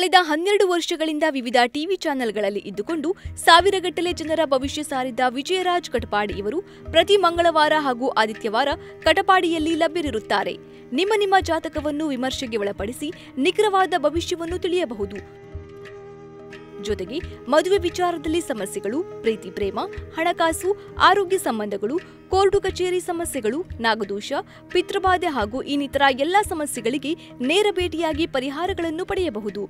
ಕಳೆದ ಹನ್ನೆರಡು ವರ್ಷಗಳಿಂದ ವಿವಿಧ ಟಿವಿ ಚಾನೆಲ್ಗಳಲ್ಲಿ ಇದ್ದುಕೊಂಡು ಸಾವಿರಗಟ್ಟಲೆ ಜನರ ಭವಿಷ್ಯ ಸಾರಿದ್ದ ವಿಜಯರಾಜ್ ಕಟಪಾಡಿ ಇವರು ಪ್ರತಿ ಮಂಗಳವಾರ ಹಾಗೂ ಆದಿತ್ಯವಾರ ಕಟಪಾಡಿಯಲ್ಲಿ ಲಭ್ಯರಿರುತ್ತಾರೆ ನಿಮ್ಮ ನಿಮ್ಮ ಜಾತಕವನ್ನು ವಿಮರ್ಶೆಗೆ ಒಳಪಡಿಸಿ ನಿಖರವಾದ ಭವಿಷ್ಯವನ್ನು ತಿಳಿಯಬಹುದು ಜೊತೆಗೆ ಮದುವೆ ವಿಚಾರದಲ್ಲಿ ಸಮಸ್ಯೆಗಳು ಪ್ರೀತಿ ಪ್ರೇಮ ಹಣಕಾಸು ಆರೋಗ್ಯ ಸಂಬಂಧಗಳು ಕೋರ್ಟು ಕಚೇರಿ ಸಮಸ್ಯೆಗಳು ನಾಗದೋಷ ಪಿತೃಬಾಧೆ ಹಾಗೂ ಇನ್ನಿತರ ಎಲ್ಲ ಸಮಸ್ಯೆಗಳಿಗೆ ನೇರ ಭೇಟಿಯಾಗಿ ಪರಿಹಾರಗಳನ್ನು ಪಡೆಯಬಹುದು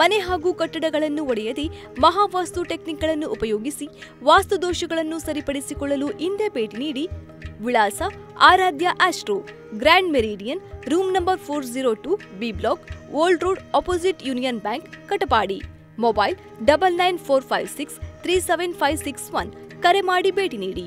ಮನೆ ಹಾಗೂ ಕಟ್ಟಡಗಳನ್ನು ಒಡೆಯದೆ ಮಹಾವಾಸ್ತು ಟೆಕ್ನಿಕ್ಗಳನ್ನು ಉಪಯೋಗಿಸಿ ವಾಸ್ತುದೋಷಗಳನ್ನು ಸರಿಪಡಿಸಿಕೊಳ್ಳಲು ಹಿಂದೆ ಭೇಟಿ ನೀಡಿ ವಿಳಾಸ Aaradhya astro grand meridian room number four zero two B block old road opposite union bank Katapadi mobile double nine four five six three seven five six one ಕರೆ ಮಾಡಿ ಭೇಟಿ ನೀಡಿ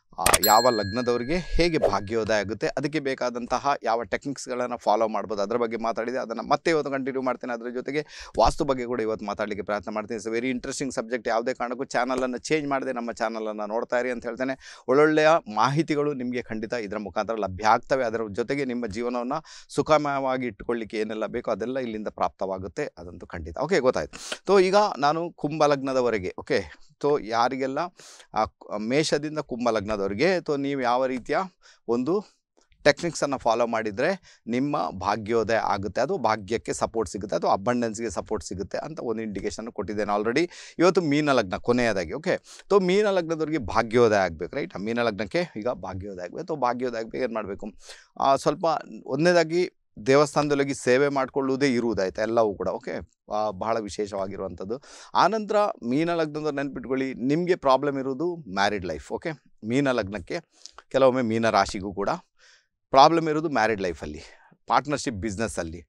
ಯಾವ ಲಗ್ನದವರಿಗೆ ಹೇಗೆ ಭಾಗ್ಯೋದಯ ಆಗುತ್ತೆ ಅದಕ್ಕೆ ಬೇಕಾದಂತಹ ಯಾವ ಟೆಕ್ನಿಕ್ಸ್ಗಳನ್ನು ಫಾಲೋ ಮಾಡ್ಬೋದು ಅದರ ಬಗ್ಗೆ ಮಾತಾಡಿದೆ ಅದನ್ನು ಮತ್ತೆ ಇವತ್ತು ಕಂಟಿನ್ಯೂ ಮಾಡ್ತೀನಿ ಅದರ ಜೊತೆಗೆ ವಾಸ್ತು ಬಗ್ಗೆ ಕೂಡ ಇವತ್ತು ಮಾತಾಡಲಿಕ್ಕೆ ಪ್ರಯತ್ನ ಮಾಡ್ತೀನಿ ಇಟ್ಸ್ ವೆರಿ ಇಂಟ್ರೆಸ್ಟಿಂಗ್ ಸಬ್ಜೆಕ್ಟ್ ಯಾವುದೇ ಕಾರಣಕ್ಕೂ ಚಾನಲನ್ನು ಚೇಂಜ್ ಮಾಡದೆ ನಮ್ಮ ಚಾನಲನ್ನು ನೋಡ್ತಾ ಇರಿ ಅಂತ ಹೇಳ್ತೇನೆ ಒಳ್ಳೊಳ್ಳೆಯ ಮಾಹಿತಿಗಳು ನಿಮಗೆ ಖಂಡಿತ ಇದರ ಮುಖಾಂತರ ಲಭ್ಯ ಆಗ್ತವೆ ಅದರ ಜೊತೆಗೆ ನಿಮ್ಮ ಜೀವನವನ್ನು ಸುಖಮಯವಾಗಿ ಇಟ್ಟುಕೊಳ್ಳಿಕ್ಕೆ ಏನೆಲ್ಲ ಬೇಕೋ ಅದೆಲ್ಲ ಇಲ್ಲಿಂದ ಪ್ರಾಪ್ತವಾಗುತ್ತೆ ಅದಂತೂ ಖಂಡಿತ ಓಕೆ ಗೊತ್ತಾಯಿತು ಸೊ ಈಗ ನಾನು ಕುಂಭ ಲಗ್ನದವರೆಗೆ ಓಕೆ ಸೊ ಯಾರಿಗೆಲ್ಲ ಮೇಷದಿಂದ ಕುಂಭ ಲಗ್ನದವ್ರಿಗೆ ಸೊ ನೀವು ಯಾವ ರೀತಿಯ ಒಂದು ಟೆಕ್ನಿಕ್ಸನ್ನು ಫಾಲೋ ಮಾಡಿದರೆ ನಿಮ್ಮ ಭಾಗ್ಯೋದಯ ಆಗುತ್ತೆ ಅದು ಭಾಗ್ಯಕ್ಕೆ ಸಪೋರ್ಟ್ ಸಿಗುತ್ತೆ ಅದು ಅಬಂಡೆನ್ಸ್ಗೆ ಸಪೋರ್ಟ್ ಸಿಗುತ್ತೆ ಅಂತ ಒಂದು ಇಂಡಿಕೇಶನ್ ಕೊಟ್ಟಿದ್ದೇನೆ ಆಲ್ರೆಡಿ ಇವತ್ತು ಮೀನ ಲಗ್ನ ಕೊನೆಯದಾಗಿ ಓಕೆ ಸೊ ಮೀನ ಲಗ್ನದವ್ರಿಗೆ ಭಾಗ್ಯೋದಯ ಆಗಬೇಕು ರೈಟ್ ಮೀನ ಲಗ್ನಕ್ಕೆ ಈಗ ಭಾಗ್ಯೋದಯ ಆಗಬೇಕು ಸೊ ಭಾಗ್ಯೋದಯ ಆಗಬೇಕು ಏನು ಮಾಡಬೇಕು ಸ್ವಲ್ಪ ಒಂದನೇದಾಗಿ ದೇವಸ್ಥಾನದೊಳಗೆ ಸೇವೆ ಮಾಡಿಕೊಳ್ಳುವುದೇ ಇರುವುದಾಯ್ತು ಎಲ್ಲವೂ ಕೂಡ ಓಕೆ ಬಹಳ ವಿಶೇಷವಾಗಿರುವಂಥದ್ದು ಆನಂತರ ಮೀನ ಲಗ್ನದ ನೆನ್ಪಿಟ್ಕೊಳ್ಳಿ ನಿಮಗೆ ಪ್ರಾಬ್ಲಮ್ ಇರೋದು ಮ್ಯಾರಿಡ್ ಲೈಫ್ ಓಕೆ ಮೀನ ಲಗ್ನಕ್ಕೆ ಕೆಲವೊಮ್ಮೆ ಮೀನ ರಾಶಿಗೂ ಕೂಡ ಪ್ರಾಬ್ಲಮ್ ಇರೋದು ಮ್ಯಾರಿಡ್ ಲೈಫಲ್ಲಿ ಪಾರ್ಟ್ನರ್ಶಿಪ್ ಬಿಸ್ನೆಸ್ಸಲ್ಲಿ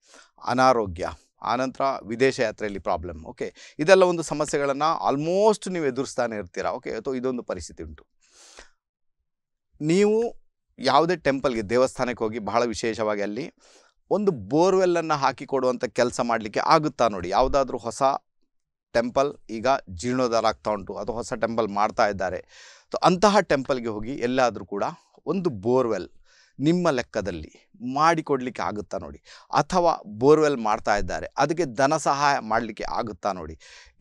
ಅನಾರೋಗ್ಯ ಆನಂತರ ವಿದೇಶ ಯಾತ್ರೆಯಲ್ಲಿ ಪ್ರಾಬ್ಲಮ್ ಓಕೆ ಇದೆಲ್ಲ ಒಂದು ಸಮಸ್ಯೆಗಳನ್ನು ಆಲ್ಮೋಸ್ಟ್ ನೀವು ಎದುರಿಸ್ತಾನೆ ಇರ್ತೀರಾ ಓಕೆ ಅಥವಾ ಇದೊಂದು ಪರಿಸ್ಥಿತಿ ಉಂಟು ನೀವು ಯಾವುದೇ ಟೆಂಪಲ್ಗೆ ದೇವಸ್ಥಾನಕ್ಕೆ ಹೋಗಿ ಬಹಳ ವಿಶೇಷವಾಗಿ ಅಲ್ಲಿ ಒಂದು ಬೋರ್ವೆಲ್ಲನ್ನು ಹಾಕಿಕೊಡುವಂಥ ಕೆಲಸ ಮಾಡಲಿಕ್ಕೆ ಆಗುತ್ತಾ ನೋಡಿ ಯಾವುದಾದ್ರೂ ಹೊಸ ಟೆಂಪಲ್ ಈಗ ಜೀರ್ಣೋದ್ಧಾರ ಆಗ್ತಾ ಉಂಟು ಅಥವಾ ಹೊಸ ಟೆಂಪಲ್ ಮಾಡ್ತಾ ಇದ್ದಾರೆ ಸೊ ಅಂತಹ ಟೆಂಪಲ್ಗೆ ಹೋಗಿ ಎಲ್ಲಾದರೂ ಕೂಡ ಒಂದು ಬೋರ್ವೆಲ್ ನಿಮ್ಮ ಲೆಕ್ಕದಲ್ಲಿ ಮಾಡಿಕೊಡ್ಲಿಕ್ಕೆ ಆಗುತ್ತಾ ನೋಡಿ ಅಥವಾ ಬೋರ್ವೆಲ್ ಮಾಡ್ತಾ ಇದ್ದಾರೆ ಅದಕ್ಕೆ ಧನ ಸಹಾಯ ಮಾಡಲಿಕ್ಕೆ ಆಗುತ್ತಾ ನೋಡಿ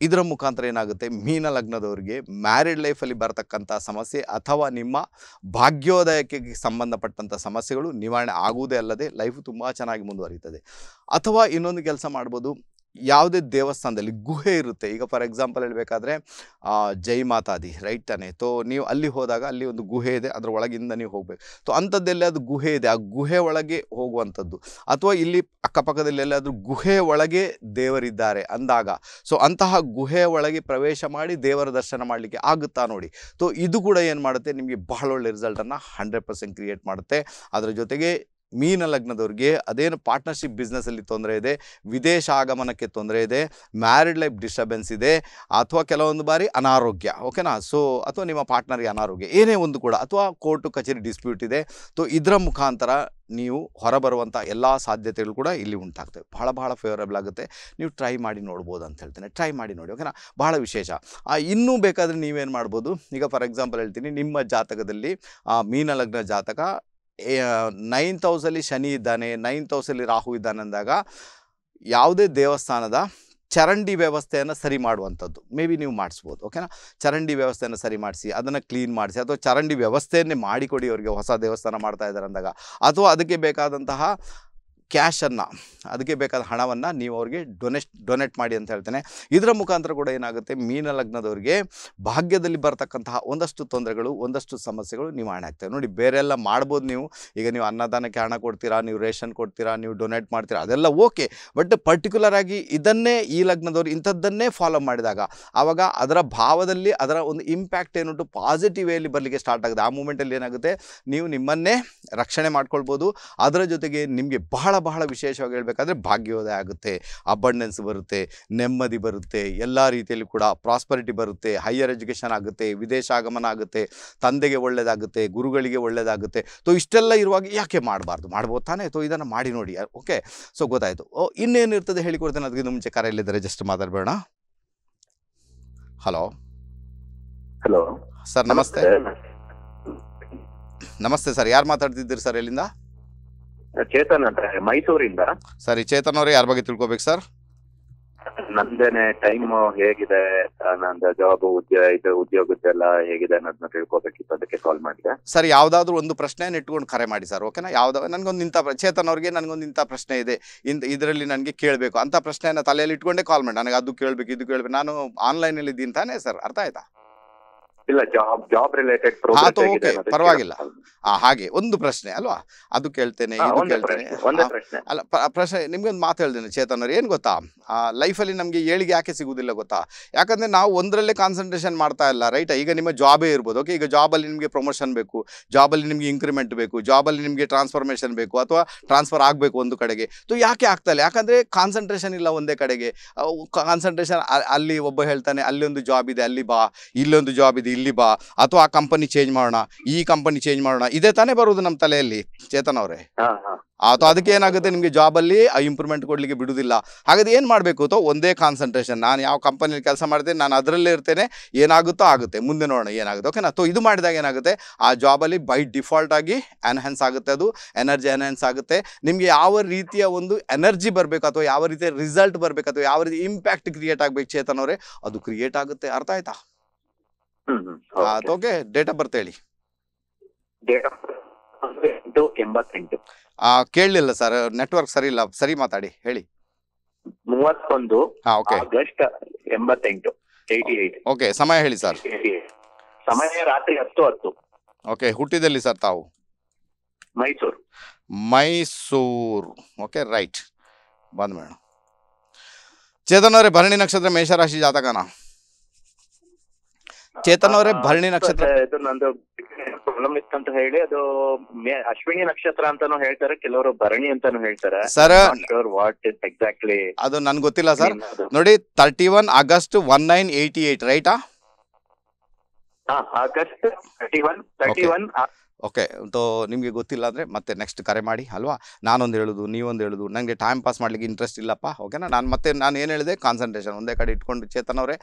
ಇದರ ಮುಖಾಂತರ ಏನಾಗುತ್ತೆ ಮೀನ ಲಗ್ನದವರಿಗೆ ಮ್ಯಾರಿಡ್ ಲೈಫಲ್ಲಿ ಬರತಕ್ಕಂಥ ಸಮಸ್ಯೆ ಅಥವಾ ನಿಮ್ಮ ಭಾಗ್ಯೋದಯಕ್ಕೆ ಸಂಬಂಧಪಟ್ಟಂಥ ಸಮಸ್ಯೆಗಳು ನಿವಾರಣೆ ಆಗುವುದೇ ಅಲ್ಲದೆ ಲೈಫ್ ತುಂಬ ಚೆನ್ನಾಗಿ ಮುಂದುವರಿಯುತ್ತದೆ ಅಥವಾ ಇನ್ನೊಂದು ಕೆಲಸ ಮಾಡ್ಬೋದು ಯಾವುದೇ ದೇವಸ್ಥಾನದಲ್ಲಿ ಗುಹೆ ಇರುತ್ತೆ ಈಗ ಫಾರ್ ಎಕ್ಸಾಂಪಲ್ ಹೇಳಬೇಕಾದ್ರೆ ಜೈ ಮಾತಾದಿ ರೈಟ್ ತಾನೆ ತೊ ನೀವು ಅಲ್ಲಿ ಹೋದಾಗ ಅಲ್ಲಿ ಒಂದು ಗುಹೆ ಇದೆ ಅದರ ಒಳಗಿಂದ ನೀವು ಹೋಗಬೇಕು ಸೊ ಅಂಥದ್ದೆಲ್ಲ ಅದು ಗುಹೆ ಇದೆ ಆ ಗುಹೆ ಒಳಗೆ ಹೋಗುವಂಥದ್ದು ಅಥವಾ ಇಲ್ಲಿ ಅಕ್ಕಪಕ್ಕದಲ್ಲಿ ಎಲ್ಲಾದರೂ ಗುಹೆ ಒಳಗೆ ದೇವರಿದ್ದಾರೆ ಅಂದಾಗ ಸೊ ಅಂತಹ ಗುಹೆ ಒಳಗೆ ಪ್ರವೇಶ ಮಾಡಿ ದೇವರ ದರ್ಶನ ಮಾಡಲಿಕ್ಕೆ ಆಗುತ್ತಾ ನೋಡಿ ಸೊ ಇದು ಕೂಡ ಏನು ಮಾಡುತ್ತೆ ನಿಮಗೆ ಬಹಳ ಒಳ್ಳೆ ರಿಸಲ್ಟನ್ನು ಹಂಡ್ರೆಡ್ ಪರ್ಸೆಂಟ್ ಕ್ರಿಯೇಟ್ ಮಾಡುತ್ತೆ ಅದರ ಜೊತೆಗೆ ಮೀನ ಲಗ್ನದವ್ರಿಗೆ ಅದೇನು ಪಾರ್ಟ್ನರ್ಶಿಪ್ ಬಿಸ್ನೆಸ್ಸಲ್ಲಿ ತೊಂದರೆ ಇದೆ ವಿದೇಶ ಆಗಮನಕ್ಕೆ ತೊಂದರೆ ಇದೆ ಮ್ಯಾರಿಡ್ ಲೈಫ್ ಡಿಸ್ಟರ್ಬೆನ್ಸ್ ಇದೆ ಅಥವಾ ಕೆಲವೊಂದು ಬಾರಿ ಅನಾರೋಗ್ಯ ಓಕೆನಾ ಸೊ ಅಥವಾ ನಿಮ್ಮ ಪಾರ್ಟ್ನರ್ಗೆ ಅನಾರೋಗ್ಯ ಏನೇ ಒಂದು ಕೂಡ ಅಥವಾ ಕೋರ್ಟು ಕಚೇರಿ ಡಿಸ್ಪ್ಯೂಟ್ ಇದೆ ಸೊ ಇದರ ಮುಖಾಂತರ ನೀವು ಹೊರಬರುವಂಥ ಎಲ್ಲ ಸಾಧ್ಯತೆಗಳು ಕೂಡ ಇಲ್ಲಿ ಉಂಟಾಗ್ತವೆ ಭಾಳ ಭಾಳ ಫೇವರೇಬಲ್ ಆಗುತ್ತೆ ನೀವು ಟ್ರೈ ಮಾಡಿ ನೋಡ್ಬೋದು ಅಂತ ಹೇಳ್ತೇನೆ ಟ್ರೈ ಮಾಡಿ ನೋಡಿ ಓಕೆನಾ ಭಾಳ ವಿಶೇಷ ಇನ್ನೂ ಬೇಕಾದರೆ ನೀವೇನು ಮಾಡ್ಬೋದು ಈಗ ಫಾರ್ ಎಕ್ಸಾಂಪಲ್ ಹೇಳ್ತೀನಿ ನಿಮ್ಮ ಜಾತಕದಲ್ಲಿ ಮೀನ ಲಗ್ನ ಜಾತಕ ನೈನ್ತ್ ಹೌಸಲ್ಲಿ ಶನಿ ಇದ್ದಾನೆ ನೈನ್ತ್ ಹೌಸಲ್ಲಿ ರಾಹು ಇದ್ದಾನೆ ಅಂದಾಗ ಯಾವುದೇ ದೇವಸ್ಥಾನದ ಚರಂಡಿ ವ್ಯವಸ್ಥೆಯನ್ನು ಸರಿ ಮಾಡುವಂಥದ್ದು ಮೇ ಬಿ ನೀವು ಮಾಡಿಸ್ಬೋದು ಓಕೆನಾ ಚರಂಡಿ ವ್ಯವಸ್ಥೆಯನ್ನು ಸರಿ ಮಾಡಿಸಿ ಅದನ್ನು ಕ್ಲೀನ್ ಮಾಡಿಸಿ ಅಥವಾ ಚರಂಡಿ ವ್ಯವಸ್ಥೆಯನ್ನೇ ಮಾಡಿಕೊಡಿ ಅವರಿಗೆ ಹೊಸ ದೇವಸ್ಥಾನ ಮಾಡ್ತಾ ಇದ್ದಾರೆ ಅಂದಾಗ ಅಥವಾ ಅದಕ್ಕೆ ಬೇಕಾದಂತಹ ಕ್ಯಾಶನ್ನು ಅದಕ್ಕೆ ಬೇಕಾದ ಹಣವನ್ನು ನೀವು ಅವ್ರಿಗೆ ಡೊನೇಟ್ ಡೊನೇಟ್ ಮಾಡಿ ಅಂತ ಹೇಳ್ತೇನೆ ಇದರ ಮುಖಾಂತರ ಕೂಡ ಏನಾಗುತ್ತೆ ಮೀನ ಲಗ್ನದವ್ರಿಗೆ ಭಾಗ್ಯದಲ್ಲಿ ಬರ್ತಕ್ಕಂತಹ ಒಂದಷ್ಟು ತೊಂದರೆಗಳು ಒಂದಷ್ಟು ಸಮಸ್ಯೆಗಳು ನೀವು ಹಣ ನೋಡಿ ಬೇರೆಲ್ಲ ಮಾಡ್ಬೋದು ನೀವು ಈಗ ನೀವು ಅನ್ನದಾನಕ್ಕೆ ಹಣ ಕೊಡ್ತೀರಾ ನೀವು ರೇಷನ್ ಕೊಡ್ತೀರಾ ನೀವು ಡೊನೇಟ್ ಮಾಡ್ತೀರಾ ಅದೆಲ್ಲ ಓಕೆ ಬಟ್ ಪರ್ಟಿಕ್ಯುಲರ್ ಆಗಿ ಇದನ್ನೇ ಈ ಲಗ್ನದವ್ರು ಇಂಥದ್ದನ್ನೇ ಫಾಲೋ ಮಾಡಿದಾಗ ಆವಾಗ ಅದರ ಭಾವದಲ್ಲಿ ಅದರ ಒಂದು ಇಂಪ್ಯಾಕ್ಟ್ ಏನುಂಟು ಪಾಸಿಟಿವ್ ವೇಲಿ ಬರಲಿಕ್ಕೆ ಸ್ಟಾರ್ಟ್ ಆಗುತ್ತೆ ಆ ಮೂಮೆಂಟಲ್ಲಿ ಏನಾಗುತ್ತೆ ನೀವು ನಿಮ್ಮನ್ನೇ ರಕ್ಷಣೆ ಮಾಡ್ಕೊಳ್ಬೋದು ಅದರ ಜೊತೆಗೆ ನಿಮಗೆ ಬಹಳ ಬಹಳ ವಿಶೇಷವಾಗಿ ಹೇಳಬೇಕಾದ್ರೆ ಭಾಗ್ಯೋದಯ ಆಗುತ್ತೆ ಅಬಂಡೆನ್ಸ್ ಬರುತ್ತೆ ನೆಮ್ಮದಿ ಬರುತ್ತೆ ಎಲ್ಲ ರೀತಿಯಲ್ಲಿ ಕೂಡ ಪ್ರಾಸ್ಪರಿಟಿ ಬರುತ್ತೆ ಹೈಯರ್ ಎಜುಕೇಷನ್ ಆಗುತ್ತೆ ವಿದೇಶ ಆಗಮನ ಆಗುತ್ತೆ ತಂದೆಗೆ ಒಳ್ಳೆಯದಾಗುತ್ತೆ ಗುರುಗಳಿಗೆ ಒಳ್ಳೆಯದಾಗುತ್ತೆ ಸೊ ಇಷ್ಟೆಲ್ಲ ಇರುವಾಗ ಯಾಕೆ ಮಾಡಬಾರ್ದು ಮಾಡ್ಬೋದು ತಾನೇ ಸೊ ಇದನ್ನು ಮಾಡಿ ನೋಡಿ ಓಕೆ ಸೊ ಗೊತ್ತಾಯಿತು ಇನ್ನೇನು ಇರ್ತದೆ ಹೇಳಿಕೊಡ್ತೇನೆ ಅದಕ್ಕಿಂತ ಮುಂಚೆ ಕರೆಯಲ್ಲಿದ್ದಾರೆ ಜಸ್ಟ್ ಮಾತಾಡಬೇಡ ಹಲೋ ಹಲೋ ಸರ್ ನಮಸ್ತೆ ನಮಸ್ತೆ ಸರ್ ಯಾರು ಮಾತಾಡ್ತಿದ್ದೀರಿ ಸರ್ ಎಲ್ಲಿಂದ ಚೇತನ್ ಅಂತ ಮೈಸೂರಿಂದ ಸರಿ ಚೇತನ್ ಅವ್ರೆ ಯಾರ ಬಗ್ಗೆ ತಿಳ್ಕೊಬೇಕು ಸರ್ ನಂದೇನೆ ಟೈಮ್ ಹೇಗಿದೆ ನಂದ ಜಾಬ್ ಉದ್ಯೋಗ ಉದ್ಯೋಗದ್ದೆಲ್ಲ ಹೇಗಿದೆ ಅನ್ನೋದನ್ನ ತಿಳ್ಕೊಬೇಕಿತ್ತು ಅದಕ್ಕೆ ಕಾಲ್ ಮಾಡಿದೆ ಸರ್ ಯಾವ್ದಾದ್ರು ಒಂದು ಪ್ರಶ್ನೆ ಇಟ್ಕೊಂಡು ಕರೆ ಮಾಡಿ ಸರ್ ಓಕೆನಾ ಯಾವ್ದಾವ ನನ್ಗೊಂದು ಇಂಥ ಚೇತನ್ ಅವ್ರಿಗೆ ನನ್ಗೊಂದು ಇಂಥ ಪ್ರಶ್ನೆ ಇದೆ ಇದರಲ್ಲಿ ನನಗೆ ಕೇಳಬೇಕು ಅಂತ ಪ್ರಶ್ನೆಯನ್ನ ತಲೆಯಲ್ಲಿ ಇಟ್ಕೊಂಡೇ ಕಾಲ್ ಮಾಡಿ ನನಗೆ ಅದು ಕೇಳಬೇಕು ಇದು ಕೇಳಬೇಕು ನಾನು ಆನ್ಲೈನ್ ಅಲ್ಲಿ ಇದ್ದೀನಿ ತಾನೇ ಸರ್ ಅರ್ಥ ಆಯ್ತಾ ಇಲ್ಲ ಜಾಬ್ ಜಾಬ್ ರಿಲೇಟೆಡ್ ಪರವಾಗಿಲ್ಲ ಹಾಗೆ ಒಂದು ಪ್ರಶ್ನೆ ಅಲ್ವಾ ಅದು ಕೇಳ್ತೇನೆ ಇದು ಕೇಳ್ತೇನೆ ಅಲ್ಲ ಪ್ರಶ್ನೆ ಒಂದು ಮಾತು ಹೇಳ್ತೇನೆ ಚೇತನ್ ಅವ್ರು ಏನು ಗೊತ್ತಾ ಲೈಫಲ್ಲಿ ನಮಗೆ ಏಳಿಗೆ ಯಾಕೆ ಸಿಗುವುದಿಲ್ಲ ಗೊತ್ತಾ ಯಾಕಂದ್ರೆ ನಾವು ಒಂದರಲ್ಲೇ ಕಾನ್ಸಂಟ್ರೇಷನ್ ಮಾಡ್ತಾ ಇಲ್ಲ ರೈಟ್ ಈಗ ನಿಮ್ಮ ಜಾಬೇ ಇರ್ಬೋದು ಓಕೆ ಈಗ ಜಾಬಲ್ಲಿ ನಿಮಗೆ ಪ್ರಮೋಷನ್ ಬೇಕು ಜಾಬಲ್ಲಿ ನಿಮಗೆ ಇನ್ಕ್ರಿಮೆಂಟ್ ಬೇಕು ಜಾಬಲ್ಲಿ ನಿಮಗೆ ಟ್ರಾನ್ಸ್ಫಾರ್ಮೇಷನ್ ಬೇಕು ಅಥವಾ ಟ್ರಾನ್ಸ್ಫರ್ ಆಗಬೇಕು ಒಂದು ಕಡೆಗೆ ಸೊ ಯಾಕೆ ಆಗ್ತಾ ಇಲ್ಲ ಯಾಕಂದ್ರೆ ಕಾನ್ಸಂಟ್ರೇಷನ್ ಇಲ್ಲ ಒಂದೇ ಕಡೆಗೆ ಕಾನ್ಸಂಟ್ರೇಷನ್ ಅಲ್ಲಿ ಒಬ್ಬ ಹೇಳ್ತಾನೆ ಅಲ್ಲಿ ಒಂದು ಜಾಬ್ ಇದೆ ಅಲ್ಲಿ ಬಾ ಇಲ್ಲೊಂದು ಜಾಬ್ ಇದೆ ಇಲ್ಲಿ ಬಾ ಅಥವಾ ಆ ಕಂಪನಿ ಚೇಂಜ್ ಮಾಡೋಣ ಈ ಕಂಪನಿ ಚೇಂಜ್ ಮಾಡೋಣ ಇದೇ ತಾನೇ ಬರುವುದು ನಮ್ಮ ತಲೆಯಲ್ಲಿ ಚೇತನ್ ಅವರೇ ಅಥವಾ ಅದಕ್ಕೆ ಏನಾಗುತ್ತೆ ನಿಮಗೆ ಜಾಬಲ್ಲಿ ಇಂಪ್ರೂವ್ಮೆಂಟ್ ಕೊಡಲಿಕ್ಕೆ ಬಿಡುವುದಿಲ್ಲ ಹಾಗಾದ್ರೆ ಏನು ಮಾಡಬೇಕು ಅಥವಾ ಒಂದೇ ಕಾನ್ಸಂಟ್ರೇಷನ್ ನಾನು ಯಾವ ಕಂಪನಿಯಲ್ಲಿ ಕೆಲಸ ಮಾಡ್ತೇನೆ ನಾನು ಅದರಲ್ಲೇ ಇರ್ತೇನೆ ಏನಾಗುತ್ತೋ ಆಗುತ್ತೆ ಮುಂದೆ ನೋಡೋಣ ಏನಾಗುತ್ತೆ ಓಕೆನಾ ಅಥವಾ ಇದು ಮಾಡಿದಾಗ ಏನಾಗುತ್ತೆ ಆ ಜಾಬಲ್ಲಿ ಬೈ ಡಿಫಾಲ್ಟ್ ಆಗಿ ಎನ್ಹ್ಯಾನ್ಸ್ ಆಗುತ್ತೆ ಅದು ಎನರ್ಜಿ ಎನ್ಹ್ಯಾನ್ಸ್ ಆಗುತ್ತೆ ನಿಮಗೆ ಯಾವ ರೀತಿಯ ಒಂದು ಎನರ್ಜಿ ಬರಬೇಕು ಅಥವಾ ಯಾವ ರೀತಿಯ ರಿಸಲ್ಟ್ ಬರಬೇಕು ಅಥವಾ ಯಾವ ರೀತಿ ಇಂಪ್ಯಾಕ್ಟ್ ಕ್ರಿಯೇಟ್ ಆಗಬೇಕು ಚೇತನ್ ಅದು ಕ್ರಿಯೇಟ್ ಆಗುತ್ತೆ ಅರ್ಥ ಆಯ್ತಾ ಓಕೆ ಡೇಟ್ ಆಫ್ ಬರ್ತ್ ಹೇಳಿ ಎಂಬತ್ತೆಂಟು ಕೇಳಲಿಲ್ಲ ಸರ್ ನೆಟ್ವರ್ಕ್ ಸರಿ ಇಲ್ಲ ಸರಿ ಮಾತಾಡಿ ಹೇಳಿ ಮೂವತ್ತೊಂದು ಆಗಸ್ಟ್ ಎಂಬತ್ತೆಂಟು ಓಕೆ ಸಮಯ ಹೇಳಿ ಸರ್ ಸಮಯ ರಾತ್ರಿ ಹತ್ತು ಹತ್ತು ಓಕೆ ಹುಟ್ಟಿದಲ್ಲಿ ಸರ್ ತಾವು ಮೈಸೂರು ಮೈಸೂರು ಓಕೆ ರೈಟ್ ಬಂದ್ ಮೇಡಮ್ ಚೇತನ್ ಅವರೇ ಭರಣಿ ನಕ್ಷತ್ರ ಮೇಷರಾಶಿ ಜಾತಕನಾ ಚೇತನ್ ಅವರೇ ಭರಣಿ ನಕ್ಷತ್ರ ಇದು ನಂದು ಪ್ರಾಬ್ಲಮ್ ಇತ್ತಂತ ಹೇಳಿ ಅದು ಅಶ್ವಿನಿ ನಕ್ಷತ್ರ ಅಂತಾನು ಹೇಳ್ತಾರೆ ಕೆಲವರು ಭರಣಿ ಅಂತಾನು ಹೇಳ್ತಾರೆ ಸರ್ ವಾಟ್ ಇಸ್ ಎಕ್ಸಾಕ್ಟ್ಲಿ ಅದು ನನ್ಗೆ ಗೊತ್ತಿಲ್ಲ ಸರ್ ನೋಡಿ thirty one August one nine eighty eight ರೈಟಾ August thirty one thirty one okay ತೋ ನಿಮಗೆ ಗೊತ್ತಿಲ್ಲ ಅಂದರೆ ಮತ್ತೆ ನೆಕ್ಸ್ಟ್ ಕರೆ ಮಾಡಿ ಅಲ್ವಾ ನಾನೊಂದು ಹೇಳೋದು ನೀವೊಂದು ಹೇಳೋದು ನನಗೆ ಟೈಮ್ ಪಾಸ್ ಮಾಡಲಿಕ್ಕೆ ಇಂಟ್ರೆಸ್ಟ್ ಇಲ್ಲಪ್ಪ ಓಕೆನಾ ನಾನು ಮತ್ತೆ ನಾನು ಏನು ಹೇಳಿದೆ ಕಾನ್ಸಂಟ್ರೇಷನ್ ಒಂದೇ ಕಡೆ ಇಟ್ಕೊಂಡು ಚೇತನ್ ಅವರೇ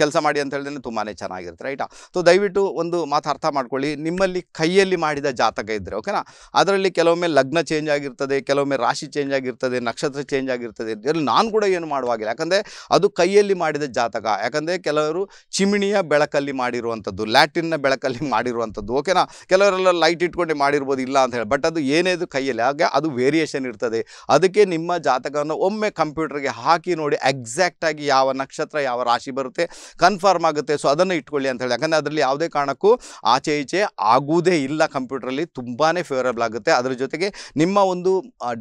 ಕೆಲಸ ಮಾಡಿ ಅಂತ ಹೇಳಿದ್ರೆ ತುಂಬಾ ಚೆನ್ನಾಗಿರುತ್ತೆ ರೈಟಾ ಸೊ ದಯವಿಟ್ಟು ಒಂದು ಮಾತು ಅರ್ಥ ಮಾಡ್ಕೊಳ್ಳಿ ನಿಮ್ಮಲ್ಲಿ ಕೈಯಲ್ಲಿ ಮಾಡಿದ ಜಾತಕ ಇದ್ದರೆ ಓಕೆನಾ ಅದರಲ್ಲಿ ಕೆಲವೊಮ್ಮೆ ಲಗ್ನ ಚೇಂಜ್ ಆಗಿರ್ತದೆ ಕೆಲವೊಮ್ಮೆ ರಾಶಿ ಚೇಂಜ್ ಆಗಿರ್ತದೆ ನಕ್ಷತ್ರ ಚೇಂಜ್ ಆಗಿರ್ತದೆ ಇದರಲ್ಲಿ ನಾನು ಕೂಡ ಏನು ಮಾಡುವಾಗಿಲ್ಲ ಯಾಕಂದರೆ ಅದು ಕೈಯಲ್ಲಿ ಮಾಡಿದ ಜಾತಕ ಯಾಕಂದರೆ ಕೆಲವರು ಚಿಮಿಣಿಯ ಬೆಳಕಲ್ಲಿ ಮಾಡಿರುವಂಥದ್ದು ಲ್ಯಾಟಿನ್ನ ಬೆಳಕಲ್ಲಿ ಮಾಡಿರುವಂಥದ್ದು ಓಕೆನಾ ಕೆಲವರೆಲ್ಲ ಲೈಟ್ ಇಟ್ಕೊಂಡು ಮಾಡಿರ್ಬೋದು ಇಲ್ಲ ಅಂತ ಹೇಳಿ ಬಟ್ ಅದು ಏನೇದು ಕೈಯಲ್ಲಿ ಹಾಗೆ ಅದು ವೇರಿಯೇಷನ್ ಇರ್ತದೆ ಅದಕ್ಕೆ ನಿಮ್ಮ ಜಾತಕವನ್ನು ಒಮ್ಮೆ ಕಂಪ್ಯೂಟರ್ಗೆ ಹಾಕಿ ನೋಡಿ ಎಕ್ಸಾಕ್ಟಾಗಿ ಯಾವ ನಕ್ಷತ್ರ ಯಾವ ರಾಶಿ ಬರುತ್ತೆ ಕನ್ಫರ್ಮ್ ಆಗುತ್ತೆ ಸೊ ಅದನ್ನು ಇಟ್ಕೊಳ್ಳಿ ಅಂತ ಹೇಳಿ ಯಾಕಂದರೆ ಅದರಲ್ಲಿ ಯಾವುದೇ ಕಾರಣಕ್ಕೂ ಆಚೆ ಈಚೆ ಆಗುವುದೇ ಇಲ್ಲ ಕಂಪ್ಯೂಟ್ರಲ್ಲಿ ತುಂಬಾ ಫೇವರೇಬಲ್ ಆಗುತ್ತೆ ಅದರ ಜೊತೆಗೆ ನಿಮ್ಮ ಒಂದು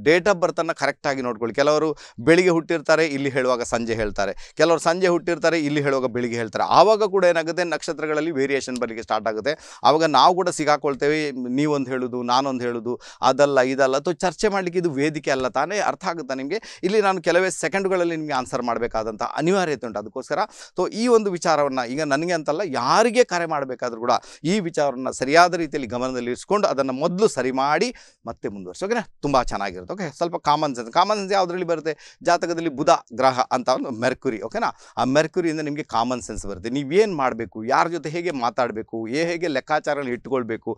ಡೇಟ್ ಆಫ್ ಬರ್ತನ್ನು ಕರೆಕ್ಟಾಗಿ ನೋಡ್ಕೊಳ್ಳಿ ಕೆಲವರು ಬೆಳಿಗ್ಗೆ ಹುಟ್ಟಿರ್ತಾರೆ ಇಲ್ಲಿ ಹೇಳುವಾಗ ಸಂಜೆ ಹೇಳ್ತಾರೆ ಕೆಲವರು ಸಂಜೆ ಹುಟ್ಟಿರ್ತಾರೆ ಇಲ್ಲಿ ಹೇಳುವಾಗ ಬೆಳಿಗ್ಗೆ ಹೇಳ್ತಾರೆ ಆವಾಗ ಕೂಡ ಏನಾಗುತ್ತೆ ನಕ್ಷತ್ರಗಳಲ್ಲಿ ವೇರಿಯೇಷನ್ ಬರಲಿಕ್ಕೆ ಸ್ಟಾರ್ಟ್ ಆಗುತ್ತೆ ಆವಾಗ ನಾವು ಕೂಡ ಸಿಗಾಕೊಳ್ತೇವೆ ನೀವೊಂದು ಹೇಳೋದು ನಾನೊಂದು ಹೇಳೋದು ಅದಲ್ಲ ಇದಲ್ಲ ಅಥವಾ ಚರ್ಚೆ ಮಾಡಲಿಕ್ಕೆ ಇದು ವೇದಿಕೆ ಅಲ್ಲ ತಾನೇ ಅರ್ಥ ಆಗುತ್ತಾ ನಿಮಗೆ ಇಲ್ಲಿ ನಾನು ಕೆಲವೇ ಸೆಕೆಂಡ್ಗಳಲ್ಲಿ ನಿಮಗೆ ಆನ್ಸರ್ ಮಾಡಬೇಕಾದಂಥ ಅನಿವಾರ್ಯತೆ ಉಂಟು ಅದಕ್ಕೋಸ್ಕರ ಸೊ ಈ ಒಂದು ವಿಚಾರವನ್ನು ಈಗ ನನಗೆ ಅಂತಲ್ಲ ಯಾರಿಗೆ ಕರೆ ಮಾಡಬೇಕಾದ್ರೂ ಕೂಡ ಈ ವಿಚಾರವನ್ನು ಸರಿಯಾದ ರೀತಿಯಲ್ಲಿ ಗಮನದಲ್ಲಿ ಇರಿಸ್ಕೊಂಡು ಅದನ್ನು ಮೊದಲು ಸರಿ ಮಾಡಿ ಮತ್ತೆ ಮುಂದುವರಿಸಿ ಓಕೆ ತುಂಬ ಚೆನ್ನಾಗಿರುತ್ತೆ ಓಕೆ ಸ್ವಲ್ಪ ಕಾಮನ್ ಸೆನ್ಸ್ ಕಾಮನ್ ಸೆನ್ಸ್ ಯಾವುದರಲ್ಲಿ ಬರುತ್ತೆ ಜಾತಕದಲ್ಲಿ ಬುಧ ಗ್ರಹ ಅಂತ ಒಂದು ಮೆರ್ಕುರಿ ಓಕೆನಾ ಆ ಮೆರ್ಕುರಿಯಿಂದ ನಿಮಗೆ ಕಾಮನ್ ಸೆನ್ಸ್ ಬರುತ್ತೆ ನೀವೇನು ಮಾಡಬೇಕು ಯಾರ ಜೊತೆ ಹೇಗೆ ಮಾತಾಡಬೇಕು ಹೇಗೆ ಲೆಕ್ಕಾಚಾರಗಳು ಇಟ್ಕೊಳ್ಬೇಕು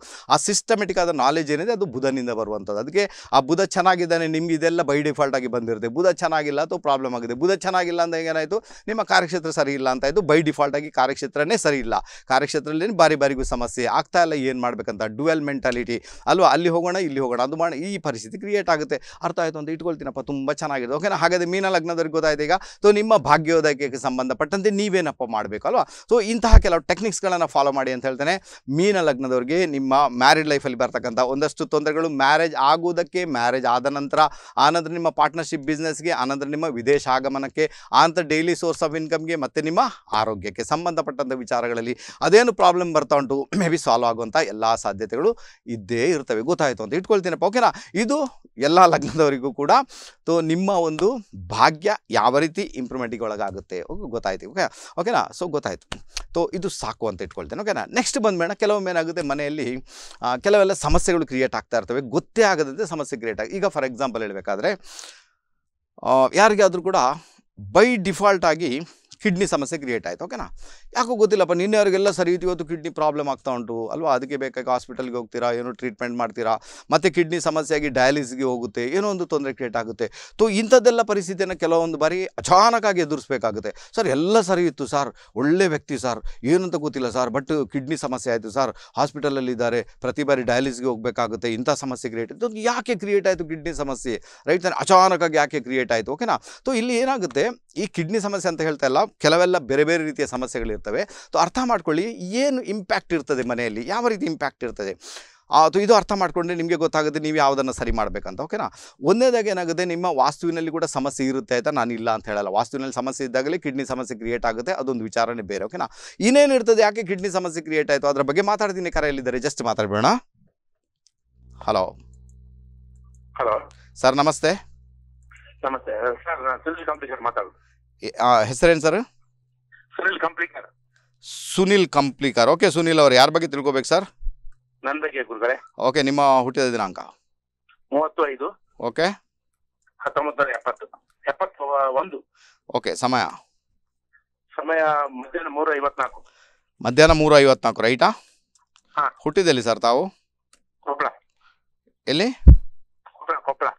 ಸಿಸ್ಟಮೆಟಿಕ್ ಆದ ನಾಲೆಜ್ ಏನಿದೆ ಅದು ಬುಧನಿಂದ ಬರುವಂಥದ್ದು ಅದಕ್ಕೆ ಆ ಬುಧ ಚೆನ್ನಾಗಿದ್ದಾನೆ ನಿಮ್ಗೆ ಇದೆಲ್ಲ ಬೈ ಡಿಫಾಲ್ಟಾಗಿ ಆಗಿ ಬಂದಿರುತ್ತೆ ಬುಧ ಚೆನ್ನಾಗಿಲ್ಲ ಅಥವಾ ಪ್ರಾಬ್ಲಮ್ ಆಗಿದೆ ಬುಧ ಚೆನ್ನಾಗಿಲ್ಲ ಅಂದಾಗ ಏನಾಯಿತು ನಿಮ್ಮ ಕಾರ್ಯಕ್ಷೇತ್ರ ಸರಿ ಇಲ್ಲ ಅಂತ ಆಯಿತು ಬೈ ಡಿಫಾಲ್ಟ್ ಆಗಿ ಕಾರ್ಯಕ್ಷೇತ್ರನೇ ಸರಿ ಇಲ್ಲ ಕಾರ್ಯಕ್ಷೇತ್ರದಲ್ಲಿ ಬಾರಿ ಬಾರಿಗೂ ಸಮಸ್ಯೆ ಆಗ್ತಾ ಇಲ್ಲ ಏನು ಮಾಡಬೇಕಂತ ಡುವೆಲ್ ಮೆಂಟಾಲಿಟಿ ಅಲ್ವಾ ಅಲ್ಲಿ ಹೋಗೋಣ ಇಲ್ಲಿ ಹೋಗೋಣ ಅದು ಮಾಡಿ ಈ ಪರಿಸ್ಥಿತಿ ಕ್ರಿಯೇಟ್ ಆಗುತ್ತೆ ಅರ್ಥ ಆಯಿತು ಅಂತ ಇಟ್ಕೊಳ್ತೀನಪ್ಪ ತುಂಬ ಚೆನ್ನಾಗಿದೆ ಓಕೆನಾ ಹಾಗಾದರೆ ಮೀನ ಲಗ್ನದವ್ರಿಗೆ ಗೊತ್ತಾಯಿತು ಈಗ ಸೊ ನಿಮ್ಮ ಭಾಗ್ಯೋದಯಕ್ಕೆ ಸಂಬಂಧಪಟ್ಟಂತೆ ನೀವೇನಪ್ಪ ಮಾಡಬೇಕು ಅಲ್ವಾ ಸೊ ಇಂತಹ ಕೆಲವು ಟೆಕ್ನಿಕ್ಸ್ಗಳನ್ನು ಫಾಲೋ ಮಾಡಿ ಅಂತ ಹೇಳ್ತೇನೆ ಮೀನ ಲಗ್ನದವ್ರಿಗೆ ನಿಮ್ಮ ಮ್ಯಾರಿಡ್ ಲೈಫಲ್ಲಿ ಬರ್ತಕ್ಕಂಥ ಒಂದಷ್ಟು ತೊಂದರೆಗಳು ಮ್ಯಾರೇಜ್ ಆಗುವುದಕ್ಕೆ ಮ್ಯಾರೇಜ್ ಆದ ನಂತರ ಆನಂತರ ನಿಮ್ಮ ಪಾರ್ಟ್ನರ್ಶಿಪ್ ಬಿಸ್ನೆಸ್ಗೆ ಆನಂತರ ನಿಮ್ಮ ವಿದೇಶ ಆಗಮನಕ್ಕೆ ಆನಂತರ ಡೈಲಿ ಸೋರ್ಸ್ ಆಫ್ ಇನ್ಕಮ್ಗೆ ಮತ್ತು ನಿಮ್ಮ ಆರೋಗ್ಯಕ್ಕೆ ಸಂಬಂಧಪಟ್ಟಂಥ ವಿಚಾರಗಳಲ್ಲಿ ಅದೇನು ಪ್ರಾಬ್ಲಮ್ ಬರ್ತಾ ಉಂಟು ಮೇ ಬಿ ಸಾಲ್ವ್ ಆಗುವಂಥ ಎಲ್ಲ ಸಾಧ್ಯತೆಗಳು ಇದ್ದೇ ಇರ್ತವೆ ಗೊತ್ತಾಯಿತು ಅಂತ ಇಟ್ಕೊಳ್ತೀನಪ್ಪ ಓಕೆನಾ ಇದು ಎಲ್ಲ ಲಗ್ನದವರಿಗೂ ಕೂಡ ತೋ ನಿಮ್ಮ ಒಂದು ಭಾಗ್ಯ ಯಾವ ರೀತಿ ಇಂಪ್ರೂವ್ಮೆಂಟಿಗೆ ಒಳಗಾಗುತ್ತೆ ಓಕೆ ಗೊತ್ತಾಯ್ತು ಓಕೆ ಓಕೆನಾ ಸೊ ಗೊತ್ತಾಯಿತು ತೊ ಇದು ಸಾಕು ಅಂತ ಇಟ್ಕೊಳ್ತೇನೆ ಓಕೆನಾ ನೆಕ್ಸ್ಟ್ ಬಂದಮೇಣ ಕೆಲವೊಮ್ಮೆ ಏನಾಗುತ್ತೆ ಮನೆಯಲ್ಲಿ ಕೆಲವೆಲ್ಲ ಸಮಸ್ಯೆಗಳು ಕ್ರಿಯೇಟ್ ಆಗ್ತಾ ಇರ್ತವೆ ಗೊತ್ತೇ ಆಗದಂತೆ ಸಮಸ್ಯೆ ಕ್ರಿಯೇಟ್ ಆಗಿ ಈಗ ಫಾರ್ ಎಕ್ಸಾಂಪಲ್ ಹೇಳಬೇಕಾದ್ರೆ ಯಾರಿಗಾದರೂ ಕೂಡ ಬೈ ಡಿಫಾಲ್ಟ್ ಆಗಿ ಕಿಡ್ನಿ ಸಮಸ್ಯೆ ಕ್ರಿಯೇಟ್ ಆಯಿತು ಓಕೆನಾ ಯಾಕೋ ಗೊತ್ತಿಲ್ಲಪ್ಪ ನಿನ್ನೆಯವರಿಗೆಲ್ಲ ಸರಿ ಇವತ್ತು ಕಿಡ್ನಿ ಪ್ರಾಬ್ಲಮ್ ಆಗ್ತಾ ಉಂಟು ಅಲ್ವಾ ಅದಕ್ಕೆ ಬೇಕಾಗಿ ಹಾಸ್ಪಿಟಲ್ಗೆ ಹೋಗ್ತೀರಾ ಏನೋ ಟ್ರೀಟ್ಮೆಂಟ್ ಮಾಡ್ತೀರಾ ಮತ್ತು ಕಿಡ್ನಿ ಸಮಸ್ಯೆಯಾಗಿ ಡಯಾಲಿಸ್ಗೆ ಹೋಗುತ್ತೆ ಏನೋ ಒಂದು ತೊಂದರೆ ಕ್ರಿಯೇಟ್ ಆಗುತ್ತೆ ಸೊ ಇಂಥದ್ದೆಲ್ಲ ಪರಿಸ್ಥಿತಿಯನ್ನು ಕೆಲವೊಂದು ಬಾರಿ ಅಚಾನಕ್ಕಾಗಿ ಎದುರಿಸಬೇಕಾಗುತ್ತೆ ಸರ್ ಎಲ್ಲ ಸರಿ ಇತ್ತು ಸರ್ ಒಳ್ಳೆ ವ್ಯಕ್ತಿ ಸರ್ ಏನಂತ ಗೊತ್ತಿಲ್ಲ ಸರ್ ಬಟ್ ಕಿಡ್ನಿ ಸಮಸ್ಯೆ ಆಯಿತು ಸರ್ ಹಾಸ್ಪಿಟಲಲ್ಲಿದ್ದಾರೆ ಪ್ರತಿ ಬಾರಿ ಡಯಾಲಿಸ್ಗೆ ಹೋಗಬೇಕಾಗುತ್ತೆ ಇಂಥ ಸಮಸ್ಯೆ ಕ್ರಿಯೇಟ್ ಆಯಿತು ಯಾಕೆ ಕ್ರಿಯೇಟ್ ಆಯಿತು ಕಿಡ್ನಿ ಸಮಸ್ಯೆ ರೈಟ್ ಅಚಾನಕ್ಕಾಗಿ ಯಾಕೆ ಕ್ರಿಯೇಟ್ ಆಯಿತು ಓಕೆನಾ ತೋ ಇಲ್ಲಿ ಏನಾಗುತ್ತೆ ಈ ಕಿಡ್ನಿ ಸಮಸ್ಯೆ ಅಂತ ಹೇಳ್ತಾ ಇಲ್ಲ ಕೆಲವೆಲ್ಲ ಬೇರೆ ಬೇರೆ ರೀತಿಯ ಸಮಸ್ಯೆಗಳಿರ್ತವೆ ಸೊ ಅರ್ಥ ಮಾಡ್ಕೊಳ್ಳಿ ಏನು ಇಂಪ್ಯಾಕ್ಟ್ ಇರ್ತದೆ ಮನೆಯಲ್ಲಿ ಯಾವ ರೀತಿ ಇಂಪ್ಯಾಕ್ಟ್ ಇರ್ತದೆ ಅದು ಇದು ಅರ್ಥ ಮಾಡಿಕೊಂಡ್ರೆ ನಿಮಗೆ ಗೊತ್ತಾಗುತ್ತೆ ನೀವು ಯಾವುದನ್ನು ಸರಿ ಮಾಡಬೇಕಂತ ಓಕೆನಾ ಒಂದೇದಾಗಿ ಏನಾಗುತ್ತೆ ನಿಮ್ಮ ವಾಸ್ತುವಿನಲ್ಲಿ ಕೂಡ ಸಮಸ್ಯೆ ಇರುತ್ತೆ ಆಯಿತಾ ನಾನು ಇಲ್ಲ ಅಂತ ಹೇಳಲ್ಲ ವಾಸ್ತುವಿನಲ್ಲಿ ಸಮಸ್ಯೆ ಇದ್ದಾಗಲೇ ಕಿಡ್ನಿ ಸಮಸ್ಯೆ ಕ್ರಿಯೇಟ್ ಆಗುತ್ತೆ ಅದೊಂದು ವಿಚಾರನೇ ಬೇರೆ ಓಕೆನಾ ಇನ್ನೇನಿರ್ತದೆ ಯಾಕೆ ಕಿಡ್ನಿ ಸಮಸ್ಯೆ ಕ್ರಿಯೇಟ್ ಆಯಿತು ಅದರ ಬಗ್ಗೆ ಮಾತಾಡ್ತೀನಿ ಕರೆಯಲ್ಲಿದ್ದಾರೆ ಜಸ್ಟ್ ಮಾತಾಡಬೇಡ ಹಲೋ ಹಲೋ ಸರ್ ನಮಸ್ತೆ ನಮಸ್ತೆ ಸರ್ ಮಾತಾಡೋದು ಹೆಸರೇನು ಸರ್ ಸುನಿಲ್ ಕಂಪ್ಲಿಕರ್ ಸುನಿಲ್ ಕಂಪ್ಲಿಕರ್ ಓಕೆ ಸುನಿಲ್ ಅವರು ಯಾರ ಬಗ್ಗೆ ತಿಳ್ಕೊಬೇಕು ಸರ್ ನನ್ನ ಬಗ್ಗೆ ಗುರುಗಳೆ ಓಕೆ ನಿಮ್ಮ ಹುಟ್ಟಿದ ದಿನಾಂಕ ಮೂವತ್ತು ಐದು ಓಕೆ ಹತ್ತೊಂಬತ್ತು ಎಪ್ಪತ್ತು ಎಪ್ಪತ್ತು ಒಂದು ಓಕೆ ಸಮಯ ಸಮಯ ಮಧ್ಯಾಹ್ನ ಮೂರು ಐವತ್ನಾಲ್ಕು ಮಧ್ಯಾಹ್ನ ಮೂರು ಐವತ್ನಾಲ್ಕು ರೈಟಾ ಹಾ ಹುಟ್ಟಿದೆಲ್ಲಿ ಸರ್ ತಾವು ಕೊಪ್ಪಳ ಎಲ್ಲಿ ಕೊಪ್ಪಳ ಕೊಪ್ಪಳ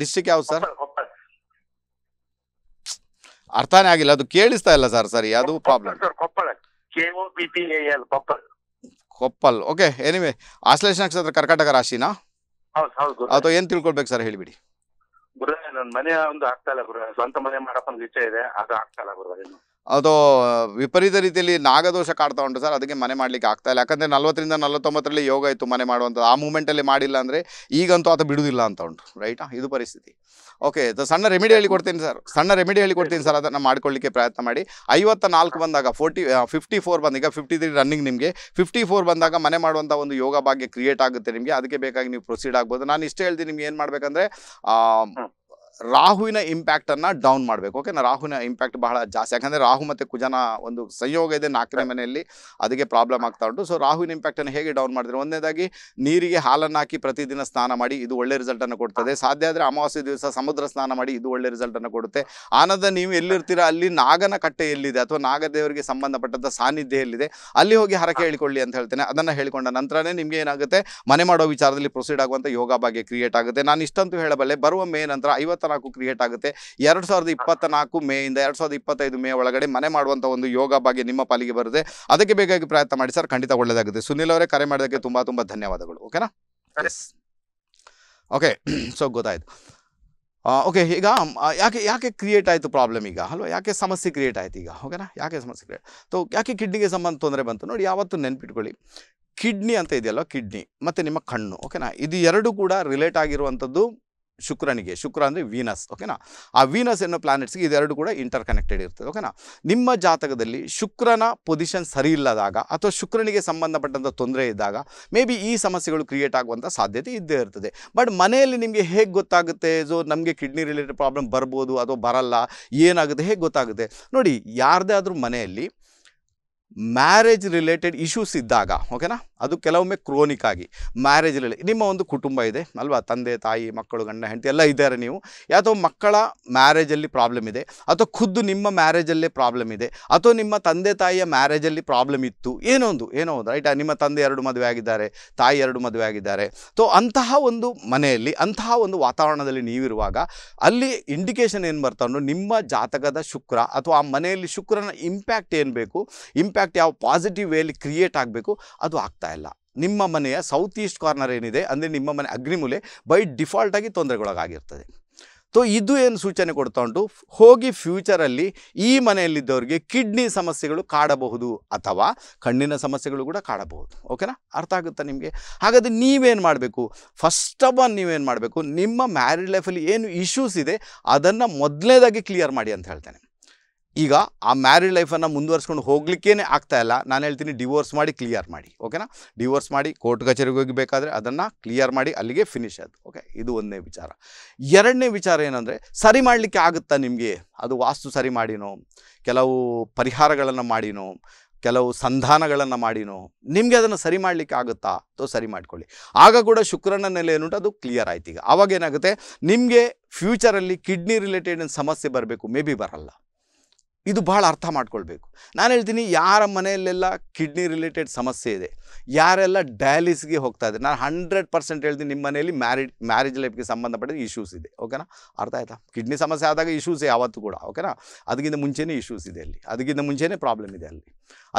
ಡಿಸ್ಟಿಕ್ ಯಾವ್ದು ಸರ್ ಕೊಪ್ಪಳ ಅರ್ಥನೇ ಆಗಿಲ್ಲ ಅದು ಕೇಳಿಸ್ತಾ ಇಲ್ಲ ಸರ್ ಸರಿ ಅದು problem sir Koppal okay anyway Ashlesha ನಕ್ಷತ್ರ ಕರ್ಕಾಟಕ ರಾಶಿನಾ ಹೌದು ಹೌದು ಏನ್ ತಿಳ್ಕೊಳ್ಬೇಕು ಸರ್ ಹೇಳಿಬಿಡಿ ಗುರು ನನ್ನ ಮನೆ ಒಂದು ಆಗ್ತಾ ಇಲ್ಲ ಗುರು ಸ್ವಂತ ಮನೆ ಮಾಡಪ್ಪ ಒಂದು ಇಚ್ಛೆ ಇದೆ ಅದು ಆಗ್ತಾ ಇಲ್ಲ ಗುರು ಅದು ವಿಪರೀತ ರೀತಿಯಲ್ಲಿ ನಾಗದೋಷ ಕಾಡ್ತಾ ಉಂಟು ಸರ್ ಅದಕ್ಕೆ ಮನೆ ಮಾಡಲಿಕ್ಕೆ ಆಗ್ತಾ ಇಲ್ಲ ಯಾಕಂದರೆ ನಲ್ವತ್ತರಿಂದ ನಲವತ್ತೊಂಬತ್ತರಲ್ಲಿ ಯೋಗ ಇತ್ತು ಮನೆ ಮಾಡುವಂಥದ್ದು ಆ ಮೂಮೆಂಟಲ್ಲಿ ಮಾಡಿಲ್ಲ ಅಂದರೆ ಈಗಂತೂ ಅದು ಬಿಡುವುದಿಲ್ಲ ಅಂತ ಉಂಟು ರೈಟಾ ಇದು ಪರಿಸ್ಥಿತಿ ಓಕೆ ಸಣ್ಣ ರೆಮಿಡಿ ಹೇಳಿ ಕೊಡ್ತೀನಿ ಸರ್ ಸಣ್ಣ ರೆಮಿಡಿ ಹೇಳಿ ಕೊಡ್ತೀನಿ ಸರ್ ಅದನ್ನು ಮಾಡ್ಕೊಳ್ಳಿಕ್ಕೆ ಪ್ರಯತ್ನ ಮಾಡಿ ಐವತ್ತ ನಾಲ್ಕು ಬಂದಾಗ ಫೋರ್ಟಿ ಫಿಫ್ಟಿ ಫೋರ್ ಬಂದಾಗ ಫಿಫ್ಟಿ ತ್ರೀ ರನ್ನಿಂಗ್ ನಿಮಗೆ ಫಿಫ್ಟಿ ಫೋರ್ ಬಂದಾಗ ಮನೆ ಮಾಡುವಂಥ ಒಂದು ಯೋಗ ಭಾಗ್ಯ ಕ್ರಿಯೇಟ್ ಆಗುತ್ತೆ ನಿಮಗೆ ಅದಕ್ಕೆ ಬೇಕಾಗಿ ನೀವು ಪ್ರೊಸೀಡ್ ಆಗ್ಬೋದು ನಾನು ಇಷ್ಟೇ ಹೇಳ್ತೀನಿ ನಿಮ್ಗೆ ಏನು ಮಾಡಬೇಕಂದ್ರೆ ರಾಹುವಿನ ಇಂಪ್ಯಾಕ್ಟನ್ನು ಡೌನ್ ಮಾಡಬೇಕು ಓಕೆನಾ ರಾಹುವಿನ ಇಂಪ್ಯಾಕ್ಟ್ ಬಹಳ ಜಾಸ್ತಿ ಯಾಕಂದರೆ ರಾಹು ಮತ್ತು ಕುಜನ ಒಂದು ಸಂಯೋಗ ಇದೆ ನಾಲ್ಕನೇ ಮನೆಯಲ್ಲಿ ಅದಕ್ಕೆ ಪ್ರಾಬ್ಲಮ್ ಆಗ್ತಾ ಉಂಟು ಸೊ ರಾಹುವಿನ ಇಂಪ್ಯಾಕ್ಟನ್ನು ಹೇಗೆ ಡೌನ್ ಮಾಡಿದ್ರೆ ಒಂದನೇದಾಗಿ ನೀರಿಗೆ ಹಾಲನ್ನು ಹಾಕಿ ಪ್ರತಿದಿನ ಸ್ನಾನ ಮಾಡಿ ಇದು ಒಳ್ಳೆ ರಿಸಲ್ಟನ್ನು ಕೊಡ್ತದೆ ಸಾಧ್ಯ ಆದರೆ ಅಮಾವಾಸ್ಯ ದಿವಸ ಸಮುದ್ರ ಸ್ನಾನ ಮಾಡಿ ಇದು ಒಳ್ಳೆ ರಿಸಲ್ಟನ್ನು ಕೊಡುತ್ತೆ ಆನಂದ ನೀವು ಎಲ್ಲಿರ್ತೀರ ಅಲ್ಲಿ ನಾಗನ ಕಟ್ಟೆ ಎಲ್ಲಿದೆ ಅಥವಾ ನಾಗದೇವರಿಗೆ ಸಂಬಂಧಪಟ್ಟಂಥ ಸಾನ್ನಿಧ್ಯ ಎಲ್ಲಿದೆ ಅಲ್ಲಿ ಹೋಗಿ ಹರಕೆ ಹೇಳಿಕೊಳ್ಳಿ ಅಂತ ಹೇಳ್ತೇನೆ ಅದನ್ನು ಹೇಳಿಕೊಂಡ ನಂತರನೇ ನಿಮಗೆ ಏನಾಗುತ್ತೆ ಮನೆ ಮಾಡೋ ವಿಚಾರದಲ್ಲಿ ಪ್ರೊಸೀಡ್ ಆಗುವಂಥ ಯೋಗ ಬಗ್ಗೆ ಕ್ರಿಯೇಟ್ ಆಗುತ್ತೆ ನಾನು ಇಷ್ಟಂತೂ ಹೇಳಬಲ್ಲೆ ಬರುವ ಮೇ ನಂತರ ಐವತ್ತು ಇಪ್ಪತ್ನಾಲ್ಕು ಕ್ರಿಯೇಟ್ ಆಗುತ್ತೆ ಎರಡ್ ಸಾವಿರದ ಇಪ್ಪತ್ತ ನಾಲ್ಕು ಮೇ ಇಂದ ಎರಡ್ ಸಾವಿರದ ಇಪ್ಪತ್ತೈದು ಮೇ ಒಳಗಡೆ ಮನೆ ಮಾಡುವಂತ ಒಂದು ಯೋಗ ಭಾಗ್ಯ ನಿಮ್ಮ ಪಾಲಿಗೆ ಬರುತ್ತೆ ಅದಕ್ಕೆ ಬೇಕಾಗಿ ಪ್ರಯತ್ನ ಮಾಡಿ ಸರ್ ಖಂಡಿತ ಒಳ್ಳೇದಾಗುತ್ತೆ ಸುನಿಲ್ ಅವರೇ ಕರೆ ಮಾಡೋದಕ್ಕೆ ತುಂಬಾ ತುಂಬಾ ಧನ್ಯವಾದಗಳು ಓಕೆನಾ ಓಕೆ ಸೊ ಗೊತ್ತಾಯ್ತು ಓಕೆ ಈಗ ಯಾಕೆ ಯಾಕೆ ಕ್ರಿಯೇಟ್ ಆಯಿತು ಪ್ರಾಬ್ಲಮ್ ಈಗ ಅಲ್ವಾ ಯಾಕೆ ಸಮಸ್ಯೆ ಕ್ರಿಯೇಟ್ ಆಯಿತು ಈಗ ಓಕೆನಾ ಯಾಕೆ ಸಮಸ್ಯೆ ಕ್ರಿಯೇಟ್ ತೊ ಯಾಕೆ ಕಿಡ್ನಿಗೆ ಸಂಬಂಧ ತೊಂದರೆ ಬಂತು ನೋಡಿ ಯಾವತ್ತು ನೆನ್ಪಿಟ್ಕೊಳ್ಳಿ ಕಿಡ್ನಿ ಅಂತ ಇದೆಯಲ್ಲ ಕಿಡ್ನಿ ಮತ್ತು ನಿಮ್ಮ ಕಣ್ಣು ಓಕೆನಾ ಇದು ಎರಡು ಕೂಡ ರಿಲೇಟ್ ಆಗಿರುವಂಥದ್ದು ಶುಕ್ರನಿಗೆ ಶುಕ್ರ ಅಂದರೆ ವೀನಸ್ ಓಕೆನಾ ಆ ವೀನಸ್ ಎನ್ನೋ ಪ್ಲಾನೆಟ್ಸ್ಗೆ ಇದೆರಡು ಕೂಡ ಇಂಟರ್ ಕನೆಕ್ಟೆಡ್ ಇರ್ತದೆ ಓಕೆನಾ ನಿಮ್ಮ ಜಾತಕದಲ್ಲಿ ಶುಕ್ರನ ಪೊಸಿಷನ್ ಸರಿ ಇಲ್ಲದಾಗ ಅಥವಾ ಶುಕ್ರನಿಗೆ ಸಂಬಂಧಪಟ್ಟಂಥ ತೊಂದರೆ ಇದ್ದಾಗ ಮೇ ಬಿ ಈ ಸಮಸ್ಯೆಗಳು ಕ್ರಿಯೇಟ್ ಆಗುವಂಥ ಸಾಧ್ಯತೆ ಇದ್ದೇ ಇರ್ತದೆ ಬಟ್ ಮನೆಯಲ್ಲಿ ನಿಮಗೆ ಹೇಗೆ ಗೊತ್ತಾಗುತ್ತೆ ಸೊ ನಮಗೆ ಕಿಡ್ನಿ ರಿಲೇಟೆಡ್ ಪ್ರಾಬ್ಲಮ್ ಬರ್ಬೋದು ಅಥವಾ ಬರಲ್ಲ ಏನಾಗುತ್ತೆ ಹೇಗೆ ಗೊತ್ತಾಗುತ್ತೆ ನೋಡಿ ಯಾರದೇ ಆದರೂ ಮನೆಯಲ್ಲಿ ಮ್ಯಾರೇಜ್ ರಿಲೇಟೆಡ್ ಇಶ್ಯೂಸ್ ಇದ್ದಾಗ ಓಕೆನಾ ಅದು ಕೆಲವೊಮ್ಮೆ ಕ್ರೋನಿಕ್ ಆಗಿ ಮ್ಯಾರೇಜ್ ರಿಲೇಟೆಡ್ ನಿಮ್ಮ ಒಂದು ಕುಟುಂಬ ಇದೆ ಅಲ್ವಾ ತಂದೆ ತಾಯಿ ಮಕ್ಕಳು ಗಂಡ ಹೆಂಡತಿ ಎಲ್ಲ ಇದ್ದಾರೆ ನೀವು ಅಥವಾ ಮಕ್ಕಳ ಮ್ಯಾರೇಜಲ್ಲಿ ಪ್ರಾಬ್ಲಮ್ ಇದೆ ಅಥವಾ ಖುದ್ದು ನಿಮ್ಮ ಮ್ಯಾರೇಜಲ್ಲೇ ಪ್ರಾಬ್ಲಮ್ ಇದೆ ಅಥವಾ ನಿಮ್ಮ ತಂದೆ ತಾಯಿಯ ಮ್ಯಾರೇಜಲ್ಲಿ ಪ್ರಾಬ್ಲಮ್ ಇತ್ತು ಏನೋ ಒಂದು ಏನೋ ಒಂದು ರೈಟ್ ನಿಮ್ಮ ತಂದೆ ಎರಡು ಮದುವೆ ಆಗಿದ್ದಾರೆ ತಾಯಿ ಎರಡು ಮದುವೆ ಆಗಿದ್ದಾರೆ ಸೊ ಅಂತಹ ಒಂದು ಮನೆಯಲ್ಲಿ ಅಂತಹ ಒಂದು ವಾತಾವರಣದಲ್ಲಿ ನೀವಿರುವಾಗ ಅಲ್ಲಿ ಇಂಡಿಕೇಶನ್ ಏನು ಬರ್ತಾನೋ ನಿಮ್ಮ ಜಾತಕದ ಶುಕ್ರ ಅಥವಾ ಆ ಮನೆಯಲ್ಲಿ ಶುಕ್ರನ ಇಂಪ್ಯಾಕ್ಟ್ ಏನು ಬೇಕು ಇಂಪ್ಯಾಕ್ಟ್ ಇಂಪ್ಯಾಕ್ಟ್ ಯಾವ ಪಾಸಿಟಿವ್ ವೇಲಿ ಕ್ರಿಯೇಟ್ ಆಗಬೇಕು ಅದು ಆಗ್ತಾ ಇಲ್ಲ ನಿಮ್ಮ ಮನೆಯ ಸೌತ್ ಈಸ್ಟ್ ಕಾರ್ನರ್ ಏನಿದೆ ಅಂದರೆ ನಿಮ್ಮ ಮನೆ ಅಗ್ನಿಮೂಲೆ ಬೈ ಡಿಫಾಲ್ಟಾಗಿ ತೊಂದರೆಗೊಳಗಾಗಿರ್ತದೆ ತೊ ಇದು ಏನು ಸೂಚನೆ ಕೊಡ್ತಾ ಉಂಟು ಹೋಗಿ ಫ್ಯೂಚರಲ್ಲಿ ಈ ಮನೆಯಲ್ಲಿದ್ದವರಿಗೆ ಕಿಡ್ನಿ ಸಮಸ್ಯೆಗಳು ಕಾಡಬಹುದು ಅಥವಾ ಕಣ್ಣಿನ ಸಮಸ್ಯೆಗಳು ಕೂಡ ಕಾಡಬಹುದು ಓಕೆನಾ ಅರ್ಥ ಆಗುತ್ತಾ ನಿಮಗೆ ಹಾಗಾದರೆ ನೀವೇನು ಮಾಡಬೇಕು ಫಸ್ಟ್ ಆಫ್ ಆಲ್ ನೀವೇನು ಮಾಡಬೇಕು ನಿಮ್ಮ ಮ್ಯಾರಿಡ್ ಲೈಫಲ್ಲಿ ಏನು ಇಶ್ಯೂಸ್ ಇದೆ ಅದನ್ನು ಮೊದಲನೇದಾಗಿ ಕ್ಲಿಯರ್ ಮಾಡಿ ಅಂತ ಹೇಳ್ತೇನೆ ಈಗ ಆ ಮ್ಯಾರಿಡ್ ಲೈಫನ್ನು ಮುಂದುವರ್ಸ್ಕೊಂಡು ಹೋಗ್ಲಿಕ್ಕೇ ಆಗ್ತಾ ಇಲ್ಲ ನಾನು ಹೇಳ್ತೀನಿ ಡಿವೋರ್ಸ್ ಮಾಡಿ ಕ್ಲಿಯರ್ ಮಾಡಿ ಓಕೆನಾ ಡಿವೋರ್ಸ್ ಮಾಡಿ ಕೋರ್ಟ್ ಕಚೇರಿಗೆ ಹೋಗಿ ಬೇಕಾದರೆ ಅದನ್ನು ಕ್ಲಿಯರ್ ಮಾಡಿ ಅಲ್ಲಿಗೆ ಫಿನಿಶ್ ಅದು ಓಕೆ ಇದು ಒಂದನೇ ವಿಚಾರ ಎರಡನೇ ವಿಚಾರ ಏನಂದರೆ ಸರಿ ಮಾಡಲಿಕ್ಕೆ ಆಗುತ್ತಾ ನಿಮಗೆ ಅದು ವಾಸ್ತು ಸರಿ ಮಾಡಿನೋ ಕೆಲವು ಪರಿಹಾರಗಳನ್ನು ಮಾಡಿನೋ ಕೆಲವು ಸಂಧಾನಗಳನ್ನು ಮಾಡಿನೋ ನಿಮಗೆ ಅದನ್ನು ಸರಿ ಮಾಡಲಿಕ್ಕೆ ಆಗುತ್ತಾ ಅಥವಾ ಸರಿ ಮಾಡಿಕೊಳ್ಳಿ ಆಗ ಕೂಡ ಶುಕ್ರನ ನೆಲೆ ಏನುಂಟು ಅದು ಕ್ಲಿಯರ್ ಆಯ್ತು ಈಗ ಅವಾಗೇನಾಗುತ್ತೆ ಏನಾಗುತ್ತೆ ನಿಮಗೆ ಫ್ಯೂಚರಲ್ಲಿ ಕಿಡ್ನಿ ರಿಲೇಟೆಡ್ ಸಮಸ್ಯೆ ಬರಬೇಕು ಮೇ ಬಿ ಬರಲ್ಲ ಇದು ಭಾಳ ಅರ್ಥ ಮಾಡ್ಕೊಳ್ಬೇಕು ನಾನು ಹೇಳ್ತೀನಿ ಯಾರ ಮನೆಯಲ್ಲೆಲ್ಲ ಕಿಡ್ನಿ ರಿಲೇಟೆಡ್ ಸಮಸ್ಯೆ ಇದೆ ಯಾರೆಲ್ಲ ಡಯಾಲಿಸ್ಗೆ ಹೋಗ್ತಾ ಇದೆ ನಾನು ಹಂಡ್ರೆಡ್ ಪರ್ಸೆಂಟ್ ಹೇಳ್ತೀನಿ ನಿಮ್ಮ ಮನೆಯಲ್ಲಿ ಮ್ಯಾರಿಡ್ ಮ್ಯಾರೇಜ್ ಲೈಫ್ಗೆ ಸಂಬಂಧಪಟ್ಟ ಇಶ್ಯೂಸ್ ಇದೆ ಓಕೆನಾ ಅರ್ಥ ಆಯಿತಾ ಕಿಡ್ನಿ ಸಮಸ್ಯೆ ಆದಾಗ ಇಶ್ಯೂಸ್ ಯಾವತ್ತು ಕೂಡ ಓಕೆನಾ ಅದಕ್ಕಿಂತ ಮುಂಚೆನೇ ಇಶ್ಯೂಸ್ ಇದೆ ಅಲ್ಲಿ ಅದಕ್ಕಿಂತ ಮುಂಚೆನೇ ಪ್ರಾಬ್ಲಮ್ ಇದೆ ಅಲ್ಲಿ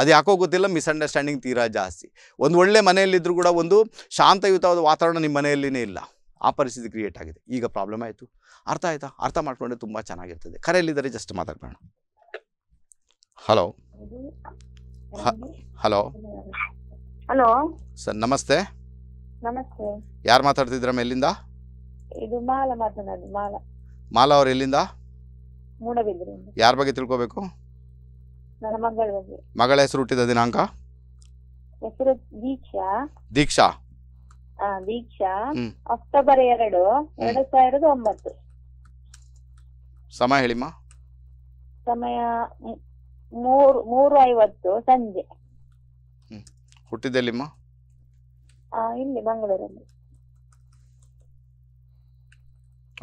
ಅದು ಯಾಕೋ ಗೊತ್ತಿಲ್ಲ ಮಿಸ್ಅಂಡರ್ಸ್ಟ್ಯಾಂಡಿಂಗ್ ತೀರಾ ಜಾಸ್ತಿ ಒಂದು ಒಳ್ಳೆ ಮನೆಯಲ್ಲಿದ್ದರೂ ಕೂಡ ಒಂದು ಶಾಂತಯುತವಾದ ವಾತಾವರಣ ನಿಮ್ಮ ಮನೆಯಲ್ಲಿನೇ ಇಲ್ಲ ಆ ಪರಿಸ್ಥಿತಿ ಕ್ರಿಯೇಟ್ ಆಗಿದೆ ಈಗ ಪ್ರಾಬ್ಲಮ್ ಆಯಿತು ಅರ್ಥ ಆಯಿತಾ ಅರ್ಥ ಮಾಡಿಕೊಂಡ್ರೆ ತುಂಬ ಚೆನ್ನಾಗಿರ್ತದೆ ಕರೆಯಲ್ಲಿದ್ದರೆ ಜಸ್ಟ್ ಮಾತಾಡ್ಕೊಳ್ಳೋಣ ಹಲೋ ಹಲೋ ಹಲೋ ಸರ್ ನಮಸ್ತೆ ನಮಸ್ತೆ ಯಾರು ಮಾತಾಡ್ತಿದ್ರ ಎಲ್ಲಿಂದ ಇದು ಮಾಲಾ ಮಾತನಾಡಿ ಮಾಲ ಮಾಲಾ ಅವ್ರು ಎಲ್ಲಿಂದ ಮೂಡಬಿದ್ರಿಂದ ಯಾರ ಬಗ್ಗೆ ತಿಳ್ಕೋಬೇಕು ನನ್ನ ಮಗಳ ಬಗ್ಗೆ ಮಗಳ ಹೆಸರು ಹುಟ್ಟಿದ ದಿನಾಂಕ ಹೆಸರು ದೀಕ್ಷಾ ದೀಕ್ಷಾ ಆ, ದೀಕ್ಷಾ ಅಕ್ಟೋಬರ್ ಎರಡು ಎರಡು ಸಾವಿರದ ಒಂಬತ್ತು ಸಮಯ ಹೇಳಿಮ್ಮ ಸಮಯ ಮೂರು ಮೂರು ಐವತ್ತು ಸಂಜೆ ಹುಟ್ಟಿದೆಲ್ಲಿಮ್ಮ ಆ, ಇಲ್ಲಿ ಮಂಗಳೂರಲ್ಲಿ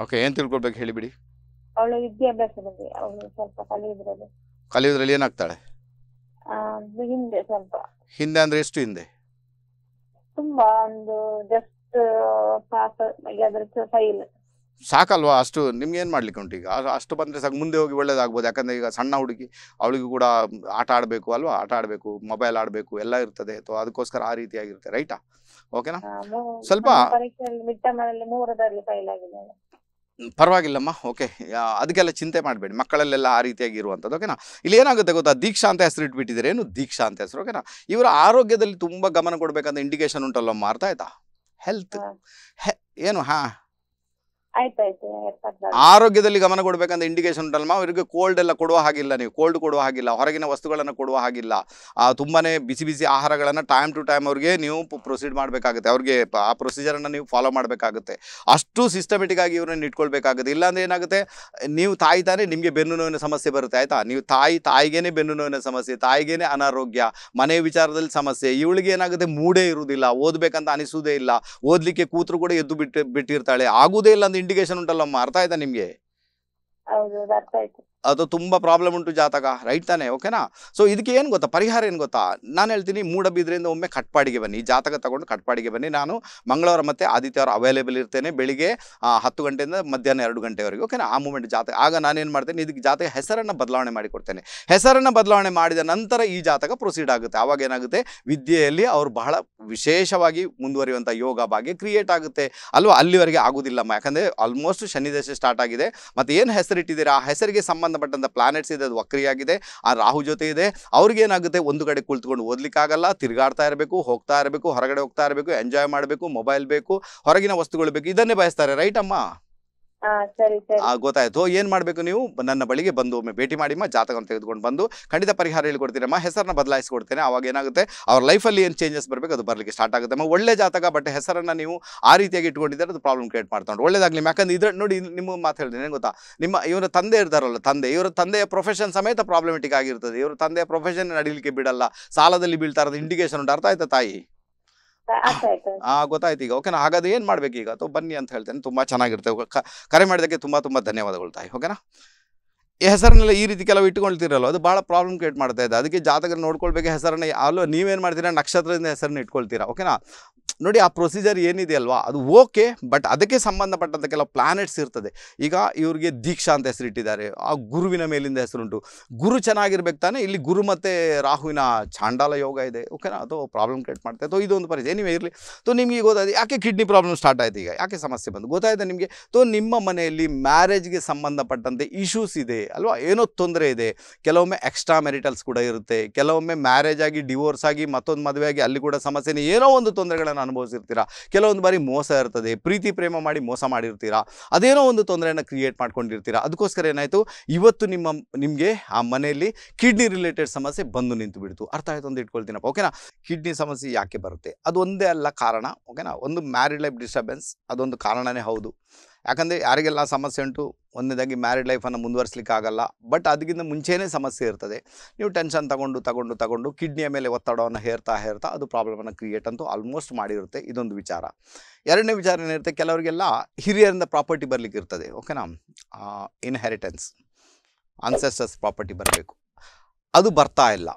ಓಕೆ ಏನು ತಿಳ್ಕೊಳ್ಬೇಕು ಹೇಳಿಬಿಡಿ ಅವಳು ವಿದ್ಯಾಭ್ಯಾಸ ಬಗ್ಗೆ ಅವಳು ಸ್ವಲ್ಪ ಕಲಿಯುದ್ರಲ್ಲಿ ಕಲಿಯೋದ್ರಲ್ಲಿ ಏನಾಗ್ತಾಳೆ ಹಿಂದೆ ಸ್ವಲ್ಪ ಹಿಂದೆ ಅಂದ್ರೆ ಎಷ್ಟು ಹಿಂದೆ ತುಂಬಾ ಒಂದು ಜಸ್ಟ್ ಪಾಸ್ ಅದ್ರ ಫೈಲ್ ಸಾಕಲ್ವಾ ಅಷ್ಟು ನಿಮ್ಗೆ ಏನು ಮಾಡ್ಲಿಕ್ಕೆ ಉಂಟು ಈಗ ಅಷ್ಟು ಬಂದರೆ ಸಾಕು ಮುಂದೆ ಹೋಗಿ ಒಳ್ಳೇದಾಗ್ಬೋದು ಯಾಕಂದರೆ ಈಗ ಸಣ್ಣ ಹುಡುಗಿ ಅವಳಿಗೂ ಕೂಡ ಆಟ ಆಡಬೇಕು ಅಲ್ವಾ ಆಟ ಆಡಬೇಕು ಮೊಬೈಲ್ ಆಡಬೇಕು ಎಲ್ಲ ಇರ್ತದೆ ಸೊ ಅದಕ್ಕೋಸ್ಕರ ಆ ರೀತಿಯಾಗಿರುತ್ತೆ ರೈಟಾ ಓಕೆನಾ ಸ್ವಲ್ಪ ಪರವಾಗಿಲ್ಲಮ್ಮ ಓಕೆ ಅದಕ್ಕೆಲ್ಲ ಚಿಂತೆ ಮಾಡಬೇಡಿ ಮಕ್ಕಳಲ್ಲೆಲ್ಲ ಆ ರೀತಿಯಾಗಿ ಇರುವಂಥದ್ದು ಓಕೆನಾ ಇಲ್ಲಿ ಏನಾಗುತ್ತೆ ಗೊತ್ತಾ ದೀಕ್ಷಾ ಅಂತ ಹೆಸರು ಇಟ್ಬಿಟ್ಟಿದ್ದಾರೆ ಏನು ದೀಕ್ಷಾ ಅಂತ ಹೆಸರು ಓಕೆನಾ ಇವರ ಆರೋಗ್ಯದಲ್ಲಿ ತುಂಬ ಗಮನ ಕೊಡಬೇಕಂತ ಇಂಡಿಕೇಶನ್ ಉಂಟಲ್ಲಮ್ಮ ಅರ್ಥ ಆಯ್ತಾ ಹೆಲ್ತ್ ಏನು ಹಾ ಆರೋಗ್ಯದಲ್ಲಿ ಗಮನ ಕೊಡಬೇಕಂತ ಇಂಡಿಕೇಶನ್ ಉಂಟಲ್ಮ ಅವರಿಗೆ ಕೋಲ್ಡ್ ಎಲ್ಲ ಕೊಡುವ ಹಾಗಿಲ್ಲ ನೀವು ಕೋಲ್ಡ್ ಕೊಡುವ ಹಾಗಿಲ್ಲ ಹೊರಗಿನ ವಸ್ತುಗಳನ್ನು ಕೊಡುವ ಹಾಗಿಲ್ಲ ತುಂಬಾನೇ ಬಿಸಿ ಬಿಸಿ ಆಹಾರಗಳನ್ನು ಟೈಮ್ ಟು ಟೈಮ್ ಅವ್ರಿಗೆ ನೀವು ಪ್ರೊಸೀಡ್ ಮಾಡಬೇಕಾಗುತ್ತೆ ಅವ್ರಿಗೆ ಆ ಪ್ರೊಸೀಜರನ್ನು ನೀವು ಫಾಲೋ ಮಾಡಬೇಕಾಗುತ್ತೆ ಅಷ್ಟು ಸಿಸ್ಟಮೆಟಿಕ್ ಆಗಿ ಇವ್ರನ್ನ ಇಟ್ಕೊಳ್ಬೇಕಾಗುತ್ತೆ ಇಲ್ಲಾಂದ್ರೆ ಏನಾಗುತ್ತೆ ನೀವು ತಾಯಿ ತಾನೇ ನಿಮಗೆ ಬೆನ್ನು ನೋವಿನ ಸಮಸ್ಯೆ ಬರುತ್ತೆ ಆಯ್ತಾ ನೀವು ತಾಯಿ ತಾಯಿಗೇನೆ ಬೆನ್ನು ನೋವಿನ ಸಮಸ್ಯೆ ತಾಯಿಗೇನೆ ಅನಾರೋಗ್ಯ ಮನೆ ವಿಚಾರದಲ್ಲಿ ಸಮಸ್ಯೆ ಇವಳಿಗೆ ಏನಾಗುತ್ತೆ ಮೂಡೇ ಇರುವುದಿಲ್ಲ ಓದಬೇಕಂತ ಅನಿಸುವುದೇ ಇಲ್ಲ ಓದಲಿಕ್ಕೆ ಕೂತ್ರು ಕೂಡ ಎದ್ದು ಬಿಟ್ಟು ಬಿಟ್ಟಿರ್ತಾಳೆ ಆಗುವುದೇ ಇಲ್ಲ ಇಂಡಿಕೇಶನ್ ಉಂಟಲ್ಲಮ್ಮ ಅರ್ಥ ಆಯ್ತಾ ನಿಮ್ಗೆ ಹೌದು ಅರ್ಥ ಅದು ತುಂಬ ಪ್ರಾಬ್ಲಮ್ ಉಂಟು ಜಾತಕ ರೈಟ್ ತಾನೆ ಓಕೆನಾ ಸೊ ಇದಕ್ಕೆ ಏನು ಗೊತ್ತಾ ಪರಿಹಾರ ಏನು ಗೊತ್ತಾ ನಾನು ಹೇಳ್ತೀನಿ ಮೂಡಬಿದ್ರಿಂದ ಒಮ್ಮೆ ಕಟ್ಪಾಡಿಗೆ ಬನ್ನಿ ಜಾತಕ ತಗೊಂಡು ಕಟ್ಪಾಡಿಗೆ ಬನ್ನಿ ನಾನು ಮಂಗಳವಾರ ಮತ್ತು ಆದಿತ್ಯವಾರ ಅವೈಲೇಬಲ್ ಇರ್ತೇನೆ ಬೆಳಿಗ್ಗೆ ಹತ್ತು ಗಂಟೆಯಿಂದ ಮಧ್ಯಾಹ್ನ ಎರಡು ಗಂಟೆವರೆಗೆ ಓಕೆನಾ ಆ ಮೂಮೆಂಟ್ ಜಾತಕ ಆಗ ನಾನೇನು ಮಾಡ್ತೇನೆ ಇದಕ್ಕೆ ಜಾತಕ ಹೆಸರನ್ನು ಬದಲಾವಣೆ ಮಾಡಿಕೊಡ್ತೇನೆ ಹೆಸರನ್ನು ಬದಲಾವಣೆ ಮಾಡಿದ ನಂತರ ಈ ಜಾತಕ ಪ್ರೊಸೀಡ್ ಆಗುತ್ತೆ ಆವಾಗ ಏನಾಗುತ್ತೆ ವಿದ್ಯೆಯಲ್ಲಿ ಅವರು ಬಹಳ ವಿಶೇಷವಾಗಿ ಮುಂದುವರಿಯುವಂಥ ಯೋಗ ಭಾಗ್ಯ ಕ್ರಿಯೇಟ್ ಆಗುತ್ತೆ ಅಲ್ವಾ ಅಲ್ಲಿವರೆಗೆ ಆಗೋದಿಲ್ಲಮ್ಮ ಯಾಕಂದರೆ ಆಲ್ಮೋಸ್ಟ್ ಶನಿದಶೆ ಸ್ಟಾರ್ಟ್ ಆಗಿದೆ ಮತ್ತು ಏನು ಹೆಸರಿಟ್ಟಿದ್ದೀರಾ ಆ ಹೆಸರಿಗೆ ಸಂಬಂಧ ಸಂಬಂಧಪಟ್ಟಂಥ ಪ್ಲಾನೆಟ್ಸ್ ಇದೆ ಅದು ವಕ್ರಿಯಾಗಿದೆ ಆ ರಾಹು ಜೊತೆ ಇದೆ ಅವ್ರಿಗೇನಾಗುತ್ತೆ ಒಂದು ಕಡೆ ಕುಳಿತುಕೊಂಡು ಓದಲಿಕ್ಕಾಗಲ್ಲ ತಿರುಗಾಡ್ತಾ ಇರಬೇಕು ಹೋಗ್ತಾ ಇರಬೇಕು ಹೊರಗಡೆ ಹೋಗ್ತಾ ಇರಬೇಕು ಎಂಜಾಯ್ ಮಾಡಬೇಕು ಮೊಬೈಲ್ ಬೇಕು ಹೊರಗಿನ ವಸ್ತುಗಳು ಬೇಕು ಇದನ್ನೇ ಬಯಸ್ತಾರೆ ರೈಟ್ ಅಮ್ಮ ಗೊತ್ತಾಯ್ತು ಏನ್ ಮಾಡ್ಬೇಕು ನೀವು ನನ್ನ ಬಳಿಗೆ ಬಂದು ಒಮ್ಮೆ ಭೇಟಿ ಮಾಡಿಮ್ಮ ಜಾತಕವನ್ನು ತೆಗೆದುಕೊಂಡು ಬಂದು ಖಂಡಿತ ಪರಿಹಾರ ಹೇಳ್ಕೊಡ್ತೀನಮ್ಮ ಹೆಸರನ್ನ ಬದಲಾಯಿಸಿಕೊಡ್ತೇನೆ ಅವಾಗ ಏನಾಗುತ್ತೆ ಅವ್ರ ಲೈಫಲ್ಲಿ ಏನು ಚೇಂಜಸ್ ಬರಬೇಕು ಅದು ಬರಲಿಕ್ಕೆ ಸ್ಟಾರ್ಟ್ ಆಗುತ್ತೆ ಅಮ್ಮ ಒಳ್ಳೆ ಜಾತಕ ಬಟ್ ಹೆಸರನ್ನ ನೀವು ಆ ರೀತಿಯಾಗಿ ಇಟ್ಕೊಂಡಿದ್ದಾರೆ ಅದು ಪ್ರಾಬ್ಲಮ್ ಕ್ರಿಯೇಟ್ ಮಾಡ್ಕೊಂಡು ಒಳ್ಳೇದಾಗ್ಲಿ ಯಾಕಂದ್ರೆ ಇದ್ರ ನೋಡಿ ನಿಮ್ಮ ಮಾತು ಹೇಳ್ತೀನಿ ಗೊತ್ತಾ ನಿಮ್ಮ ಇವರ ತಂದೆ ಇರ್ತಾರಲ್ಲ ತಂದೆ ಇವರ ತಂದೆಯ ಪ್ರೊಫೆಷನ್ ಸಮೇತ ಪ್ರಾಬ್ಲಮೆಟಿಕ್ ಆಗಿರ್ತದೆ ಇವರ ತಂದೆಯ ಪ್ರೊಫೆಷನ್ ನಡೀಲಿಕ್ಕೆ ಬಿಡಲ್ಲ ಸಾಲದಲ್ಲಿ ಬೀಳ್ತಾ ಇರೋದು ಇಂಡಿಕೇಶನ್ ಉಂಟು ಅರ್ಥ ಆಯ್ತಾ ತಾಯಿ ಆ ಗೊತ್ತಾಯ್ತು ಈಗ ಓಕೆನಾ ಹಾಗಾದ್ರೆ ಏನ್ ಮಾಡ್ಬೇಕು ಈಗ ಅಥವಾ ಬನ್ನಿ ಅಂತ ಹೇಳ್ತೇನೆ ತುಂಬಾ ಚೆನ್ನಾಗಿರುತ್ತೆ ಕರೆ ಮಾಡಿದಕ್ಕೆ ತುಂಬಾ ತುಂಬಾ ಧನ್ಯವಾದಗಳು ತಾಯಿ ಓಕೆನಾ ಹೆಸರನ್ನೆಲ್ಲ ಈ ರೀತಿ ಕೆಲವು ಇಟ್ಕೊಳ್ತಿರಲ್ಲ ಅದು ಬಹಳ ಪ್ರಾಬ್ಲಮ್ ಕ್ರಿಯೇಟ್ ಮಾಡ್ತಾ ಇದೆ ಅದಕ್ಕೆ ಜಾತಕ ನೋಡ್ಕೊಳ್ಬೇಕು ಹೆಸರನ್ನ ಅಲ್ಲೋ ನೀವೇನು ಮಾಡ್ತೀರಾ ನಕ್ಷತ್ರದಿಂದ ಹೆಸರನ್ನ ಇಟ್ಕೊಳ್ತೀರಾ ಓಕೆನಾ ನೋಡಿ ಆ ಪ್ರೊಸೀಜರ್ ಏನಿದೆ ಅಲ್ವಾ ಅದು ಓಕೆ ಬಟ್ ಅದಕ್ಕೆ ಸಂಬಂಧಪಟ್ಟಂಥ ಕೆಲವು ಪ್ಲಾನೆಟ್ಸ್ ಇರ್ತದೆ ಈಗ ಇವರಿಗೆ ದೀಕ್ಷಾ ಅಂತ ಹೆಸರಿಟ್ಟಿದ್ದಾರೆ ಆ ಗುರುವಿನ ಮೇಲಿಂದ ಹೆಸರುಂಟು ಗುರು ಚೆನ್ನಾಗಿರ್ಬೇಕು ತಾನೆ ಇಲ್ಲಿ ಗುರು ಮತ್ತು ರಾಹುವಿನ ಚಾಂಡಾಲ ಯೋಗ ಇದೆ ಓಕೆನಾ ಅದು ಪ್ರಾಬ್ಲಮ್ ಕ್ರಿಯೇಟ್ ಮಾಡ್ತಾ ಅಥವಾ ಇದೊಂದು ಪರಿಸ್ಥಿತಿ ನೀವು ಇರಲಿ ತೋ ನಿಮಗೆ ಗೊತ್ತಾಯಿತು ಯಾಕೆ ಕಿಡ್ನಿ ಪ್ರಾಬ್ಲಮ್ ಸ್ಟಾರ್ಟ್ ಆಯಿತು ಈಗ ಯಾಕೆ ಸಮಸ್ಯೆ ಬಂದು ಗೊತ್ತಾಯಿತು ನಿಮಗೆ ತೋ ನಿಮ್ಮ ಮನೆಯಲ್ಲಿ ಮ್ಯಾರೇಜ್ಗೆ ಸಂಬಂಧಪಟ್ಟಂತೆ ಇಶ್ಯೂಸ್ ಇದೆ ಅಲ್ವಾ ಏನೋ ತೊಂದರೆ ಇದೆ ಕೆಲವೊಮ್ಮೆ ಎಕ್ಸ್ಟ್ರಾ ಮೆರಿಟಲ್ಸ್ ಕೂಡ ಇರುತ್ತೆ ಕೆಲವೊಮ್ಮೆ ಮ್ಯಾರೇಜ್ ಆಗಿ ಡಿವೋರ್ಸ್ ಆಗಿ ಮತ್ತೊಂದು ಆಗಿ ಅಲ್ಲಿ ಕೂಡ ಸಮಸ್ಯೆನೇ ಏನೋ ಒಂದು ತೊಂದರೆಗಳನ್ನು ಅನುಭವಿಸಿರ್ತೀರಾ ಕೆಲವೊಂದು ಬಾರಿ ಮೋಸ ಇರ್ತದೆ ಪ್ರೀತಿ ಪ್ರೇಮ ಮಾಡಿ ಮೋಸ ಮಾಡಿರ್ತೀರಾ ಅದೇನೋ ಒಂದು ತೊಂದರೆಯನ್ನು ಕ್ರಿಯೇಟ್ ಮಾಡ್ಕೊಂಡಿರ್ತೀರಾ ಅದಕ್ಕೋಸ್ಕರ ಏನಾಯಿತು ಇವತ್ತು ನಿಮ್ಮ ನಿಮಗೆ ಆ ಮನೆಯಲ್ಲಿ ಕಿಡ್ನಿ ರಿಲೇಟೆಡ್ ಸಮಸ್ಯೆ ಬಂದು ನಿಂತು ಬಿಡ್ತು ಅರ್ಥ ಆಯಿತು ಅಂತ ಇಟ್ಕೊಳ್ತೀನಪ್ಪ ಓಕೆನಾ ಕಿಡ್ನಿ ಸಮಸ್ಯೆ ಯಾಕೆ ಬರುತ್ತೆ ಅದು ಒಂದೇ ಅಲ್ಲ ಕಾರಣ ಓಕೆನಾ ಒಂದು ಮ್ಯಾರಿಡ್ ಲೈಫ್ ಡಿಸ್ಟರ್ಬೆನ್ಸ್ ಅದೊಂದು ಕಾರಣನೇ ಹೌದು ಯಾಕಂದರೆ ಯಾರಿಗೆಲ್ಲ ಸಮಸ್ಯೆ ಉಂಟು ಒಂದನೇದಾಗಿ ಮ್ಯಾರಿಡ್ ಲೈಫನ್ನು ಮುಂದುವರಿಸಲಿಕ್ಕೆ ಆಗಲ್ಲ ಬಟ್ ಅದಕ್ಕಿಂತ ಮುಂಚೆಯೇ ಸಮಸ್ಯೆ ಇರ್ತದೆ ನೀವು ಟೆನ್ಷನ್ ತಗೊಂಡು ತಗೊಂಡು ತಗೊಂಡು ಕಿಡ್ನಿಯ ಮೇಲೆ ಒತ್ತಡವನ್ನು ಹೇರ್ತಾ ಹೇರ್ತಾ ಅದು ಪ್ರಾಬ್ಲಮನ್ನು ಕ್ರಿಯೇಟ್ ಅಂತೂ ಆಲ್ಮೋಸ್ಟ್ ಮಾಡಿರುತ್ತೆ ಇದೊಂದು ವಿಚಾರ ಎರಡನೇ ವಿಚಾರ ಏನಿರುತ್ತೆ ಕೆಲವರಿಗೆಲ್ಲ ಹಿರಿಯರಿಂದ ಪ್ರಾಪರ್ಟಿ ಬರಲಿಕ್ಕೆ ಇರ್ತದೆ ಓಕೆನಾ ಇನ್ಹೆರಿಟೆನ್ಸ್ ಅನ್ಸೆಸ್ಟರ್ಸ್ ಪ್ರಾಪರ್ಟಿ ಬರಬೇಕು ಅದು ಬರ್ತಾ ಇಲ್ಲ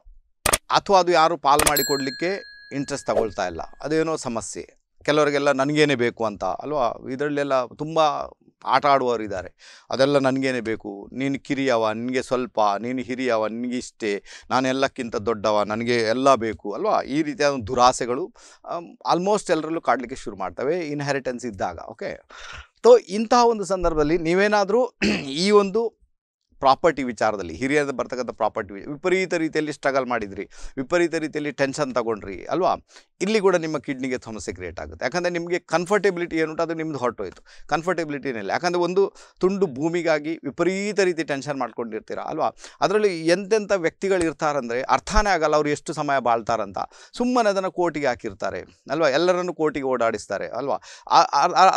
ಅಥವಾ ಅದು ಯಾರು ಪಾಲು ಮಾಡಿಕೊಡಲಿಕ್ಕೆ ಇಂಟ್ರೆಸ್ಟ್ ತಗೊಳ್ತಾ ಇಲ್ಲ ಅದೇನೋ ಸಮಸ್ಯೆ ಕೆಲವರಿಗೆಲ್ಲ ನನಗೇನೆ ಬೇಕು ಅಂತ ಅಲ್ವಾ ಇದರಲ್ಲೆಲ್ಲ ತುಂಬ ಆಟ ಇದ್ದಾರೆ ಅದೆಲ್ಲ ನನಗೇನೆ ಬೇಕು ನೀನು ಕಿರಿಯವ ನಿನಗೆ ಸ್ವಲ್ಪ ನೀನು ಹಿರಿಯವ ನಿನಗೆ ಇಷ್ಟೇ ನಾನೆಲ್ಲಕ್ಕಿಂತ ದೊಡ್ಡವ ನನಗೆ ಎಲ್ಲ ಬೇಕು ಅಲ್ವಾ ಈ ರೀತಿಯ ಒಂದು ದುರಾಸೆಗಳು ಆಲ್ಮೋಸ್ಟ್ ಎಲ್ಲರಲ್ಲೂ ಕಾಡಲಿಕ್ಕೆ ಶುರು ಮಾಡ್ತವೆ ಇನ್ಹೆರಿಟೆನ್ಸ್ ಇದ್ದಾಗ ಓಕೆ ಸೊ ಇಂತಹ ಒಂದು ಸಂದರ್ಭದಲ್ಲಿ ನೀವೇನಾದರೂ ಈ ಒಂದು ಪ್ರಾಪರ್ಟಿ ವಿಚಾರದಲ್ಲಿ ಹಿರಿಯರ ಬರ್ತಕ್ಕಂಥ ಪ್ರಾಪರ್ಟಿ ವಿಪರೀತ ರೀತಿಯಲ್ಲಿ ಸ್ಟ್ರಗಲ್ ಮಾಡಿದ್ರಿ ವಿಪರೀತ ರೀತಿಯಲ್ಲಿ ಟೆನ್ಷನ್ ತಗೊಂಡ್ರಿ ಅಲ್ವಾ ಇಲ್ಲಿ ಕೂಡ ನಿಮ್ಮ ಕಿಡ್ನಿಗೆ ಸಮಸ್ಯೆ ಕ್ರಿಯೇಟ್ ಆಗುತ್ತೆ ಯಾಕಂದರೆ ನಿಮಗೆ ಕನ್ಫರ್ಟೆಬಿಲಿಟಿ ಏನುಂಟು ಅದು ನಿಮ್ಮದು ಹೊರಟೋಯ್ತು ಕನ್ಫರ್ಟೆಬಿಲಿಟಿನಲ್ಲಿ ಯಾಕಂದರೆ ಒಂದು ತುಂಡು ಭೂಮಿಗಾಗಿ ವಿಪರೀತ ರೀತಿ ಟೆನ್ಷನ್ ಮಾಡ್ಕೊಂಡಿರ್ತೀರ ಅಲ್ವಾ ಅದರಲ್ಲಿ ಎಂತೆಂಥ ವ್ಯಕ್ತಿಗಳು ಇರ್ತಾರಂದರೆ ಅರ್ಥನೇ ಆಗಲ್ಲ ಅವ್ರು ಎಷ್ಟು ಸಮಯ ಬಾಳ್ತಾರಂತ ಸುಮ್ಮನೆ ಅದನ್ನು ಕೋಟಿಗೆ ಹಾಕಿರ್ತಾರೆ ಅಲ್ವಾ ಎಲ್ಲರನ್ನು ಕೋರ್ಟಿಗೆ ಓಡಾಡಿಸ್ತಾರೆ ಅಲ್ವಾ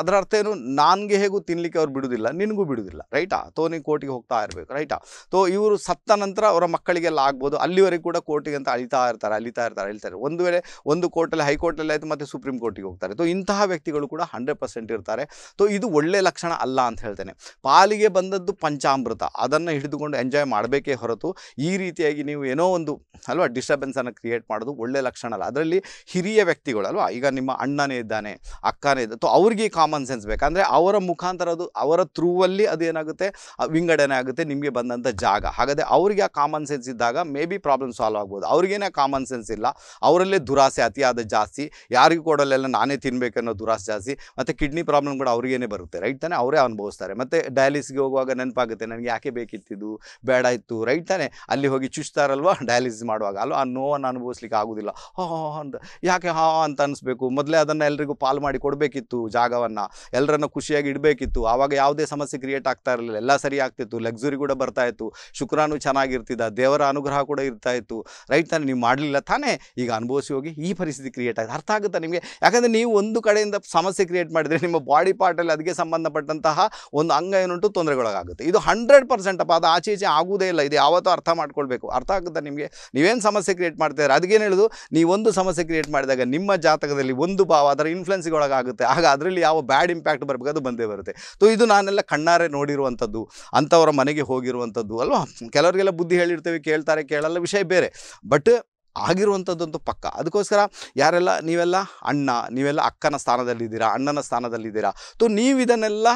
ಅದರ ಅರ್ಥ ಏನು ನನಗೆ ಹೇಗೂ ತಿನ್ನಲಿಕ್ಕೆ ಅವ್ರು ಬಿಡುವುದಿಲ್ಲ ನಿನಗೂ ಬಿಡುವುದಿಲ್ಲ ರೈಟಾ ತೋ ಕೋರ್ಟಿಗೆ ಕೋರ್ಟಿಗೆ ಹೋಗ್ತಾ ಇರಬೇಕು ರೈಟಾ ಸೊ ಇವರು ಸತ್ತ ನಂತರ ಅವರ ಮಕ್ಕಳಿಗೆಲ್ಲ ಆಗ್ಬೋದು ಅಲ್ಲಿವರೆಗೂ ಕೂಡ ಕೋರ್ಟಿಗೆ ಅಂತ ಅಳಿತಾ ಇರ್ತಾರೆ ಅಳಿತಾ ಇರ್ತಾರೆ ಅಳಿತಾರೆ ಒಂದು ವೇಳೆ ಒಂದು ಕೋರ್ಟಲ್ಲಿ ಹೈಕೋರ್ಟಲ್ಲಿ ಆಯಿತು ಮತ್ತು ಸುಪ್ರೀಂ ಕೋರ್ಟಿಗೆ ಹೋಗ್ತಾರೆ ಸೊ ಇಂತಹ ವ್ಯಕ್ತಿಗಳು ಕೂಡ ಹಂಡ್ರೆಡ್ ಪರ್ಸೆಂಟ್ ಇರ್ತಾರೆ ಸೊ ಇದು ಒಳ್ಳೆ ಲಕ್ಷಣ ಅಲ್ಲ ಅಂತ ಹೇಳ್ತೇನೆ ಪಾಲಿಗೆ ಬಂದದ್ದು ಪಂಚಾಮೃತ ಅದನ್ನು ಹಿಡಿದುಕೊಂಡು ಎಂಜಾಯ್ ಮಾಡಬೇಕೇ ಹೊರತು ಈ ರೀತಿಯಾಗಿ ನೀವು ಏನೋ ಒಂದು ಅಲ್ವಾ ಡಿಸ್ಟರ್ಬೆನ್ಸನ್ನು ಕ್ರಿಯೇಟ್ ಮಾಡೋದು ಒಳ್ಳೆ ಲಕ್ಷಣ ಅಲ್ಲ ಅದರಲ್ಲಿ ಹಿರಿಯ ವ್ಯಕ್ತಿಗಳು ಅಲ್ವಾ ಈಗ ನಿಮ್ಮ ಅಣ್ಣನೇ ಇದ್ದಾನೆ ಅಕ್ಕನೇ ಇದ್ದೊ ಅವ್ರಿಗೆ ಕಾಮನ್ ಸೆನ್ಸ್ ಬೇಕಂದರೆ ಅವರ ಮುಖಾಂತರ ಅದು ಅವರ ಥ್ರೂವಲ್ಲಿ ಅದು ಏನಾಗುತ್ತೆ ವಿಂಗಡಣೆ ಆಗುತ್ತೆ ನಿಮಗೆ ಬಂದಂಥ ಜಾಗ ಹಾಗಾದರೆ ಅವ್ರಿಗೆ ಆ ಕಾಮನ್ ಸೆನ್ಸ್ ಇದ್ದಾಗ ಮೇ ಬಿ ಪ್ರಾಬ್ಲಮ್ ಸಾಲ್ವ್ ಆಗ್ಬೋದು ಅವ್ರಿಗೇನೇ ಕಾಮನ್ ಸೆನ್ಸ್ ಇಲ್ಲ ಅವರಲ್ಲೇ ದುರಾಸೆ ಅತಿಯಾದ ಜಾಸ್ತಿ ಯಾರಿಗೂ ಕೊಡಲ್ಲೆಲ್ಲ ನಾನೇ ತಿನ್ನಬೇಕನ್ನೋ ದುರಾಸೆ ಜಾಸ್ತಿ ಮತ್ತು ಕಿಡ್ನಿ ಪ್ರಾಬ್ಲಮ್ ಕೂಡ ಅವ್ರಿಗೇನೆ ಬರುತ್ತೆ ರೈಟ್ ತಾನೆ ಅವರೇ ಅನುಭವಿಸ್ತಾರೆ ಮತ್ತು ಡಯಾಲಿಸಿಗೆ ಹೋಗುವಾಗ ನೆನಪಾಗುತ್ತೆ ನನಗೆ ಯಾಕೆ ಬೇಕಿತ್ತಿದ್ದು ಬೇಡ ಇತ್ತು ರೈಟ್ ತಾನೇ ಅಲ್ಲಿ ಹೋಗಿ ಚುಚ್ತಾರಲ್ವ ಡಯಾಲಿಸ್ ಮಾಡುವಾಗ ಅಲ್ವ ಆ ನೋವನ್ನು ಅನುಭವಿಸ್ಲಿಕ್ಕೆ ಆಗೋದಿಲ್ಲ ಹಾ ಅಂತ ಯಾಕೆ ಹಾ ಅಂತ ಅನಿಸ್ಬೇಕು ಮೊದಲೇ ಅದನ್ನು ಎಲ್ರಿಗೂ ಪಾಲು ಮಾಡಿ ಕೊಡಬೇಕಿತ್ತು ಜಾಗವನ್ನು ಎಲ್ಲರನ್ನು ಖುಷಿಯಾಗಿ ಇಡಬೇಕಿತ್ತು ಆವಾಗ ಯಾವುದೇ ಸಮಸ್ಯೆ ಕ್ರಿಯೇಟ್ ಆಗ್ತಾ ಇರಲಿಲ್ಲ ಎಲ್ಲ ಸರಿ ಆಗ್ತಿತ್ತು ಕೂಡ ಬರ್ತಾ ಇತ್ತು ಶುಕ್ರಾನು ಚೆನ್ನಾಗಿರ್ತಿದ್ದ ದೇವರ ಅನುಗ್ರಹ ಕೂಡ ಇರ್ತಾ ಇತ್ತು ರೈಟ್ ತಾನೇ ನೀವು ಮಾಡಲಿಲ್ಲ ತಾನೇ ಈಗ ಅನುಭವಿಸಿ ಹೋಗಿ ಈ ಪರಿಸ್ಥಿತಿ ಕ್ರಿಯೇಟ್ ಆಗಿದೆ ಅರ್ಥ ಆಗುತ್ತಾ ನಿಮಗೆ ಯಾಕಂದರೆ ನೀವು ಒಂದು ಕಡೆಯಿಂದ ಸಮಸ್ಯೆ ಕ್ರಿಯೇಟ್ ಮಾಡಿದರೆ ನಿಮ್ಮ ಬಾಡಿ ಪಾರ್ಟಲ್ಲಿ ಅದಕ್ಕೆ ಸಂಬಂಧಪಟ್ಟಂತಹ ಒಂದು ಅಂಗ ಏನುಂಟು ತೊಂದರೆಗೊಳಗಾಗುತ್ತೆ ಇದು ಹಂಡ್ರೆಡ್ ಪರ್ಸೆಂಟ್ ಅಪ್ಪ ಅದು ಆಚೆ ಈಚೆ ಆಗುವುದೇ ಇಲ್ಲ ಇದು ಯಾವತ್ತೂ ಅರ್ಥ ಮಾಡ್ಕೊಳ್ಬೇಕು ಅರ್ಥ ಆಗುತ್ತಾ ನಿಮಗೆ ನೀವೇನು ಸಮಸ್ಯೆ ಕ್ರಿಯೇಟ್ ಇದ್ದಾರೆ ಅದಕ್ಕೇನು ಹೇಳೋದು ನೀವೊಂದು ಸಮಸ್ಯೆ ಕ್ರಿಯೇಟ್ ಮಾಡಿದಾಗ ನಿಮ್ಮ ಜಾತಕದಲ್ಲಿ ಒಂದು ಭಾವ ಅದರ ಇನ್ಫ್ಲುಯೆನ್ಸ್ಗೊಳಗಾಗುತ್ತೆ ಒಳಗಾಗುತ್ತೆ ಆಗ ಅದರಲ್ಲಿ ಯಾವ ಬ್ಯಾಡ್ ಇಂಪ್ಯಾಕ್ಟ್ ಬರಬೇಕು ಅದು ಬಂದೇ ಬರುತ್ತೆ ಸೊ ಇದು ನಾನೆಲ್ಲ ಕಣ್ಣಾರೆ ನೋಡಿರುವಂಥದ್ದು ಅಂಥವರ ಮನೆಗೆ ಹೋಗಿ ಹೋಗಿರುವಂಥದ್ದು ಅಲ್ವಾ ಕೆಲವರಿಗೆಲ್ಲ ಬುದ್ಧಿ ಹೇಳಿರ್ತೇವೆ ಕೇಳ್ತಾರೆ ಕೇಳಲ್ಲ ವಿಷಯ ಬೇರೆ ಬಟ್ ಆಗಿರುವಂಥದ್ದಂತೂ ಪಕ್ಕ ಅದಕ್ಕೋಸ್ಕರ ಯಾರೆಲ್ಲ ನೀವೆಲ್ಲ ಅಣ್ಣ ನೀವೆಲ್ಲ ಅಕ್ಕನ ಸ್ಥಾನದಲ್ಲಿದ್ದೀರಾ ಅಣ್ಣನ ಸ್ಥಾನದಲ್ಲಿದ್ದೀರಾ ತೊ ನೀವು ಇದನ್ನೆಲ್ಲ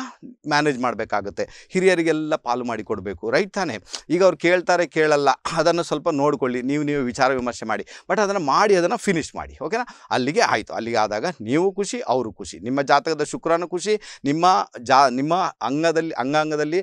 ಮ್ಯಾನೇಜ್ ಮಾಡಬೇಕಾಗುತ್ತೆ ಹಿರಿಯರಿಗೆಲ್ಲ ಪಾಲು ಮಾಡಿಕೊಡಬೇಕು ರೈಟ್ ತಾನೇ ಈಗ ಅವ್ರು ಕೇಳ್ತಾರೆ ಕೇಳಲ್ಲ ಅದನ್ನು ಸ್ವಲ್ಪ ನೋಡಿಕೊಳ್ಳಿ ನೀವು ನೀವು ವಿಚಾರ ವಿಮರ್ಶೆ ಮಾಡಿ ಬಟ್ ಅದನ್ನು ಮಾಡಿ ಅದನ್ನು ಫಿನಿಶ್ ಮಾಡಿ ಓಕೆನಾ ಅಲ್ಲಿಗೆ ಆಯಿತು ಅಲ್ಲಿಗೆ ಆದಾಗ ನೀವು ಖುಷಿ ಅವರು ಖುಷಿ ನಿಮ್ಮ ಜಾತಕದ ಶುಕ್ರನ ಖುಷಿ ನಿಮ್ಮ ಜಾ ನಿಮ್ಮ ಅಂಗದಲ್ಲಿ ಅಂಗಾಂಗದಲ್ಲಿ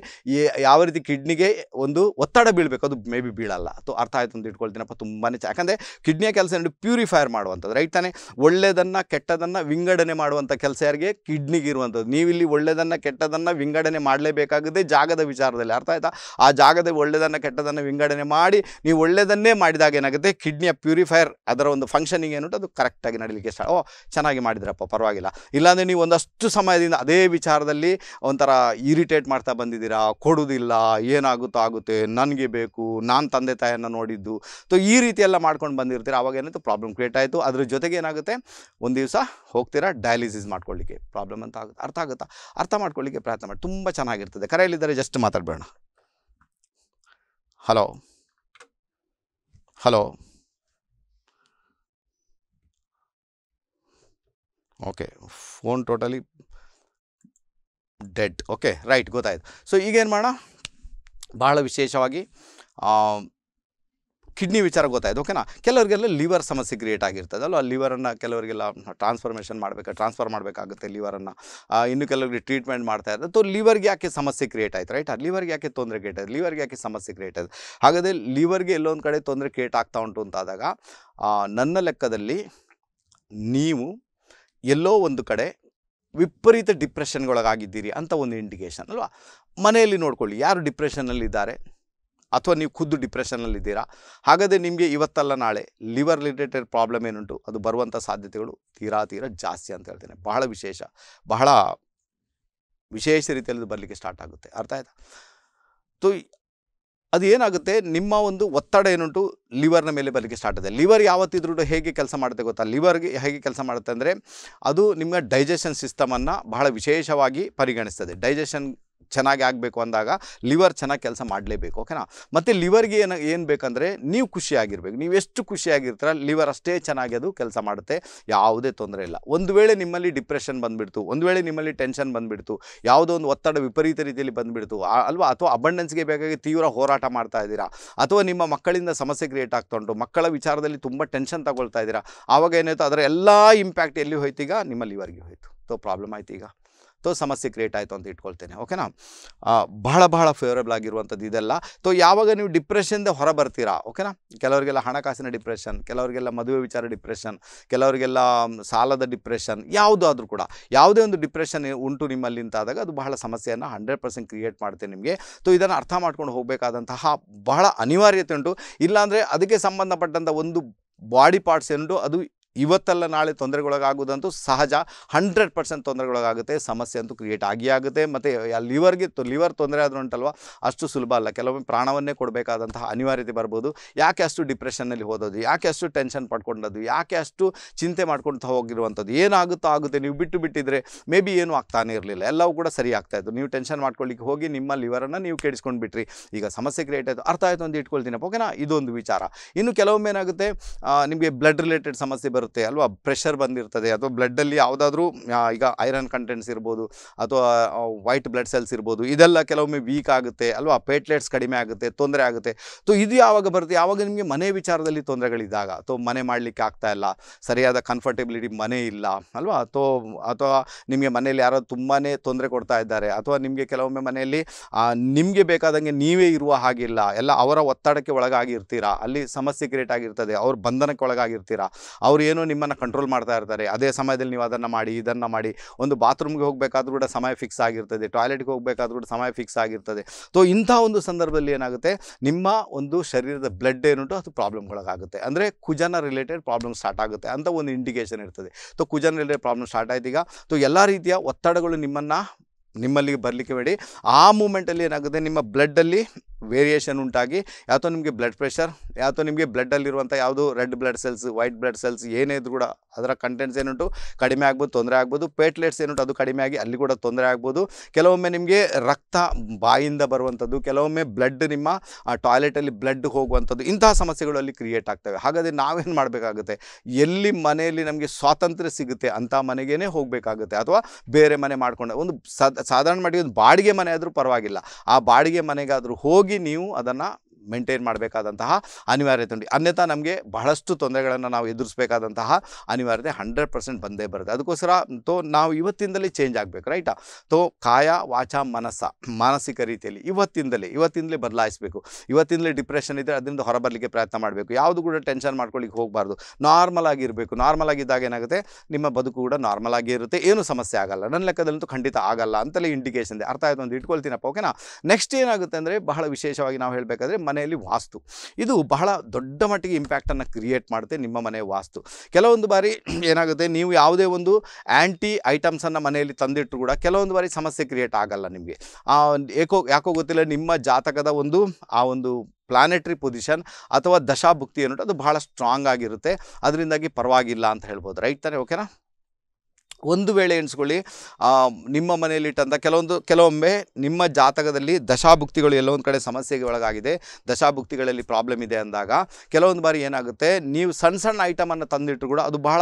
ಯಾವ ರೀತಿ ಕಿಡ್ನಿಗೆ ಒಂದು ಒತ್ತಡ ಬೀಳಬೇಕು ಅದು ಮೇ ಬಿ ಬೀಳಲ್ಲ ಅಥವಾ ಅರ್ಥ ಆಯಿತು ಅಂತ ಇಟ್ಕೊಳ್ತೀನಪ್ಪ ತುಂಬಾ ಯಾಕಂದರೆ ಕಿಡ್ನಿಯ ಕೆಲಸ ಪ್ಯೂರಿಫೈರ್ ಮಾಡುವಂಥದ್ದು ರೈಟ್ ತಾನೆ ಒಳ್ಳೆಯದನ್ನು ಕೆಟ್ಟದನ್ನು ವಿಂಗಡಣೆ ಮಾಡುವಂಥ ಕೆಲಸ ಯಾರಿಗೆ ಕಿಡ್ನಿಗೆ ನೀವು ನೀವಿಲ್ಲಿ ಒಳ್ಳೆಯದನ್ನು ಕೆಟ್ಟದನ್ನು ವಿಂಗಡಣೆ ಮಾಡಲೇಬೇಕಾಗುತ್ತೆ ಜಾಗದ ವಿಚಾರದಲ್ಲಿ ಅರ್ಥ ಆಯಿತಾ ಆ ಜಾಗದ ಒಳ್ಳೆಯದನ್ನು ಕೆಟ್ಟದನ್ನು ವಿಂಗಡಣೆ ಮಾಡಿ ನೀವು ಒಳ್ಳೆಯದನ್ನೇ ಮಾಡಿದಾಗ ಏನಾಗುತ್ತೆ ಕಿಡ್ನಿಯ ಪ್ಯೂರಿಫೈರ್ ಅದರ ಒಂದು ಫಂಕ್ಷನಿಂಗ್ ಏನುಂಟು ಅದು ಕರೆಕ್ಟಾಗಿ ನಡೀಲಿಕ್ಕೆ ಸ್ಟಾರ್ಟ್ ಓ ಚೆನ್ನಾಗಿ ಮಾಡಿದ್ರಪ್ಪ ಪರವಾಗಿಲ್ಲ ಇಲ್ಲಾಂದರೆ ನೀವು ಒಂದಷ್ಟು ಸಮಯದಿಂದ ಅದೇ ವಿಚಾರದಲ್ಲಿ ಒಂಥರ ಇರಿಟೇಟ್ ಮಾಡ್ತಾ ಬಂದಿದ್ದೀರಾ ಕೊಡುವುದಿಲ್ಲ ಏನಾಗುತ್ತೋ ಆಗುತ್ತೆ ನನಗೆ ಬೇಕು ನಾನು ತಂದೆ ತಾಯಿಯನ್ನು ನೋಡಿದ್ದು ಸೊ ಈ ರೀತಿಯೆಲ್ಲ ಮಾಡ್ಕೊಂಡು ಬಂದಿರ್ತೀರ ಅವಾಗ ಏನಾಯಿತು ಪ್ರಾಬ್ಲಮ್ ಕ್ರಿಯೇಟ್ ಆಯಿತು ಅದ್ರ ಜೊತೆಗೆ ಏನಾಗುತ್ತೆ ಒಂದು ದಿವಸ ಹೋಗ್ತೀರಾ ಡಯಾಲಿಸಿಸ್ ಮಾಡ್ಕೊಳ್ಳಿಕ್ಕೆ ಪ್ರಾಬ್ಲಮ್ ಅಂತ ಆಗುತ್ತೆ ಅರ್ಥ ಆಗುತ್ತಾ ಅರ್ಥ ಮಾಡ್ಕೊಳ್ಳಿಕ್ಕೆ ಪ್ರಯತ್ನ ಮಾಡಿ ತುಂಬ ಚೆನ್ನಾಗಿರ್ತದೆ ಕರೆಯಲ್ಲಿದ್ದಾರೆ ಜಸ್ಟ್ ಮಾತಾಡಬೇಡ hello hello okay phone totally dead okay right ಗೊತ್ತಾಯಿತು ಸೊ ಈಗೇನು ಮಾಡೋಣ ಭಾಳ ವಿಶೇಷವಾಗಿ ಕಿಡ್ನಿ ವಿಚಾರ ಗೊತ್ತಾಯಿತು ಓಕೆನಾ ಕೆಲವರಿಗೆಲ್ಲ ಲಿವರ್ ಸಮಸ್ಯೆ ಕ್ರಿಯೇಟ್ ಆಗಿರ್ತದೆ ಅಲ್ವಾ ಲಿವರನ್ನು ಕೆಲವರಿಗೆಲ್ಲ ಟ್ರಾನ್ಸ್ಫಾರ್ಮೇಷನ್ ಮಾಡಬೇಕು ಟ್ರಾನ್ಸ್ಫರ್ ಮಾಡಬೇಕಾಗುತ್ತೆ ಲಿವರನ್ನು ಇನ್ನು ಕೆಲವರಿಗೆ ಟ್ರೀಟ್ಮೆಂಟ್ ಮಾಡ್ತಾ ಇದ್ದಾರೆ ತೊ ಲಿವರ್ಗೆ ಯಾಕೆ ಸಮಸ್ಯೆ ಕ್ರಿಯೇಟ್ ಆಯ್ತು ರೈಟ್ ಲಿವರ್ಗೆ ಯಾಕೆ ತೊಂದರೆ ಕ್ರಿಯೇಟ್ ಆಯಿತು ಲಿವರ್ಗೆ ಯಾಕೆ ಸಮಸ್ಯೆ ಕ್ರಿಯೇಟ್ ಆಯಿತು ಹಾಗಾದರೆ ಲಿವರ್ಗೆ ಎಲ್ಲೊಂದು ಕಡೆ ತೊಂದರೆ ಕ್ರಿಯೇಟ್ ಆಗ್ತಾ ಉಂಟು ಅಂತಾದಾಗ ನನ್ನ ಲೆಕ್ಕದಲ್ಲಿ ನೀವು ಎಲ್ಲೋ ಒಂದು ಕಡೆ ವಿಪರೀತ ಡಿಪ್ರೆಷನ್ಗೊಳಗಾಗಿದ್ದೀರಿ ಅಂತ ಒಂದು ಇಂಡಿಕೇಷನ್ ಅಲ್ವಾ ಮನೆಯಲ್ಲಿ ನೋಡ್ಕೊಳ್ಳಿ ಯಾರು ಡಿಪ್ರೆಷನ್ನಲ್ಲಿದ್ದಾರೆ ಅಥವಾ ನೀವು ಖುದ್ದು ಡಿಪ್ರೆಷನ್ನಲ್ಲಿದ್ದೀರಾ ಹಾಗಾದರೆ ನಿಮಗೆ ಇವತ್ತಲ್ಲ ನಾಳೆ ಲಿವರ್ ರಿಲೇಟೆಡ್ ಪ್ರಾಬ್ಲಮ್ ಏನುಂಟು ಅದು ಬರುವಂಥ ಸಾಧ್ಯತೆಗಳು ತೀರಾ ತೀರಾ ಜಾಸ್ತಿ ಅಂತ ಹೇಳ್ತೇನೆ ಬಹಳ ವಿಶೇಷ ಬಹಳ ವಿಶೇಷ ರೀತಿಯಲ್ಲಿ ಬರಲಿಕ್ಕೆ ಸ್ಟಾರ್ಟ್ ಆಗುತ್ತೆ ಅರ್ಥ ಆಯ್ತಾ ತು ಅದು ಏನಾಗುತ್ತೆ ನಿಮ್ಮ ಒಂದು ಒತ್ತಡ ಏನುಂಟು ಲಿವರ್ನ ಮೇಲೆ ಬರಲಿಕ್ಕೆ ಸ್ಟಾರ್ಟ್ ಆಗುತ್ತೆ ಲಿವರ್ ಯಾವತ್ತಿದ್ರೂ ಹೇಗೆ ಕೆಲಸ ಮಾಡುತ್ತೆ ಗೊತ್ತಾ ಲಿವರ್ಗೆ ಹೇಗೆ ಕೆಲಸ ಮಾಡುತ್ತೆ ಅಂದರೆ ಅದು ನಿಮ್ಮ ಡೈಜೆಷನ್ ಸಿಸ್ಟಮನ್ನು ಬಹಳ ವಿಶೇಷವಾಗಿ ಪರಿಗಣಿಸ್ತದೆ ಡೈಜೆಷನ್ ಚೆನ್ನಾಗಿ ಆಗಬೇಕು ಅಂದಾಗ ಲಿವರ್ ಚೆನ್ನಾಗಿ ಕೆಲಸ ಮಾಡಲೇಬೇಕು ಓಕೆನಾ ಮತ್ತು ಲಿವರ್ಗೆ ಏನು ಏನು ಬೇಕಂದರೆ ನೀವು ಖುಷಿಯಾಗಿರ್ಬೇಕು ನೀವು ಎಷ್ಟು ಖುಷಿಯಾಗಿರ್ತೀರ ಲಿವರ್ ಅಷ್ಟೇ ಚೆನ್ನಾಗಿ ಅದು ಕೆಲಸ ಮಾಡುತ್ತೆ ಯಾವುದೇ ತೊಂದರೆ ಇಲ್ಲ ಒಂದು ವೇಳೆ ನಿಮ್ಮಲ್ಲಿ ಡಿಪ್ರೆಷನ್ ಬಂದುಬಿಡ್ತು ಒಂದು ವೇಳೆ ನಿಮ್ಮಲ್ಲಿ ಟೆನ್ಷನ್ ಬಂದುಬಿಡ್ತು ಯಾವುದೋ ಒಂದು ಒತ್ತಡ ವಿಪರೀತ ರೀತಿಯಲ್ಲಿ ಬಂದುಬಿಡ್ತು ಅಲ್ವಾ ಅಥವಾ ಅಬಂಡೆನ್ಸ್ಗೆ ಬೇಕಾಗಿ ತೀವ್ರ ಹೋರಾಟ ಮಾಡ್ತಾ ಇದ್ದೀರಾ ಅಥವಾ ನಿಮ್ಮ ಮಕ್ಕಳಿಂದ ಸಮಸ್ಯೆ ಕ್ರಿಯೇಟ್ ಆಗ್ತಾ ಉಂಟು ಮಕ್ಕಳ ವಿಚಾರದಲ್ಲಿ ತುಂಬ ಟೆನ್ಷನ್ ತಗೊಳ್ತಾ ಇದ್ದೀರಾ ಆವಾಗ ಏನಾಯಿತು ಅದರ ಎಲ್ಲ ಇಂಪ್ಯಾಕ್ಟ್ ಎಲ್ಲಿ ಹೋಯ್ತು ಈಗ ನಿಮ್ಮ ಲಿವರ್ಗೆ ಹೋಯಿತು ಸೊ ಪ್ರಾಬ್ಲಮ್ ಆಯ್ತು ಈಗ ತೋ ಸಮಸ್ಯೆ ಕ್ರಿಯೇಟ್ ಆಯಿತು ಅಂತ ಇಟ್ಕೊಳ್ತೇನೆ ಓಕೆನಾ ಬಹಳ ಬಹಳ ಫೇವರೇಬಲ್ ಆಗಿರುವಂಥದ್ದು ಇದೆಲ್ಲ ತೋ ಯಾವಾಗ ನೀವು ಡಿಪ್ರೆಷನ್ದ ಹೊರ ಬರ್ತೀರಾ ಓಕೆನಾ ಕೆಲವರಿಗೆಲ್ಲ ಹಣಕಾಸಿನ ಡಿಪ್ರೆಷನ್ ಕೆಲವರಿಗೆಲ್ಲ ಮದುವೆ ವಿಚಾರ ಡಿಪ್ರೆಷನ್ ಕೆಲವರಿಗೆಲ್ಲ ಸಾಲದ ಡಿಪ್ರೆಷನ್ ಯಾವುದಾದ್ರೂ ಕೂಡ ಯಾವುದೇ ಒಂದು ಡಿಪ್ರೆಷನ್ ಉಂಟು ನಿಮ್ಮಲ್ಲಿ ಅಂತಾದಾಗ ಅದು ಬಹಳ ಸಮಸ್ಯೆಯನ್ನು ಹಂಡ್ರೆಡ್ ಪರ್ಸೆಂಟ್ ಕ್ರಿಯೇಟ್ ಮಾಡ್ತೇನೆ ನಿಮಗೆ ತೋ ಇದನ್ನು ಅರ್ಥ ಮಾಡ್ಕೊಂಡು ಹೋಗಬೇಕಾದಂತಹ ಬಹಳ ಅನಿವಾರ್ಯತೆ ಉಂಟು ಇಲ್ಲಾಂದರೆ ಅದಕ್ಕೆ ಸಂಬಂಧಪಟ್ಟಂಥ ಒಂದು ಬಾಡಿ ಪಾರ್ಟ್ಸ್ ಏನುಂಟು ಅದು ಇವತ್ತಲ್ಲ ನಾಳೆ ತೊಂದರೆಗೊಳಗಾಗೋದಂತೂ ಸಹಜ ಹಂಡ್ರೆಡ್ ಪರ್ಸೆಂಟ್ ತೊಂದರೆಗೊಳಗಾಗುತ್ತೆ ಸಮಸ್ಯೆ ಅಂತೂ ಕ್ರಿಯೇಟ್ ಆಗಿ ಆಗುತ್ತೆ ಮತ್ತು ಲಿವರ್ಗೆ ಲಿವರ್ ತೊಂದರೆ ಆದರೂ ಉಂಟಲ್ವ ಅಷ್ಟು ಸುಲಭ ಅಲ್ಲ ಕೆಲವೊಮ್ಮೆ ಪ್ರಾಣವನ್ನೇ ಕೊಡಬೇಕಾದಂತಹ ಅನಿವಾರ್ಯತೆ ಬರ್ಬೋದು ಯಾಕೆ ಅಷ್ಟು ಡಿಪ್ರೆಷನ್ನಲ್ಲಿ ಹೋದೋದು ಯಾಕೆ ಅಷ್ಟು ಟೆನ್ಷನ್ ಪಡ್ಕೊಂಡದ್ದು ಯಾಕೆ ಅಷ್ಟು ಚಿಂತೆ ಮಾಡ್ಕೊಳ್ತಾ ಹೋಗಿರುವಂಥದ್ದು ಏನಾಗುತ್ತೋ ಆಗುತ್ತೆ ನೀವು ಬಿಟ್ಟು ಬಿಟ್ಟಿದ್ರೆ ಮೇ ಬಿ ಏನೂ ಆಗ್ತಾನೆ ಇರಲಿಲ್ಲ ಎಲ್ಲವೂ ಕೂಡ ಸರಿ ಇತ್ತು ನೀವು ಟೆನ್ಷನ್ ಮಾಡ್ಕೊಳ್ಳಿಕ್ಕೆ ಹೋಗಿ ನಿಮ್ಮ ಲಿವರನ್ನು ನೀವು ಕೆಡಿಸ್ಕೊಂಡು ಬಿಟ್ರಿ ಈಗ ಸಮಸ್ಯೆ ಕ್ರಿಯೇಟ್ ಆಯಿತು ಅರ್ಥ ಆಯಿತು ಅಂತ ಇಟ್ಕೊಳ್ತೀನಪ್ಪ ಓಕೆನಾ ಇದೊಂದು ವಿಚಾರ ಇನ್ನು ಕೆಲವೊಮ್ಮೆ ಏನಾಗುತ್ತೆ ನಿಮಗೆ ಬ್ಲಡ್ ರಿಲೇಟೆಡ್ ಸಮಸ್ಯೆ ಬರುತ್ತೆ ಇರುತ್ತೆ ಅಲ್ವಾ ಪ್ರೆಷರ್ ಬಂದಿರ್ತದೆ ಅಥವಾ ಬ್ಲಡ್ಡಲ್ಲಿ ಯಾವುದಾದ್ರೂ ಈಗ ಐರನ್ ಕಂಟೆಂಟ್ಸ್ ಇರ್ಬೋದು ಅಥವಾ ವೈಟ್ ಬ್ಲಡ್ ಸೆಲ್ಸ್ ಇರ್ಬೋದು ಇದೆಲ್ಲ ಕೆಲವೊಮ್ಮೆ ವೀಕ್ ಆಗುತ್ತೆ ಅಲ್ವಾ ಪೇಟ್ಲೆಟ್ಸ್ ಕಡಿಮೆ ಆಗುತ್ತೆ ತೊಂದರೆ ಆಗುತ್ತೆ ಸೊ ಇದು ಯಾವಾಗ ಬರುತ್ತೆ ಯಾವಾಗ ನಿಮಗೆ ಮನೆ ವಿಚಾರದಲ್ಲಿ ತೊಂದರೆಗಳಿದ್ದಾಗ ಅಥವಾ ಮನೆ ಮಾಡಲಿಕ್ಕೆ ಆಗ್ತಾ ಇಲ್ಲ ಸರಿಯಾದ ಕಂಫರ್ಟೆಬಿಲಿಟಿ ಮನೆ ಇಲ್ಲ ಅಲ್ವಾ ಅಥವಾ ಅಥವಾ ನಿಮಗೆ ಮನೆಯಲ್ಲಿ ಯಾರೋ ತುಂಬಾ ತೊಂದರೆ ಕೊಡ್ತಾ ಇದ್ದಾರೆ ಅಥವಾ ನಿಮಗೆ ಕೆಲವೊಮ್ಮೆ ಮನೆಯಲ್ಲಿ ನಿಮಗೆ ಬೇಕಾದಂಗೆ ನೀವೇ ಇರುವ ಹಾಗಿಲ್ಲ ಎಲ್ಲ ಅವರ ಒತ್ತಡಕ್ಕೆ ಒಳಗಾಗಿರ್ತೀರಾ ಅಲ್ಲಿ ಸಮಸ್ಯೆ ಕ್ರಿಯೇಟ್ ಆಗಿರ್ತದೆ ಅವ್ರ ಬಂಧನಕ್ಕೆ ಒಳಗಾಗಿರ್ತೀರಾ ಅವ್ರು ಏನೋ ನಿಮ್ಮನ್ನು ಕಂಟ್ರೋಲ್ ಮಾಡ್ತಾ ಇರ್ತಾರೆ ಅದೇ ಸಮಯದಲ್ಲಿ ನೀವು ಅದನ್ನು ಮಾಡಿ ಇದನ್ನು ಮಾಡಿ ಒಂದು ಬಾತ್ರೂಮ್ಗೆ ಹೋಗಬೇಕಾದ್ರೂ ಕೂಡ ಸಮಯ ಫಿಕ್ಸ್ ಆಗಿರ್ತದೆ ಟಾಯ್ಲೆಟ್ಗೆ ಹೋಗಬೇಕಾದ್ರೂ ಕೂಡ ಸಮಯ ಫಿಕ್ಸ್ ಆಗಿರ್ತದೆ ಸೊ ಇಂಥ ಒಂದು ಸಂದರ್ಭದಲ್ಲಿ ಏನಾಗುತ್ತೆ ನಿಮ್ಮ ಒಂದು ಶರೀರದ ಬ್ಲಡ್ ಏನುಂಟು ಅದು ಪ್ರಾಬ್ಲಮ್ಗಳಾಗುತ್ತೆ ಅಂದರೆ ಕುಜನ ರಿಲೇಟೆಡ್ ಪ್ರಾಬ್ಲಮ್ ಸ್ಟಾರ್ಟ್ ಆಗುತ್ತೆ ಅಂತ ಒಂದು ಇಂಡಿಕೇಶನ್ ಇರ್ತದೆ ಸೊ ಕುಜನ ರಿಲೇಟೆಡ್ ಪ್ರಾಬ್ಲಮ್ ಸ್ಟಾರ್ಟ್ ಆಯ್ತು ಈಗ ಸೊ ಎಲ್ಲ ರೀತಿಯ ಒತ್ತಡಗಳು ನಿಮ್ಮನ್ನು ನಿಮ್ಮಲ್ಲಿ ಬರಲಿಕ್ಕೆ ಬೇಡಿ ಆ ಮೂಮೆಂಟಲ್ಲಿ ಏನಾಗುತ್ತೆ ನಿಮ್ಮ ಬ್ಲಡ್ಡಲ್ಲಿ ವೇರಿಯೇಷನ್ ಉಂಟಾಗಿ ಯಾತೋ ನಿಮಗೆ ಬ್ಲಡ್ ಪ್ರೆಷರ್ ಯಾತೋ ನಿಮಗೆ ಬ್ಲಡ್ಡಲ್ಲಿರುವಂಥ ಯಾವುದು red blood cells white blood cells ಏನೇ ಇದ್ರೂ ಕೂಡ ಅದರ ಕಂಟೆಂಟ್ಸ್ ಏನುಂಟು ಕಡಿಮೆ ಆಗ್ಬೋದು ತೊಂದರೆ ಆಗ್ಬೋದು ಪೇಟ್ಲೆಟ್ಸ್ ಏನುಂಟು ಅದು ಕಡಿಮೆ ಆಗಿ ಅಲ್ಲಿ ಕೂಡ ತೊಂದರೆ ಆಗ್ಬೋದು ಕೆಲವೊಮ್ಮೆ ನಿಮಗೆ ರಕ್ತ ಬಾಯಿಂದ ಬರುವಂಥದ್ದು ಕೆಲವೊಮ್ಮೆ ಬ್ಲಡ್ ನಿಮ್ಮ ಟಾಯ್ಲೆಟಲ್ಲಿ ಬ್ಲಡ್ ಹೋಗುವಂಥದ್ದು ಇಂತಹ ಸಮಸ್ಯೆಗಳು ಅಲ್ಲಿ ಕ್ರಿಯೇಟ್ ಆಗ್ತವೆ ಹಾಗಾದರೆ ನಾವೇನು ಮಾಡಬೇಕಾಗುತ್ತೆ ಎಲ್ಲಿ ಮನೆಯಲ್ಲಿ ನಮಗೆ ಸ್ವಾತಂತ್ರ್ಯ ಸಿಗುತ್ತೆ ಅಂಥ ಮನೆಗೇ ಹೋಗಬೇಕಾಗುತ್ತೆ ಅಥವಾ ಬೇರೆ ಮನೆ ಮಾಡಿಕೊಂಡ ಒಂದು ಸದ ಸಾಧಾರಣ ಮಟ್ಟಿಗೆ ಒಂದು ಬಾಡಿಗೆ ಮನೆ ಆದರೂ ಪರವಾಗಿಲ್ಲ ಆ ಬಾಡಿಗೆ ಮನೆಗಾದರೂ ಹೋಗಿ ನೀವು ಅದನ್ನು ಮೇಂಟೈನ್ ಮಾಡಬೇಕಾದಂತಹ ಅನಿವಾರ್ಯತೆ ಉಂಟು ಅನ್ಯಥಾ ನಮಗೆ ಬಹಳಷ್ಟು ತೊಂದರೆಗಳನ್ನು ನಾವು ಎದುರಿಸಬೇಕಾದಂತಹ ಅನಿವಾರ್ಯತೆ ಹಂಡ್ರೆಡ್ ಪರ್ಸೆಂಟ್ ಬಂದೇ ಬರುತ್ತೆ ಅದಕ್ಕೋಸ್ಕರ ತೋ ನಾವು ಇವತ್ತಿಂದಲೇ ಚೇಂಜ್ ಆಗಬೇಕು ರೈಟಾ ತೋ ಕಾಯ ವಾಚ ಮನಸ್ಸ ಮಾನಸಿಕ ರೀತಿಯಲ್ಲಿ ಇವತ್ತಿಂದಲೇ ಇವತ್ತಿಂದಲೇ ಬದಲಾಯಿಸಬೇಕು ಇವತ್ತಿಂದಲೇ ಡಿಪ್ರೆಷನ್ ಇದ್ದರೆ ಅದರಿಂದ ಹೊರಬರಲಿಕ್ಕೆ ಪ್ರಯತ್ನ ಮಾಡಬೇಕು ಯಾವುದು ಕೂಡ ಟೆನ್ಷನ್ ಮಾಡ್ಕೊಳ್ಳಿಕ್ಕೆ ಹೋಗಬಾರ್ದು ನಾರ್ಮಲ್ ಆಗಿರಬೇಕು ನಾರ್ಮಲ್ ಆಗಿದ್ದಾಗ ಏನಾಗುತ್ತೆ ನಿಮ್ಮ ಬದುಕು ಕೂಡ ನಾರ್ಮಲ್ ಆಗಿ ಇರುತ್ತೆ ಏನೂ ಸಮಸ್ಯೆ ಆಗಲ್ಲ ನನ್ನ ಲೆಕ್ಕದಲ್ಲಂತೂ ಖಂಡಿತ ಆಗಲ್ಲ ಅಂತಲೇ ಇಂಡಿಕೇಶನ್ ಇದೆ ಅರ್ಥ ಆಯ್ತು ಒಂದು ಇಟ್ಕೊಳ್ತೀನಪ್ಪ ಓಕೆನಾ ನೆಕ್ಸ್ಟ್ ಏನಾಗುತ್ತೆ ಅಂದರೆ ಬಹಳ ವಿಶೇಷವಾಗಿ ನಾವು ಹೇಳಬೇಕಾದ್ರೆ ಮನೆಯಲ್ಲಿ ವಾಸ್ತು ಇದು ಬಹಳ ದೊಡ್ಡ ಮಟ್ಟಿಗೆ ಇಂಪ್ಯಾಕ್ಟನ್ನು ಕ್ರಿಯೇಟ್ ಮಾಡುತ್ತೆ ನಿಮ್ಮ ಮನೆಯ ವಾಸ್ತು ಕೆಲವೊಂದು ಬಾರಿ ಏನಾಗುತ್ತೆ ನೀವು ಯಾವುದೇ ಒಂದು ಆ್ಯಂಟಿ ಐಟಮ್ಸನ್ನು ಮನೆಯಲ್ಲಿ ತಂದಿಟ್ಟರು ಕೂಡ ಕೆಲವೊಂದು ಬಾರಿ ಸಮಸ್ಯೆ ಕ್ರಿಯೇಟ್ ಆಗಲ್ಲ ನಿಮಗೆ ಏಕೋ ಯಾಕೋ ಗೊತ್ತಿಲ್ಲ ನಿಮ್ಮ ಜಾತಕದ ಒಂದು ಆ ಒಂದು ಪ್ಲಾನೆಟ್ರಿ ಪೊಸಿಷನ್ ಅಥವಾ ದಶಾಭುಕ್ತಿ ಅನ್ನೋದು ಅದು ಬಹಳ ಸ್ಟ್ರಾಂಗ್ ಆಗಿರುತ್ತೆ ಅದರಿಂದಾಗಿ ಪರವಾಗಿಲ್ಲ ಅಂತ ಹೇಳ್ಬೋದು ರೈಟ್ ತಾನೆ ಓಕೆನಾ ಒಂದು ವೇಳೆ ಎಣಿಸ್ಕೊಳ್ಳಿ ನಿಮ್ಮ ಮನೆಯಲ್ಲಿಟ್ಟಂಥ ಕೆಲವೊಂದು ಕೆಲವೊಮ್ಮೆ ನಿಮ್ಮ ಜಾತಕದಲ್ಲಿ ದಶಾಭುಕ್ತಿಗಳು ಎಲ್ಲೊಂದು ಕಡೆ ಸಮಸ್ಯೆಗೆ ಒಳಗಾಗಿದೆ ದಶಾಭುಕ್ತಿಗಳಲ್ಲಿ ಪ್ರಾಬ್ಲಮ್ ಇದೆ ಅಂದಾಗ ಕೆಲವೊಂದು ಬಾರಿ ಏನಾಗುತ್ತೆ ನೀವು ಸಣ್ಣ ಸಣ್ಣ ಐಟಮನ್ನು ತಂದಿಟ್ಟರು ಕೂಡ ಅದು ಬಹಳ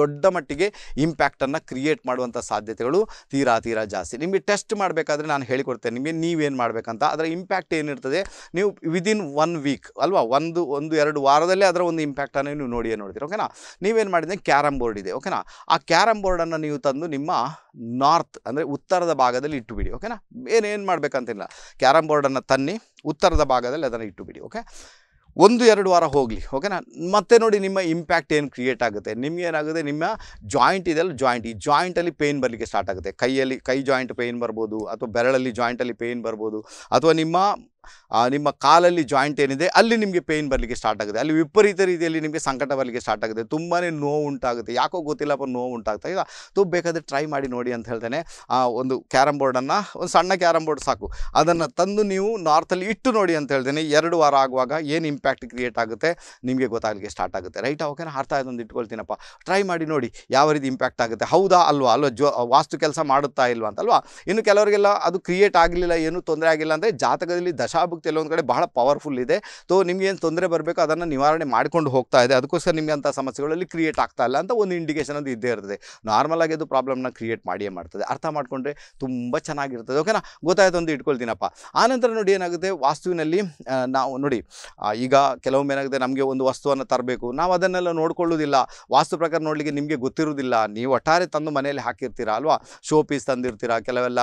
ದೊಡ್ಡ ಮಟ್ಟಿಗೆ ಇಂಪ್ಯಾಕ್ಟನ್ನು ಕ್ರಿಯೇಟ್ ಮಾಡುವಂಥ ಸಾಧ್ಯತೆಗಳು ತೀರಾ ತೀರಾ ಜಾಸ್ತಿ ನಿಮಗೆ ಟೆಸ್ಟ್ ಮಾಡಬೇಕಾದ್ರೆ ನಾನು ಹೇಳಿಕೊಡ್ತೇನೆ ನಿಮಗೆ ನೀವೇನು ಮಾಡಬೇಕಂತ ಅದರ ಇಂಪ್ಯಾಕ್ಟ್ ಏನಿರ್ತದೆ ನೀವು ವಿದಿನ್ ಒನ್ ವೀಕ್ ಅಲ್ವಾ ಒಂದು ಒಂದು ಎರಡು ವಾರದಲ್ಲೇ ಅದರ ಒಂದು ಇಂಪ್ಯಾಕ್ಟನ್ನು ನೀವು ನೋಡಿಯೇ ನೋಡ್ತೀರಿ ಓಕೆನಾ ನೀವೇನು ಮಾಡಿದ್ರೆ ಕ್ಯಾರಮ್ ಬೋರ್ಡ್ ಇದೆ ಓಕೆನಾ ಆ ಕ್ಯಾರಮ್ ಬೋರ್ಡನ್ನು ನೀವು ತಂದು ನಿಮ್ಮ ನಾರ್ತ್ ಅಂದರೆ ಉತ್ತರದ ಭಾಗದಲ್ಲಿ ಇಟ್ಟುಬಿಡಿ ಓಕೆನಾ ಏನೇನು ಮಾಡಬೇಕಂತಿಲ್ಲ ಕ್ಯಾರಮ್ ಬೋರ್ಡನ್ನು ತನ್ನಿ ಉತ್ತರದ ಭಾಗದಲ್ಲಿ ಅದನ್ನು ಇಟ್ಟುಬಿಡಿ ಓಕೆ ಒಂದು ಎರಡು ವಾರ ಹೋಗಲಿ ಓಕೆನಾ ಮತ್ತೆ ನೋಡಿ ನಿಮ್ಮ ಇಂಪ್ಯಾಕ್ಟ್ ಏನು ಕ್ರಿಯೇಟ್ ಆಗುತ್ತೆ ನಿಮಗೇನಾಗುತ್ತೆ ನಿಮ್ಮ ಜಾಯಿಂಟ್ ಇದೆಲ್ಲ ಜಾಯಿಂಟ್ ಈ ಜಾಯಿಂಟಲ್ಲಿ ಪೇಯ್ನ್ ಬರಲಿಕ್ಕೆ ಸ್ಟಾರ್ಟ್ ಆಗುತ್ತೆ ಕೈಯಲ್ಲಿ ಕೈ ಜಾಯಿಂಟ್ ಪೇಯ್ನ್ ಬರ್ಬೋದು ಅಥವಾ ಬೆರಳಲ್ಲಿ ಜಾಯಿಂಟಲ್ಲಿ ಪೇಯ್ನ್ ಬರ್ಬೋದು ಅಥವಾ ನಿಮ್ಮ ನಿಮ್ಮ ಕಾಲಲ್ಲಿ ಜಾಯಿಂಟ್ ಏನಿದೆ ಅಲ್ಲಿ ನಿಮಗೆ ಪೇಯ್ನ್ ಬರಲಿಕ್ಕೆ ಸ್ಟಾರ್ಟ್ ಆಗುತ್ತೆ ಅಲ್ಲಿ ವಿಪರೀತ ರೀತಿಯಲ್ಲಿ ನಿಮಗೆ ಸಂಕಟ ಬರಲಿಕ್ಕೆ ಸ್ಟಾರ್ಟ್ ಆಗುತ್ತೆ ತುಂಬಾ ನೋವು ಉಂಟಾಗುತ್ತೆ ಯಾಕೋ ಗೊತ್ತಿಲ್ಲಪ್ಪ ನೋವು ಉಂಟಾಗ್ತಾ ಇಲ್ಲ ತೂ ಬೇಕಾದರೆ ಟ್ರೈ ಮಾಡಿ ನೋಡಿ ಅಂತ ಹೇಳ್ತೇನೆ ಒಂದು ಕ್ಯಾರಮ್ ಬೋರ್ಡನ್ನು ಒಂದು ಸಣ್ಣ ಕ್ಯಾರಮ್ ಬೋರ್ಡ್ ಸಾಕು ಅದನ್ನು ತಂದು ನೀವು ನಾರ್ತಲ್ಲಿ ಇಟ್ಟು ನೋಡಿ ಅಂತ ಹೇಳ್ತೇನೆ ಎರಡು ವಾರ ಆಗುವಾಗ ಏನು ಇಂಪ್ಯಾಕ್ಟ್ ಕ್ರಿಯೇಟ್ ಆಗುತ್ತೆ ನಿಮಗೆ ಗೊತ್ತಾಗಲಿಕ್ಕೆ ಸ್ಟಾರ್ಟ್ ಆಗುತ್ತೆ ರೈಟ್ ಓಕೆನಾ ಅರ್ಥ ಆಯ್ತು ಇಟ್ಕೊಳ್ತೀನಪ್ಪ ಟ್ರೈ ಮಾಡಿ ನೋಡಿ ಯಾವ ರೀತಿ ಇಂಪ್ಯಾಕ್ಟ್ ಆಗುತ್ತೆ ಹೌದಾ ಅಲ್ವಾ ಅಲ್ವಾ ಜೋ ವಾಸ್ತು ಕೆಲಸ ಮಾಡುತ್ತಾ ಇಲ್ವಾ ಅಂತಲ್ವಾ ಇನ್ನು ಕೆಲವರಿಗೆಲ್ಲ ಅದು ಕ್ರಿಯೇಟ್ ಆಗಲಿಲ್ಲ ಏನು ತೊಂದರೆ ಆಗಿಲ್ಲ ಅಂದರೆ ಜಾತಕದಲ್ಲಿ ದಶ ಹೊಸ ಬುಕ್ ಕಡೆ ಬಹಳ ಪವರ್ಫುಲ್ ಇದೆ ಸೊ ನಿಮ್ಗೆ ಏನು ತೊಂದರೆ ಬರಬೇಕು ಅದನ್ನು ನಿವಾರಣೆ ಮಾಡ್ಕೊಂಡು ಹೋಗ್ತಾ ಇದೆ ಅದಕ್ಕೋಸ್ಕರ ನಿಮಗೆ ಅಂಥ ಸಮಸ್ಯೆಗಳಲ್ಲಿ ಕ್ರಿಯೇಟ್ ಆಗ್ತಾ ಇಲ್ಲ ಅಂತ ಒಂದು ಇಂಡಿಕೇಷನ್ ಅದು ಇದ್ದೇ ಇರ್ತದೆ ನಾರ್ಮಲ್ ಆಗಿ ಅದು ಪ್ರಾಬ್ಲಮ್ನ ಕ್ರಿಯೇಟ್ ಮಾಡಿಯೇ ಮಾಡ್ತದೆ ಅರ್ಥ ಮಾಡಿಕೊಂಡ್ರೆ ತುಂಬ ಚೆನ್ನಾಗಿರ್ತದೆ ಓಕೆನಾ ಗೊತ್ತಾಯ್ತು ಅಂತ ಇಟ್ಕೊಳ್ತೀನಪ್ಪ ಆನಂತರ ನೋಡಿ ಏನಾಗುತ್ತೆ ವಾಸ್ತುವಿನಲ್ಲಿ ನಾವು ನೋಡಿ ಈಗ ಕೆಲವೊಮ್ಮೆ ಏನಾಗುತ್ತೆ ನಮಗೆ ಒಂದು ವಸ್ತುವನ್ನು ತರಬೇಕು ನಾವು ಅದನ್ನೆಲ್ಲ ನೋಡ್ಕೊಳ್ಳೋದಿಲ್ಲ ವಾಸ್ತು ಪ್ರಕಾರ ನೋಡಲಿಕ್ಕೆ ನಿಮಗೆ ಗೊತ್ತಿರೋದಿಲ್ಲ ನೀವು ಒಟ್ಟಾರೆ ತಂದು ಮನೆಯಲ್ಲಿ ಹಾಕಿರ್ತೀರಾ ಅಲ್ವಾ ಶೋ ಪೀಸ್ ತಂದಿರ್ತೀರಾ ಕೆಲವೆಲ್ಲ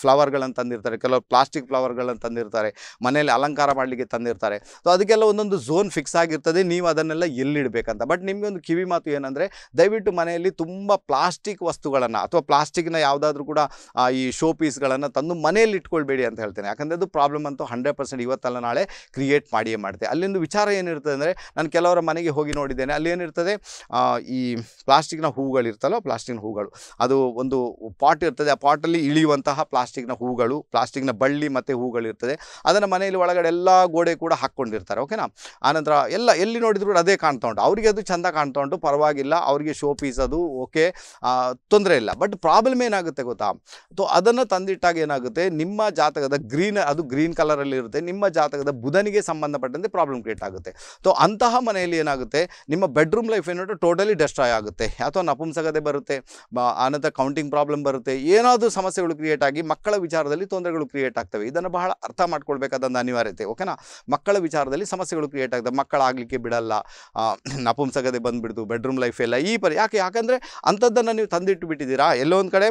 ಫ್ಲವರ್ಗಳನ್ನು ತಂದಿರ್ತಾರೆ ಕೆಲವು ಪ್ಲಾಸ್ಟಿಕ್ ಫ್ಲವರ್ಗಳನ್ನು ತಂದಿರ್ತಾರೆ ಮನೆಯಲ್ಲಿ ಅಲಂಕಾರ ಮಾಡಲಿಕ್ಕೆ ತಂದಿರ್ತಾರೆ ಸೊ ಅದಕ್ಕೆಲ್ಲ ಒಂದೊಂದು ಝೋನ್ ಫಿಕ್ಸ್ ಆಗಿರ್ತದೆ ನೀವು ಅದನ್ನೆಲ್ಲ ಎಲ್ಲಿಡಬೇಕಂತ ಬಟ್ ನಿಮಗೆ ಒಂದು ಕಿವಿ ಮಾತು ಏನಂದರೆ ದಯವಿಟ್ಟು ಮನೆಯಲ್ಲಿ ತುಂಬ ಪ್ಲಾಸ್ಟಿಕ್ ವಸ್ತುಗಳನ್ನು ಅಥವಾ ಪ್ಲಾಸ್ಟಿಕ್ನ ಯಾವುದಾದ್ರೂ ಕೂಡ ಈ ಶೋ ಪೀಸ್ಗಳನ್ನು ತಂದು ಮನೆಯಲ್ಲಿ ಇಟ್ಕೊಳ್ಬೇಡಿ ಅಂತ ಹೇಳ್ತೇನೆ ಯಾಕಂದರೆ ಅದು ಪ್ರಾಬ್ಲಮ್ ಅಂತೂ ಹಂಡ್ರೆಡ್ ಪರ್ಸೆಂಟ್ ಇವತ್ತಲ್ಲ ನಾಳೆ ಕ್ರಿಯೇಟ್ ಮಾಡಿಯೇ ಮಾಡ್ತೆ ಅಲ್ಲಿಂದು ವಿಚಾರ ಏನಿರ್ತದೆ ಅಂದರೆ ನಾನು ಕೆಲವರ ಮನೆಗೆ ಹೋಗಿ ನೋಡಿದ್ದೇನೆ ಅಲ್ಲಿ ಏನಿರ್ತದೆ ಈ ಪ್ಲಾಸ್ಟಿಕ್ನ ಹೂಗಳಿರ್ತಲ್ಲೋ ಪ್ಲಾಸ್ಟಿಕ್ನ ಹೂಗಳು ಅದು ಒಂದು ಪಾಟ್ ಇರ್ತದೆ ಆ ಪಾಟಲ್ಲಿ ಇಳಿಯುವಂತಹ ಪ್ಲಾಸ್ಟಿಕ್ನ ಹೂಗಳು ಪ್ಲಾಸ್ಟಿಕ್ನ ಬಳ್ಳಿ ಮತ್ತು ಹೂಗಳಿರ್ತದೆ ಅದನ್ನು ಮನೆಯಲ್ಲಿ ಒಳಗಡೆ ಎಲ್ಲ ಗೋಡೆ ಕೂಡ ಹಾಕ್ಕೊಂಡಿರ್ತಾರೆ ಓಕೆನಾ ಆನಂತರ ಎಲ್ಲ ಎಲ್ಲಿ ನೋಡಿದ್ರು ಅದೇ ಕಾಣ್ತಾ ಉಂಟು ಅವರಿಗೆ ಅದು ಚೆಂದ ಕಾಣ್ತಾ ಉಂಟು ಪರವಾಗಿಲ್ಲ ಅವರಿಗೆ ಶೋ ಪೀಸ್ ಅದು ಓಕೆ ತೊಂದರೆ ಇಲ್ಲ ಬಟ್ ಪ್ರಾಬ್ಲಮ್ ಏನಾಗುತ್ತೆ ಗೊತ್ತಾ ಸೊ ಅದನ್ನು ತಂದಿಟ್ಟಾಗ ಏನಾಗುತ್ತೆ ನಿಮ್ಮ ಜಾತಕದ ಗ್ರೀನ್ ಅದು ಗ್ರೀನ್ ಕಲರಲ್ಲಿ ಇರುತ್ತೆ ನಿಮ್ಮ ಜಾತಕದ ಬುಧನಿಗೆ ಸಂಬಂಧಪಟ್ಟಂತೆ ಪ್ರಾಬ್ಲಮ್ ಕ್ರಿಯೇಟ್ ಆಗುತ್ತೆ ಸೊ ಅಂತಹ ಮನೆಯಲ್ಲಿ ಏನಾಗುತ್ತೆ ನಿಮ್ಮ ಬೆಡ್ರೂಮ್ ಲೈಫ್ ಏನೋ ಟೋಟಲಿ ಡೆಸ್ಟ್ರಾಯ್ ಆಗುತ್ತೆ ಅಥವಾ ನಪುಂಸಕತೆ ಬರುತ್ತೆ ಆನಂತರ ಕೌಂಟಿಂಗ್ ಪ್ರಾಬ್ಲಮ್ ಬರುತ್ತೆ ಏನಾದರೂ ಸಮಸ್ಯೆಗಳು ಕ್ರಿಯೇಟ್ ಆಗಿ ಮಕ್ಕಳ ವಿಚಾರದಲ್ಲಿ ತೊಂದರೆಗಳು ಕ್ರಿಯೇಟ್ ಆಗ್ತವೆ ಇದನ್ನು ಬಹಳ ಅರ್ಥ ಮಾಡ್ಕೊಳ್ಳಿ ಕೊಡಬೇಕಾದಂಥ ಅನಿವಾರ್ಯತೆ ಓಕೆನಾ ಮಕ್ಕಳ ವಿಚಾರದಲ್ಲಿ ಸಮಸ್ಯೆಗಳು ಕ್ರಿಯೇಟ್ ಆಗ್ತದೆ ಮಕ್ಕಳಾಗಲಿಕ್ಕೆ ಬಿಡಲ್ಲ ನಪುಂಸಕತೆ ಬಂದುಬಿಡ್ತು ಬೆಡ್ರೂಮ್ ಲೈಫ್ ಎಲ್ಲ ಈ ಪರಿ ಯಾಕೆ ಯಾಕಂದರೆ ಅಂಥದ್ದನ್ನು ನೀವು ತಂದಿಟ್ಟು ಬಿಟ್ಟಿದ್ದೀರಾ ಎಲ್ಲೋ ಒಂದು ಕಡೆ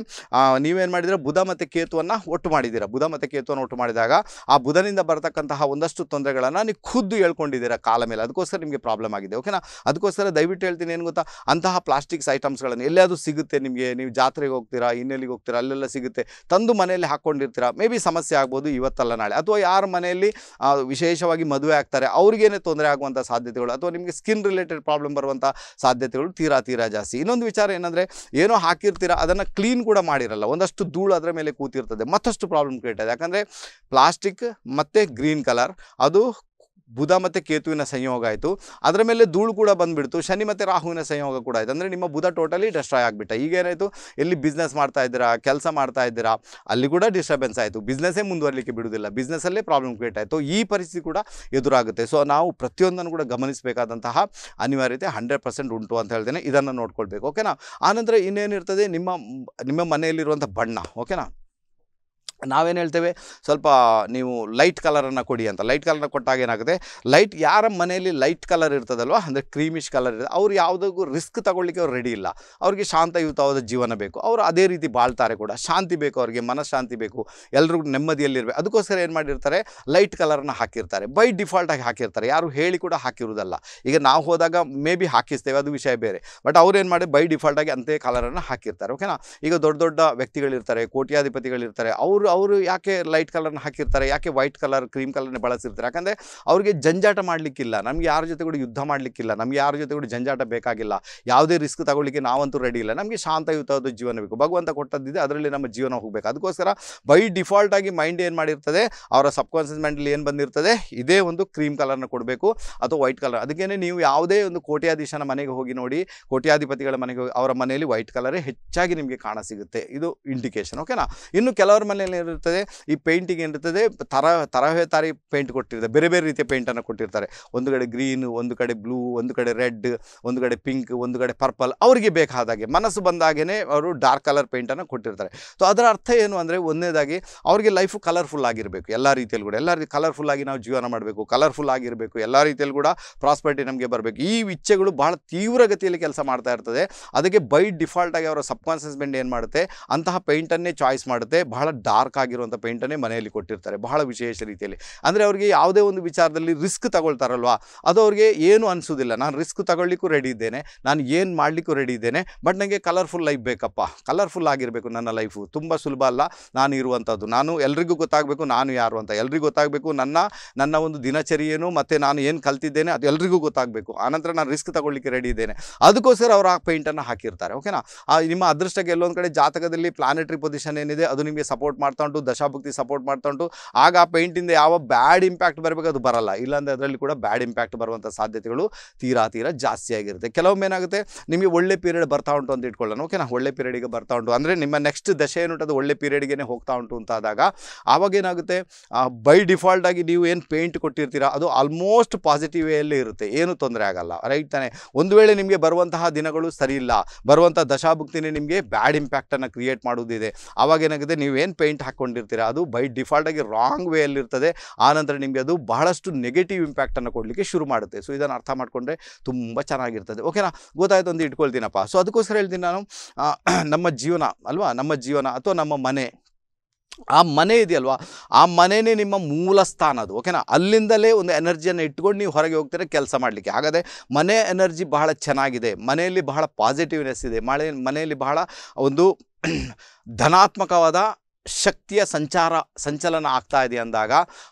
ನೀವೇನು ಮಾಡಿದ್ದೀರಾ ಬುಧ ಮತ್ತು ಕೇತುವನ್ನು ಒಟ್ಟು ಮಾಡಿದ್ದೀರಾ ಬುಧ ಮತ್ತು ಕೇತುವನ್ನು ಒಟ್ಟು ಮಾಡಿದಾಗ ಆ ಬುಧನಿಂದ ಬರತಕ್ಕಂತಹ ಒಂದಷ್ಟು ತೊಂದರೆಗಳನ್ನು ನೀವು ಖುದ್ದು ಹೇಳ್ಕೊಂಡಿದ್ದೀರಾ ಕಾಲ ಮೇಲೆ ಅದಕ್ಕೋಸ್ಕರ ನಿಮಗೆ ಪ್ರಾಬ್ಲಮ್ ಆಗಿದೆ ಓಕೆನಾ ಅದಕ್ಕೋಸ್ಕರ ದಯವಿಟ್ಟು ಹೇಳ್ತೀನಿ ಏನು ಗೊತ್ತಾ ಅಂತಹ ಪ್ಲಾಸ್ಟಿಕ್ಸ್ ಐಟಮ್ಸ್ಗಳನ್ನು ಎಲ್ಲಾದರೂ ಸಿಗುತ್ತೆ ನಿಮಗೆ ನೀವು ಜಾತ್ರೆಗೆ ಹೋಗ್ತೀರಾ ಇನ್ನೆಲ್ಲಿಗೆ ಹೋಗ್ತೀರಾ ಅಲ್ಲೆಲ್ಲ ಸಿಗುತ್ತೆ ತಂದು ಮನೆಯಲ್ಲಿ ಹಾಕ್ಕೊಂಡಿರ್ತೀರಾ ಮೇ ಬಿ ಸಮಸ್ಯೆ ಆಗ್ಬೋದು ಇವತ್ತಲ್ಲ ನಾಳೆ ಅಥವಾ ಯಾರ ಮನೆಯಲ್ಲಿ ವಿಶೇಷವಾಗಿ ಮದುವೆ ಆಗ್ತಾರೆ ಅವ್ರಿಗೇನೆ ತೊಂದರೆ ಆಗುವಂಥ ಸಾಧ್ಯತೆಗಳು ಅಥವಾ ನಿಮಗೆ ಸ್ಕಿನ್ ರಿಲೇಟೆಡ್ ಪ್ರಾಬ್ಲಮ್ ಬರುವಂಥ ಸಾಧ್ಯತೆಗಳು ತೀರಾ ತೀರಾ ಜಾಸ್ತಿ ಇನ್ನೊಂದು ವಿಚಾರ ಏನಂದರೆ ಏನೋ ಹಾಕಿರ್ತೀರ ಅದನ್ನು ಕ್ಲೀನ್ ಕೂಡ ಮಾಡಿರಲ್ಲ ಒಂದಷ್ಟು ಧೂಳು ಅದರ ಮೇಲೆ ಕೂತಿರ್ತದೆ ಮತ್ತಷ್ಟು ಪ್ರಾಬ್ಲಮ್ ಕ್ರಿಯೇಟ್ ಆಗಿದೆ ಯಾಕಂದರೆ ಪ್ಲಾಸ್ಟಿಕ್ ಮತ್ತು ಗ್ರೀನ್ ಕಲರ್ ಅದು ಬುಧ ಮತ್ತು ಕೇತುವಿನ ಸಂಯೋಗ ಆಯಿತು ಅದರ ಮೇಲೆ ಧೂಳು ಕೂಡ ಬಂದುಬಿಡ್ತು ಶನಿ ಮತ್ತು ರಾಹುವಿನ ಸಂಯೋಗ ಕೂಡ ಆಯಿತು ಅಂದರೆ ನಿಮ್ಮ ಬುಧ ಟೋಟಲಿ ಡಿಸ್ಟ್ರಾಯ್ ಆಗಿಬಿಟ್ಟ ಈಗ ಏನಾಯಿತು ಎಲ್ಲಿ ಬಿಸ್ನೆಸ್ ಮಾಡ್ತಾ ಇದ್ದೀರಾ ಕೆಲಸ ಮಾಡ್ತಾ ಇದ್ದೀರಾ ಅಲ್ಲಿ ಕೂಡ ಡಿಸ್ಟರ್ಬೆನ್ಸ್ ಆಯಿತು ಬಿಸ್ನೆಸ್ಸೇ ಮುಂದುವರಲಿಕ್ಕೆ ಬಿಡುವುದಿಲ್ಲ ಬಿಸ್ನೆಸ್ಸಲ್ಲೇ ಪ್ರಾಬ್ಲಮ್ ಕ್ರಿಯೇಟ್ ಆಯಿತು ಈ ಪರಿಸ್ಥಿತಿ ಕೂಡ ಎದುರಾಗುತ್ತೆ ಸೊ ನಾವು ಪ್ರತಿಯೊಂದನ್ನು ಕೂಡ ಗಮನಿಸಬೇಕಾದಂತಹ ಅನಿವಾರ್ಯತೆ ಹಂಡ್ರೆಡ್ ಪರ್ಸೆಂಟ್ ಉಂಟು ಅಂತ ಹೇಳ್ತೇನೆ ಇದನ್ನು ನೋಡ್ಕೊಳ್ಬೇಕು ಓಕೆನಾ ಆನಂತರ ಇನ್ನೇನಿರ್ತದೆ ನಿಮ್ಮ ನಿಮ್ಮ ಮನೆಯಲ್ಲಿರುವಂಥ ಬಣ್ಣ ಓಕೆನಾ ನಾವೇನು ಹೇಳ್ತೇವೆ ಸ್ವಲ್ಪ ನೀವು ಲೈಟ್ ಕಲರನ್ನು ಕೊಡಿ ಅಂತ ಲೈಟ್ ಕಲರ್ನ ಕೊಟ್ಟಾಗ ಏನಾಗುತ್ತೆ ಲೈಟ್ ಯಾರ ಮನೆಯಲ್ಲಿ ಲೈಟ್ ಕಲರ್ ಇರ್ತದಲ್ವ ಅಂದರೆ ಕ್ರೀಮಿಶ್ ಕಲರ್ ಇರ್ತದೆ ಅವ್ರು ಯಾವುದಕ್ಕೂ ರಿಸ್ಕ್ ತಗೊಳ್ಳಿಕ್ಕೆ ಅವ್ರು ರೆಡಿ ಇಲ್ಲ ಅವ್ರಿಗೆ ಶಾಂತಯುತವಾದ ಜೀವನ ಬೇಕು ಅವರು ಅದೇ ರೀತಿ ಬಾಳ್ತಾರೆ ಕೂಡ ಶಾಂತಿ ಬೇಕು ಅವರಿಗೆ ಮನಃಶಾಂತಿ ಬೇಕು ಎಲ್ಲರಿಗೂ ನೆಮ್ಮದಿಯಲ್ಲಿರಬೇಕು ಅದಕ್ಕೋಸ್ಕರ ಏನು ಮಾಡಿರ್ತಾರೆ ಲೈಟ್ ಕಲರನ್ನು ಹಾಕಿರ್ತಾರೆ ಬೈ ಡಿಫಾಲ್ಟಾಗಿ ಹಾಕಿರ್ತಾರೆ ಯಾರು ಹೇಳಿ ಕೂಡ ಹಾಕಿರುವುದಲ್ಲ ಈಗ ನಾವು ಹೋದಾಗ ಮೇ ಬಿ ಹಾಕಿಸ್ತೇವೆ ಅದು ವಿಷಯ ಬೇರೆ ಬಟ್ ಏನು ಮಾಡಿ ಬೈ ಡಿಫಾಲ್ಟಾಗಿ ಅಂತೆ ಕಲರನ್ನು ಹಾಕಿರ್ತಾರೆ ಓಕೆನಾ ಈಗ ದೊಡ್ಡ ದೊಡ್ಡ ವ್ಯಕ್ತಿಗಳಿರ್ತಾರೆ ಕೋಟ್ಯಾಧಿಪತಿಗಳಿರ್ತಾರೆ ಅವರು ಅವರು ಅವರು ಯಾಕೆ ಲೈಟ್ ಕಲರ್ನ ಹಾಕಿರ್ತಾರೆ ಯಾಕೆ ವೈಟ್ ಕಲರ್ ಕ್ರೀಮ್ ಕಲರ್ನ ಬಳಸಿರ್ತಾರೆ ಯಾಕಂದರೆ ಅವರಿಗೆ ಜಂಜಾಟ ಮಾಡಲಿಕ್ಕಿಲ್ಲ ನಮಗೆ ಯಾರ ಜೊತೆ ಕೂಡ ಯುದ್ಧ ಮಾಡಲಿಕ್ಕಿಲ್ಲ ನಮಗೆ ಯಾರ ಜೊತೆ ಕೂಡ ಜಂಜಾಟ ಬೇಕಾಗಿಲ್ಲ ಯಾವುದೇ ರಿಸ್ಕ್ ತಗೊಳ್ಳಿಕ್ಕೆ ನಾವಂತೂ ರೆಡಿ ಇಲ್ಲ ನಮಗೆ ಶಾಂತಯುತವಾದ ಜೀವನ ಬೇಕು ಭಗವಂತ ಕೊಟ್ಟದ್ದಿದೆ ಅದರಲ್ಲಿ ನಮ್ಮ ಜೀವನ ಹೋಗಬೇಕು ಅದಕ್ಕೋಸ್ಕರ ಬೈ ಡಿಫಾಲ್ಟ್ ಆಗಿ ಮೈಂಡ್ ಏನು ಮಾಡಿರ್ತದೆ ಅವರ ಸಬ್ ಕಾನ್ಷಿಯಸ್ ಮೈಂಡಲ್ಲಿ ಏನು ಬಂದಿರ್ತದೆ ಇದೇ ಒಂದು ಕ್ರೀಮ್ ಕಲರ್ನ ಕೊಡಬೇಕು ಅಥವಾ ವೈಟ್ ಕಲರ್ ಅದಕ್ಕೇನೆ ನೀವು ಯಾವುದೇ ಒಂದು ಕೋಟ್ಯಾಧೀಶನ ಮನೆಗೆ ಹೋಗಿ ನೋಡಿ ಕೋಟ್ಯಾಧಿಪತಿಗಳ ಮನೆಗೆ ಅವರ ಮನೆಯಲ್ಲಿ ವೈಟ್ ಕಲರೇ ಹೆಚ್ಚಾಗಿ ನಿಮಗೆ ಕಾಣ ಸಿಗುತ್ತೆ ಇದು ಇಂಡಿಕೇಶನ್ ಓಕೆನಾ ಇನ್ನು ಕೆಲವರ ಮನೆಯಲ್ಲಿ ಏನಿರುತ್ತದೆ ಈ ಪೇಂಟಿಂಗ್ ಏನಿರ್ತದೆ ತರ ತರಹೇ ತಾರಿ ಪೇಂಟ್ ಕೊಟ್ಟಿರ್ತಾರೆ ಬೇರೆ ಬೇರೆ ರೀತಿಯ ಪೇಂಟನ್ನು ಕೊಟ್ಟಿರ್ತಾರೆ ಒಂದು ಕಡೆ ಗ್ರೀನ್ ಒಂದು ಕಡೆ ಬ್ಲೂ ಒಂದು ಕಡೆ ರೆಡ್ ಒಂದು ಕಡೆ ಪಿಂಕ್ ಒಂದು ಕಡೆ ಪರ್ಪಲ್ ಅವರಿಗೆ ಬೇಕಾದಾಗೆ ಮನಸ್ಸು ಬಂದಾಗೇ ಅವರು ಡಾರ್ಕ್ ಕಲರ್ ಪೇಂಟನ್ನು ಕೊಟ್ಟಿರ್ತಾರೆ ಸೊ ಅದರ ಅರ್ಥ ಏನು ಅಂದರೆ ಒಂದನೇದಾಗಿ ಅವರಿಗೆ ಲೈಫ್ ಕಲರ್ಫುಲ್ ಆಗಿರಬೇಕು ಎಲ್ಲ ರೀತಿಯಲ್ಲಿ ಕೂಡ ಎಲ್ಲ ರೀತಿ ಕಲರ್ಫುಲ್ ಆಗಿ ನಾವು ಜೀವನ ಮಾಡಬೇಕು ಕಲರ್ಫುಲ್ ಆಗಿರಬೇಕು ಎಲ್ಲ ರೀತಿಯಲ್ಲಿ ಕೂಡ ಪ್ರಾಸ್ಪರ್ಟಿ ನಮಗೆ ಬರಬೇಕು ಈ ಇಚ್ಛೆಗಳು ಬಹಳ ತೀವ್ರಗತಿಯಲ್ಲಿ ಕೆಲಸ ಮಾಡ್ತಾ ಇರ್ತದೆ ಅದಕ್ಕೆ ಬೈ ಆಗಿ ಅವರ ಸಬ್ಕಾನ್ಷಿಯಸ್ ಮೈಂಡ್ ಏನು ಮಾಡುತ್ತೆ ಅಂತಹ ಪೇಂಟನ್ನೇ ಚಾಯ್ಸ್ ಮಾಡುತ್ತೆ ಬಹಳ ಡಾರ್ಕ್ ಡಾರ್ಕ್ ಆಗಿರುವಂಥ ಪೇಂಟನ್ನೇ ಮನೆಯಲ್ಲಿ ಕೊಟ್ಟಿರ್ತಾರೆ ಬಹಳ ವಿಶೇಷ ರೀತಿಯಲ್ಲಿ ಅಂದರೆ ಅವರಿಗೆ ಯಾವುದೇ ಒಂದು ವಿಚಾರದಲ್ಲಿ ರಿಸ್ಕ್ ತಗೊಳ್ತಾರಲ್ವಾ ಅದು ಅವ್ರಿಗೆ ಏನು ಅನಿಸೋದಿಲ್ಲ ನಾನು ರಿಸ್ಕ್ ತಗೊಳ್ಳಿಕ್ಕೂ ರೆಡಿ ಇದ್ದೇನೆ ನಾನು ಏನು ಮಾಡಲಿಕ್ಕೂ ರೆಡಿ ಇದ್ದೇನೆ ಬಟ್ ನನಗೆ ಕಲರ್ಫುಲ್ ಲೈಫ್ ಬೇಕಪ್ಪ ಕಲರ್ಫುಲ್ ಆಗಿರಬೇಕು ನನ್ನ ಲೈಫು ತುಂಬ ಸುಲಭ ಅಲ್ಲ ನಾನು ಇರುವಂಥದ್ದು ನಾನು ಎಲ್ರಿಗೂ ಗೊತ್ತಾಗಬೇಕು ನಾನು ಯಾರು ಅಂತ ಎಲ್ರಿಗೂ ಗೊತ್ತಾಗಬೇಕು ನನ್ನ ನನ್ನ ಒಂದು ದಿನಚರಿಯೇನು ಮತ್ತು ನಾನು ಏನು ಕಲ್ತಿದ್ದೇನೆ ಅದು ಎಲ್ರಿಗೂ ಗೊತ್ತಾಗಬೇಕು ಆನಂತರ ನಾನು ರಿಸ್ಕ್ ತಗೊಳ್ಳಿಕ್ಕೆ ರೆಡಿ ಇದ್ದೇನೆ ಅದಕ್ಕೋಸ್ಕರ ಅವರು ಆ ಪೇಂಟನ್ನು ಹಾಕಿರ್ತಾರೆ ಓಕೆನಾ ನಿಮ್ಮ ಅದೃಷ್ಟಕ್ಕೆ ಎಲ್ಲೊಂದು ಕಡೆ ಜಾತಕದಲ್ಲಿ ಪ್ಲಾನೆಟ್ರಿ ಪೊಸಿಷನ್ ಏನಿದೆ ಅದು ನಿಮಗೆ ಸಪೋರ್ಟ್ ಮಾಡ್ತಾರೆ ಮಾಡ್ತಾ ಉಂಟು ದಶಾಭಕ್ತಿ ಸಪೋರ್ಟ್ ಮಾಡ್ತಾ ಉಂಟು ಆಗ ಆ ಪೇಂಟಿಂದ ಯಾವ ಬ್ಯಾಡ್ ಇಂಪ್ಯಾಕ್ಟ್ ಬರಬೇಕು ಅದು ಬರಲ್ಲ ಇಲ್ಲಾಂದರೆ ಅದರಲ್ಲಿ ಕೂಡ ಬ್ಯಾಡ್ ಇಂಪ್ಯಾಕ್ಟ್ ಬರುವಂಥ ಸಾಧ್ಯತೆಗಳು ತೀರಾ ತೀರಾ ಜಾಸ್ತಿ ಆಗಿರುತ್ತೆ ಕೆಲವೊಮ್ಮೆ ಏನಾಗುತ್ತೆ ನಿಮಗೆ ಒಳ್ಳೆ ಪೀರಿಯಡ್ ಬರ್ತಾ ಉಂಟು ಅಂತ ಇಟ್ಕೊಳ್ಳೋಣ ಓಕೆನಾ ಒಳ್ಳೆ ಪೀರಿಯಡಿಗೆ ಬರ್ತಾ ಉಂಟು ಅಂದರೆ ನಿಮ್ಮ ನೆಕ್ಸ್ಟ್ ದಶೆ ಏನು ಅದು ಒಳ್ಳೆ ಪೀರಿಯಡ್ಗೆ ಹೋಗ್ತಾ ಉಂಟು ಅಂತ ಆದಾಗ ಆವಾಗ ಏನಾಗುತ್ತೆ ಬೈ ಆಗಿ ನೀವು ಏನು ಪೇಂಟ್ ಕೊಟ್ಟಿರ್ತೀರ ಅದು ಆಲ್ಮೋಸ್ಟ್ ಪಾಸಿಟಿವ್ ವೇಯಲ್ಲಿ ಇರುತ್ತೆ ಏನು ತೊಂದರೆ ಆಗಲ್ಲ ರೈಟ್ ತಾನೆ ಒಂದು ವೇಳೆ ನಿಮಗೆ ಬರುವಂತಹ ದಿನಗಳು ಸರಿ ಇಲ್ಲ ಬರುವಂಥ ದಶಾಭಕ್ತಿನೇ ನಿಮಗೆ ಬ್ಯಾಡ್ ಇಂಪ್ಯಾಕ್ಟನ್ನು ಕ್ರಿಯೇಟ್ ಮಾಡೋದಿದೆ ಆವಾಗ ಏನಾಗುತ್ತೆ ನೀವೇನು ಪೇಂಟ್ ಹಾಕ್ಕೊಂಡಿರ್ತೀರ ಅದು ಬೈ ಡಿಫಾಲ್ಟಾಗಿ ರಾಂಗ್ ವೇಯಲ್ಲಿರ್ತದೆ ಆನಂತರ ನಿಮಗೆ ಅದು ಬಹಳಷ್ಟು ನೆಗೆಟಿವ್ ಇಂಪ್ಯಾಕ್ಟನ್ನು ಕೊಡಲಿಕ್ಕೆ ಶುರು ಮಾಡುತ್ತೆ ಸೊ ಇದನ್ನು ಅರ್ಥ ಮಾಡಿಕೊಂಡ್ರೆ ತುಂಬ ಚೆನ್ನಾಗಿರ್ತದೆ ಓಕೆನಾ ಗೊತ್ತಾಯ್ತು ಒಂದು ಇಟ್ಕೊಳ್ತೀನಪ್ಪ ಸೊ ಅದಕ್ಕೋಸ್ಕರ ಹೇಳ್ತೀನಿ ನಾನು ನಮ್ಮ ಜೀವನ ಅಲ್ವಾ ನಮ್ಮ ಜೀವನ ಅಥವಾ ನಮ್ಮ ಮನೆ ಆ ಮನೆ ಇದೆಯಲ್ವಾ ಆ ಮನೆಯೇ ನಿಮ್ಮ ಮೂಲ ಸ್ಥಾನ ಅದು ಓಕೆನಾ ಅಲ್ಲಿಂದಲೇ ಒಂದು ಎನರ್ಜಿಯನ್ನು ಇಟ್ಕೊಂಡು ನೀವು ಹೊರಗೆ ಹೋಗ್ತೀರ ಕೆಲಸ ಮಾಡಲಿಕ್ಕೆ ಹಾಗಾದರೆ ಮನೆ ಎನರ್ಜಿ ಬಹಳ ಚೆನ್ನಾಗಿದೆ ಮನೆಯಲ್ಲಿ ಬಹಳ ಪಾಸಿಟಿವ್ನೆಸ್ ಇದೆ ಮಳೆ ಮನೆಯಲ್ಲಿ ಬಹಳ ಒಂದು ಧನಾತ್ಮಕವಾದ ಶಕ್ತಿಯ ಸಂಚಾರ ಸಂಚಲನ ಆಗ್ತಾ ಇದೆ ಅಂದಾಗ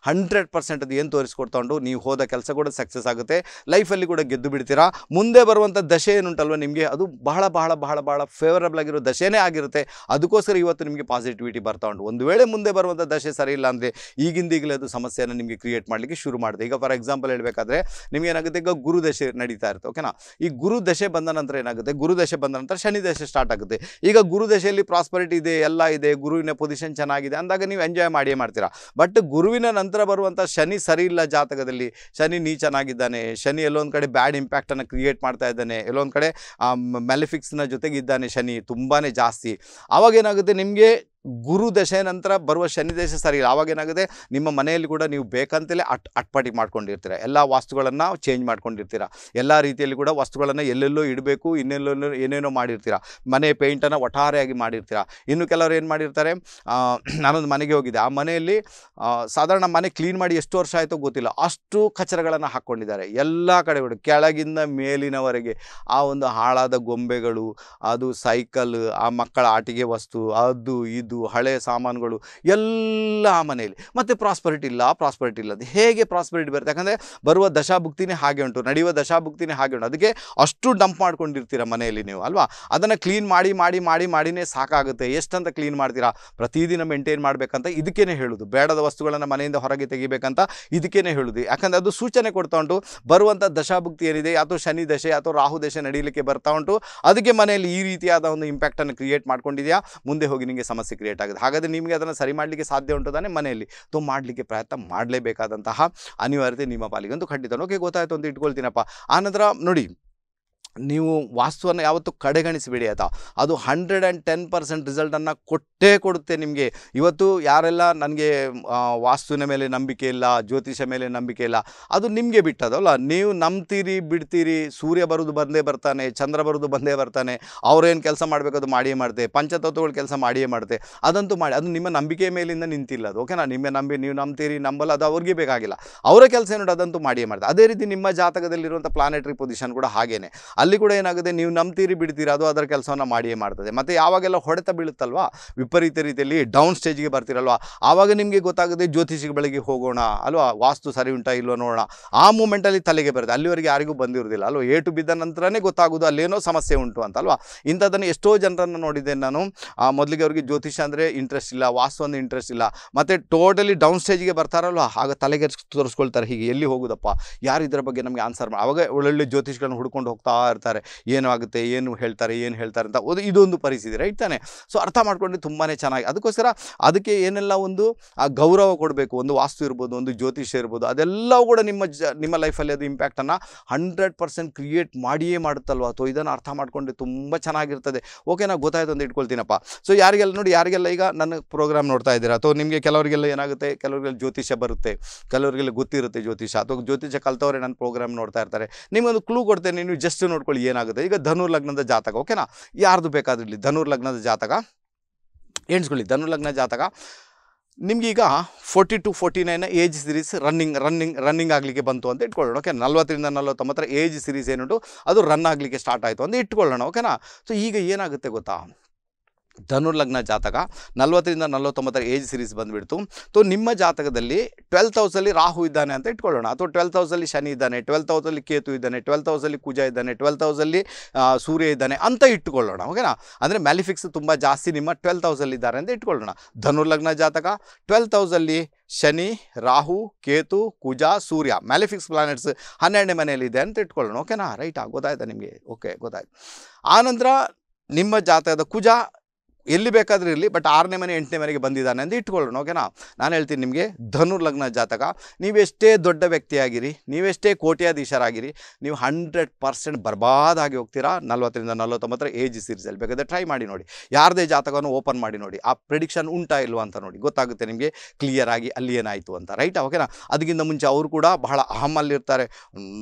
ಹಂಡ್ರೆಡ್ ಪರ್ಸೆಂಟ್ ಅದು ಏನು ತೋರಿಸ್ಕೊಡ್ಕೊಂಡು ನೀವು ಹೋದ ಕೆಲಸ ಕೂಡ ಸಕ್ಸಸ್ ಆಗುತ್ತೆ ಲೈಫಲ್ಲಿ ಕೂಡ ಗೆದ್ದು ಬಿಡ್ತೀರಾ ಮುಂದೆ ಬರುವಂಥ ದಶೆ ಏನುಂಟಲ್ವ ನಿಮಗೆ ಅದು ಬಹಳ ಬಹಳ ಬಹಳ ಬಹಳ ಫೇವರಬಲ್ ಆಗಿರೋ ದಶೆನೇ ಆಗಿರುತ್ತೆ ಅದಕ್ಕೋಸ್ಕರ ಇವತ್ತು ನಿಮಗೆ ಪಾಸಿಟಿವಿಟಿ ಬರ್ತಾ ಉಂಟು ಒಂದು ವೇಳೆ ಮುಂದೆ ಬರುವಂಥ ದಶೆ ಸರಿ ಇಲ್ಲ ಅಂದರೆ ಈಗಿಂದೀಗಲೇ ಅದು ಸಮಸ್ಯೆಯನ್ನು ನಿಮಗೆ ಕ್ರಿಯೇಟ್ ಮಾಡಲಿಕ್ಕೆ ಶುರು ಮಾಡಿದೆ ಈಗ ಫಾರ್ ಎಕ್ಸಾಂಪಲ್ ಹೇಳಬೇಕಾದ್ರೆ ನಿಮಗೆ ಏನಾಗುತ್ತೆ ಈಗ ಗುರು ದಶೆ ನಡೀತಾ ಇರುತ್ತೆ ಓಕೆನಾ ಈ ಗುರು ದಶೆ ಬಂದ ನಂತರ ಏನಾಗುತ್ತೆ ಗುರು ದಶೆ ಬಂದ ನಂತರ ಶನಿ ದಶೆ ಸ್ಟಾರ್ಟ್ ಆಗುತ್ತೆ ಈಗ ಗುರು ದಶೆಯಲ್ಲಿ ಪ್ರಾಸ್ಪರಿಟಿ ಇದೆ ಎಲ್ಲ ಇದೆ ಗುರುವಿನ ಪೊಸಿಷನ್ ಚೆನ್ನಾಗಿದೆ ಅಂದಾಗ ನೀವು ಎಂಜಾಯ್ ಮಾಡಿಯೇ ಮಾಡ್ತೀರಾ ಬಟ್ ಗುರುವಿನ ನಂತರ ಬರುವಂಥ ಶನಿ ಸರಿ ಇಲ್ಲ ಜಾತಕದಲ್ಲಿ ಶನಿ ನೀ ಚೆನ್ನಾಗಿದ್ದಾನೆ ಶನಿ ಎಲ್ಲೊಂದು ಕಡೆ ಬ್ಯಾಡ್ ಇಂಪ್ಯಾಕ್ಟನ್ನು ಕ್ರಿಯೇಟ್ ಮಾಡ್ತಾ ಇದ್ದಾನೆ ಎಲ್ಲೊಂದು ಕಡೆ ಮೆಲಿಫಿಕ್ಸ್ನ ಜೊತೆಗಿದ್ದಾನೆ ಶನಿ ತುಂಬಾ ಜಾಸ್ತಿ ಆವಾಗೇನಾಗುತ್ತೆ ನಿಮಗೆ ಗುರು ದಶೆ ನಂತರ ಬರುವ ಶನಿ ದೇಶ ಸರಿ ಆವಾಗೇನಾಗುತ್ತೆ ನಿಮ್ಮ ಮನೆಯಲ್ಲಿ ಕೂಡ ನೀವು ಬೇಕಂತಲೇ ಅಟ್ ಅಟ್ಪಾಟಿ ಮಾಡ್ಕೊಂಡಿರ್ತೀರ ಎಲ್ಲ ವಸ್ತುಗಳನ್ನು ಚೇಂಜ್ ಮಾಡ್ಕೊಂಡಿರ್ತೀರ ಎಲ್ಲ ರೀತಿಯಲ್ಲಿ ಕೂಡ ವಸ್ತುಗಳನ್ನು ಎಲ್ಲೆಲ್ಲೋ ಇಡಬೇಕು ಇನ್ನೆಲ್ಲೋ ಏನೇನೋ ಮಾಡಿರ್ತೀರ ಮನೆ ಪೇಂಟನ್ನು ಒಟ್ಟಾರೆಯಾಗಿ ಮಾಡಿರ್ತೀರ ಇನ್ನು ಕೆಲವರು ಏನು ಮಾಡಿರ್ತಾರೆ ನಾನೊಂದು ಮನೆಗೆ ಹೋಗಿದ್ದೆ ಆ ಮನೆಯಲ್ಲಿ ಸಾಧಾರಣ ಮನೆ ಕ್ಲೀನ್ ಮಾಡಿ ಎಷ್ಟು ವರ್ಷ ಆಯಿತೋ ಗೊತ್ತಿಲ್ಲ ಅಷ್ಟು ಕಚರಗಳನ್ನು ಹಾಕ್ಕೊಂಡಿದ್ದಾರೆ ಎಲ್ಲ ಕಡೆಗಳು ಕೆಳಗಿಂದ ಮೇಲಿನವರೆಗೆ ಆ ಒಂದು ಹಾಳಾದ ಗೊಂಬೆಗಳು ಅದು ಸೈಕಲ್ ಆ ಮಕ್ಕಳ ಆಟಿಕೆ ವಸ್ತು ಅದು ಇದು ಇದು ಹಳೆ ಸಾಮಾನುಗಳು ಎಲ್ಲ ಆ ಮನೆಯಲ್ಲಿ ಮತ್ತು ಪ್ರಾಸ್ಪರಿಟಿ ಇಲ್ಲ ಪ್ರಾಸ್ಪರಿಟಿ ಇಲ್ಲ ಅದು ಹೇಗೆ ಪ್ರಾಸ್ಪರಿಟಿ ಬರುತ್ತೆ ಯಾಕಂದರೆ ಬರುವ ದಶಾಭುಕ್ತಿನೇ ಹಾಗೆ ಉಂಟು ನಡೆಯುವ ದಶಾಭುಕ್ತಿನೇ ಹಾಗೆ ಉಂಟು ಅದಕ್ಕೆ ಅಷ್ಟು ಡಂಪ್ ಮಾಡ್ಕೊಂಡಿರ್ತೀರ ಮನೆಯಲ್ಲಿ ನೀವು ಅಲ್ವಾ ಅದನ್ನು ಕ್ಲೀನ್ ಮಾಡಿ ಮಾಡಿ ಮಾಡಿ ಮಾಡಿನೇ ಸಾಕಾಗುತ್ತೆ ಎಷ್ಟಂತ ಕ್ಲೀನ್ ಮಾಡ್ತೀರಾ ಪ್ರತಿದಿನ ಮೇಂಟೈನ್ ಮಾಡಬೇಕಂತ ಇದಕ್ಕೇ ಹೇಳೋದು ಬೇಡದ ವಸ್ತುಗಳನ್ನು ಮನೆಯಿಂದ ಹೊರಗೆ ತೆಗಿಬೇಕಂತ ಇದಕ್ಕೇ ಹೇಳೋದು ಯಾಕಂದರೆ ಅದು ಸೂಚನೆ ಕೊಡ್ತಾ ಉಂಟು ಬರುವಂಥ ದಶಾಭುಕ್ತಿ ಏನಿದೆ ಅಥವಾ ಶನಿ ದಶೆ ಅಥವಾ ರಾಹು ದಶೆ ನಡೀಲಿಕ್ಕೆ ಬರ್ತಾ ಉಂಟು ಅದಕ್ಕೆ ಮನೆಯಲ್ಲಿ ಈ ರೀತಿಯಾದ ಒಂದು ಇಂಪ್ಯಾಕ್ಟನ್ನು ಕ್ರಿಯೇಟ್ ಮಾಡ್ಕೊಂಡಿದೆಯಾ ಮುಂದೆ ಹೋಗಿ ನಿಮಗೆ ಸಮಸ್ಯೆ ಕ್ರಿಯೇಟ್ ಆಗುತ್ತೆ ಹಾಗಾದರೆ ನಿಮಗೆ ಅದನ್ನು ಸರಿ ಮಾಡಲಿಕ್ಕೆ ಸಾಧ್ಯ ಉಂಟು ತಾನೇ ಮನೆಯಲ್ಲಿ ತೊ ಮಾಡಲಿಕ್ಕೆ ಪ್ರಯತ್ನ ಮಾಡಲೇಬೇಕಾದಂತಹ ಅನಿವಾರ್ಯತೆ ನಿಮ್ಮ ಪಾಲಿಗೆ ಒಂದು ಖಂಡಿತ ಓಕೆ ಗೊತ್ತಾಯಿತು ಅಂತ ಇಟ್ಕೊಳ್ತೀನಪ್ಪ ಆನಂತರ ನೋಡಿ ನೀವು ವಾಸ್ತುವನ್ನು ಯಾವತ್ತೂ ಕಡೆಗಣಿಸಿಬಿಡಿ ಆಯಿತಾ ಅದು ಹಂಡ್ರೆಡ್ ಆ್ಯಂಡ್ ಟೆನ್ ಪರ್ಸೆಂಟ್ ರಿಸಲ್ಟನ್ನು ಕೊಟ್ಟೇ ಕೊಡುತ್ತೆ ನಿಮಗೆ ಇವತ್ತು ಯಾರೆಲ್ಲ ನನಗೆ ವಾಸ್ತುವಿನ ಮೇಲೆ ನಂಬಿಕೆ ಇಲ್ಲ ಜ್ಯೋತಿಷ ಮೇಲೆ ನಂಬಿಕೆ ಇಲ್ಲ ಅದು ನಿಮಗೆ ಬಿಟ್ಟದಲ್ಲ ನೀವು ನಂಬ್ತೀರಿ ಬಿಡ್ತೀರಿ ಸೂರ್ಯ ಬರೋದು ಬಂದೇ ಬರ್ತಾನೆ ಚಂದ್ರ ಬರೋದು ಬಂದೇ ಬರ್ತಾನೆ ಅವರೇನು ಕೆಲಸ ಮಾಡಬೇಕು ಅದು ಮಾಡಿಯೇ ಮಾಡುತ್ತೆ ಪಂಚತತ್ವಗಳು ಕೆಲಸ ಮಾಡಿಯೇ ಮಾಡುತ್ತೆ ಅದಂತೂ ಮಾಡಿ ಅದು ನಿಮ್ಮ ನಂಬಿಕೆ ಮೇಲಿಂದ ನಿಂತಿಲ್ಲ ಅದು ಓಕೆನಾ ನಿಮ್ಮ ನಂಬಿ ನೀವು ನಂಬ್ತೀರಿ ನಂಬಲ್ಲ ಅದು ಅವ್ರಿಗೆ ಬೇಕಾಗಿಲ್ಲ ಅವರ ಕೆಲಸ ಏನೋ ಅದಂತೂ ಮಾಡಿಯೇ ಮಾಡಿದೆ ಅದೇ ರೀತಿ ನಿಮ್ಮ ಜಾತಕದಲ್ಲಿರುವಂಥ ಪ್ಲಾನೆಟರಿ ಪೊಸಿಷನ್ ಕೂಡ ಹಾಗೇನೆ ಅಲ್ಲಿ ಕೂಡ ಏನಾಗುತ್ತೆ ನೀವು ನಂಬ್ತೀರಿ ಬಿಡ್ತೀರಾ ಅದು ಅದರ ಕೆಲಸವನ್ನು ಮಾಡಿಯೇ ಮಾಡ್ತದೆ ಮತ್ತು ಯಾವಾಗೆಲ್ಲ ಹೊಡೆತ ಬೀಳುತ್ತಲ್ವಾ ವಿಪರೀತ ರೀತಿಯಲ್ಲಿ ಡೌನ್ ಸ್ಟೇಜ್ಗೆ ಬರ್ತಿರಲ್ವಾ ಆವಾಗ ನಿಮಗೆ ಗೊತ್ತಾಗುತ್ತೆ ಜ್ಯೋತಿಷಿಗೆ ಬೆಳಗ್ಗೆ ಹೋಗೋಣ ಅಲ್ವಾ ವಾಸ್ತು ಸರಿ ಉಂಟಾ ಇಲ್ಲೋ ನೋಡೋಣ ಆ ಮೂಮೆಂಟಲ್ಲಿ ತಲೆಗೆ ಬರುತ್ತೆ ಅಲ್ಲಿವರೆಗೆ ಯಾರಿಗೂ ಬಂದಿರೋದಿಲ್ಲ ಅಲ್ವ ಏಟು ಬಿದ್ದ ನಂತರನೇ ಗೊತ್ತಾಗೋದು ಅಲ್ಲೇನೋ ಸಮಸ್ಯೆ ಉಂಟು ಅಂತ ಅಲ್ವಾ ಇಂಥದ್ದನ್ನು ಎಷ್ಟೋ ಜನರನ್ನು ನೋಡಿದ್ದೆ ನಾನು ಮೊದಲಿಗೆ ಅವರಿಗೆ ಜ್ಯೋತಿಷ ಅಂದರೆ ಇಂಟ್ರೆಸ್ಟ್ ಇಲ್ಲ ವಾಸ್ತು ಅಂದರೆ ಇಂಟ್ರೆಸ್ಟ್ ಇಲ್ಲ ಮತ್ತು ಟೋಟಲಿ ಡೌನ್ ಸ್ಟೇಜ್ಗೆ ಬರ್ತಾರಲ್ವ ಆಗ ತಲೆಗೆ ತೋರಿಸ್ಕೊಳ್ತಾರೆ ಹೀಗೆ ಎಲ್ಲಿ ಹೋಗೋದಪ್ಪ ಯಾರು ಇದರ ಬಗ್ಗೆ ನಮಗೆ ಆನ್ಸರ್ ಮಾಡಿ ಆವಾಗ ಒಳ್ಳೊಳ್ಳೆ ಜ್ಯೋತಿಷ್ಗಳನ್ನು ಹುಡ್ಕೊಂಡು ಹೋಗ್ತಾ ಇರ್ತಾರೆ ಏನು ಆಗುತ್ತೆ ಏನು ಹೇಳ್ತಾರೆ ಏನು ಹೇಳ್ತಾರೆ ಅಂತ ಒಂದು ಇದೊಂದು ಪರಿಸ್ಥಿತಿ ರೈಟ್ ತಾನೆ ಸೊ ಅರ್ಥ ಮಾಡ್ಕೊಂಡು ತುಂಬಾ ಚೆನ್ನಾಗಿ ಅದಕ್ಕೋಸ್ಕರ ಅದಕ್ಕೆ ಏನೆಲ್ಲ ಒಂದು ಗೌರವ ಕೊಡಬೇಕು ಒಂದು ವಾಸ್ತು ಇರ್ಬೋದು ಒಂದು ಜ್ಯೋತಿಷ್ಯ ಇರ್ಬೋದು ಅದೆಲ್ಲವೂ ಕೂಡ ನಿಮ್ಮ ಜ ನಿಮ್ಮ ಲೈಫಲ್ಲಿ ಅದು ಇಂಪ್ಯಾಕ್ಟನ್ನು ಹಂಡ್ರೆಡ್ ಪರ್ಸೆಂಟ್ ಕ್ರಿಯೇಟ್ ಮಾಡಿಯೇ ಮಾಡುತ್ತಲ್ವ ಅಥವಾ ಇದನ್ನು ಅರ್ಥ ಮಾಡಿಕೊಂಡು ತುಂಬ ಚೆನ್ನಾಗಿರ್ತದೆ ಓಕೆ ನಾವು ಗೊತ್ತಾಯ್ತು ಅಂತ ಇಟ್ಕೊಳ್ತೀನಪ್ಪ ಸೊ ಯಾರಿಗೆಲ್ಲ ನೋಡಿ ಯಾರಿಗೆಲ್ಲ ಈಗ ನನ್ನ ಪ್ರೋಗ್ರಾಮ್ ನೋಡ್ತಾ ಇದ್ದೀರಾ ಅಥವಾ ನಿಮಗೆ ಕೆಲವರಿಗೆಲ್ಲ ಏನಾಗುತ್ತೆ ಕೆಲವರಿಗೆಲ್ಲ ಜ್ಯೋತಿಷ್ಯ ಬರುತ್ತೆ ಕೆಲವರಿಗೆಲ್ಲ ಗೊತ್ತಿರುತ್ತೆ ಜ್ಯೋತಿಷ್ಯ ಅಥವಾ ಜ್ಯೋತಿಷ್ಯ ಕಲ್ತವ್ರೆ ನನ್ನ ಪ್ರೋಗ್ರಾಮ್ ನೋಡ್ತಾ ಇರ್ತಾರೆ ನಿಮಗೊಂದು ಕ್ಲೂ ಕೊಡ್ತೇನೆ ನೀವು ಜಸ್ಟ್ ನೋಡಿ ಏನಾಗುತ್ತೆ ಈಗ ಧನುರ್ ಲಗ್ನದ ಜಾತಕ ಓಕೆನಾ ಯಾರ್ದು ಬೇಕಾದ್ರಲ್ಲಿ ಧನುರ್ ಲಗ್ನದ ಜಾತಕ ಎಣಿಸ್ಕೊಳ್ಳಿ ಧನುರ್ಲಗ್ನ ಲಗ್ನ ಜಾತಕ ನಿಮಗೀಗ forty two forty nine age series running running running ಆಗಲಿಕ್ಕೆ ಬಂತು ಅಂತ ಇಟ್ಕೊಳ್ಳೋಣ ಓಕೆ ನಲ್ವತ್ತರಿಂದ ನಲ್ವತ್ತೊಂಬತ್ತರ ಏಜ್ ಸಿರೀಸ್ ಏನುಂಟು ಅದು ರನ್ ಆಗಲಿಕ್ಕೆ ಸ್ಟಾರ್ಟ್ ಆಯಿತು ಅಂತ ಇಟ್ಕೊಳ್ಳೋಣ ಓಕೆನಾ ಸೊ ಈಗ ಏನಾಗುತ್ತೆ ಗೊತ್ತಾ ಧನುರ್ಲಗ್ನ ಜಾತಕ ನಲ್ವತ್ತರಿಂದ ನಲವತ್ತೊಂಬತ್ತರ ಏಜ್ ಸಿರೀಸ್ ಬಂದುಬಿಡ್ತು ತೊ ನಿಮ್ಮ ಜಾತಕದಲ್ಲಿ ಟ್ವೆಲ್ತ್ ಹೌಸಲ್ಲಿ ರಾಹು ಇದ್ದಾನೆ ಅಂತ ಇಟ್ಕೊಳ್ಳೋಣ ಅಥವಾ ಟ್ವೆಲ್ತ್ ಹೌಸಲ್ಲಿ ಶನಿ ಇದ್ದಾನೆ ಟ್ವೆಲ್ತ್ ಹೌಸಲ್ಲಿ ಕೇತು ಇದ್ದಾನೆ ಟ್ವೆಲ್ತ್ ಹೌಸಲ್ಲಿ ಕುಜ ಇದ್ದಾನೆ ಟ್ವೆಲ್ತ್ ಹೌಸಲ್ಲಿ ಸೂರ್ಯ ಇದ್ದಾನೆ ಅಂತ ಇಟ್ಕೊಳ್ಳೋಣ ಓಕೆನಾ ಅಂದರೆ ಮ್ಯಾಲಿಫಿಕ್ಸ್ ತುಂಬ ಜಾಸ್ತಿ ನಿಮ್ಮ ಟ್ವೆಲ್ತ್ ಹೌಸಲ್ಲಿ ಇದ್ದಾರೆ ಅಂತ ಇಟ್ಕೊಳ್ಳೋಣ ಧನುರ್ಲಗ್ನ ಜಾತಕ ಟ್ವೆಲ್ತ್ ಹೌಸಲ್ಲಿ ಶನಿ ರಾಹು ಕೇತು ಕುಜ ಸೂರ್ಯ ಮ್ಯಾಲಿಫಿಕ್ಸ್ ಪ್ಲಾನೆಟ್ಸ್ ಹನ್ನೆರಡನೇ ಮನೆಯಲ್ಲಿ ಇದೆ ಅಂತ ಇಟ್ಕೊಳ್ಳೋಣ ಓಕೆನಾ ರೈಟಾ ಗೊತ್ತಾಯ್ತಾ ನಿಮಗೆ ಓಕೆ ಗೊತ್ತಾಯ್ತು ಆನಂತರ ನಿಮ್ಮ ಜಾತಕದ ಕುಜ ಎಲ್ಲಿ ಬೇಕಾದ್ರೂ ಇರಲಿ ಬಟ್ ಆರನೇ ಮನೆ ಎಂಟನೇ ಮನೆಗೆ ಬಂದಿದ್ದಾನೆ ಅಂತ ಇಟ್ಕೊಳ್ಳೋಣ ಓಕೆನಾ ನಾನು ಹೇಳ್ತೀನಿ ನಿಮಗೆ ಧನುರ್ ಲಗ್ನ ಜಾತಕ ನೀವೆಷ್ಟೇ ದೊಡ್ಡ ವ್ಯಕ್ತಿಯಾಗಿರಿ ನೀವೆಷ್ಟೇ ಕೋಟ್ಯಾಧೀಶರಾಗಿರಿ ನೀವು ಹಂಡ್ರೆಡ್ ಪರ್ಸೆಂಟ್ ಬರ್ಬಾದಾಗಿ ಹೋಗ್ತೀರಾ ನಲ್ವತ್ತರಿಂದ ನಲ್ವತ್ತೊಂಬತ್ತರ ಏಜ್ ಸೀರೀಸಲ್ಲಿ ಬೇಕಾದರೆ ಟ್ರೈ ಮಾಡಿ ನೋಡಿ ಯಾರದೇ ಜಾತಕವನ್ನು ಓಪನ್ ಮಾಡಿ ನೋಡಿ ಆ ಪ್ರಿಡಿಕ್ಷನ್ ಉಂಟಾ ಇಲ್ವಾ ಅಂತ ನೋಡಿ ಗೊತ್ತಾಗುತ್ತೆ ನಿಮಗೆ ಕ್ಲಿಯರ್ ಆಗಿ ಅಲ್ಲಿ ಏನಾಯಿತು ಅಂತ ರೈಟಾ ಓಕೆನಾ ಅದಕ್ಕಿಂತ ಮುಂಚೆ ಅವರು ಕೂಡ ಬಹಳ ಅಹಮಲ್ಲಿರ್ತಾರೆ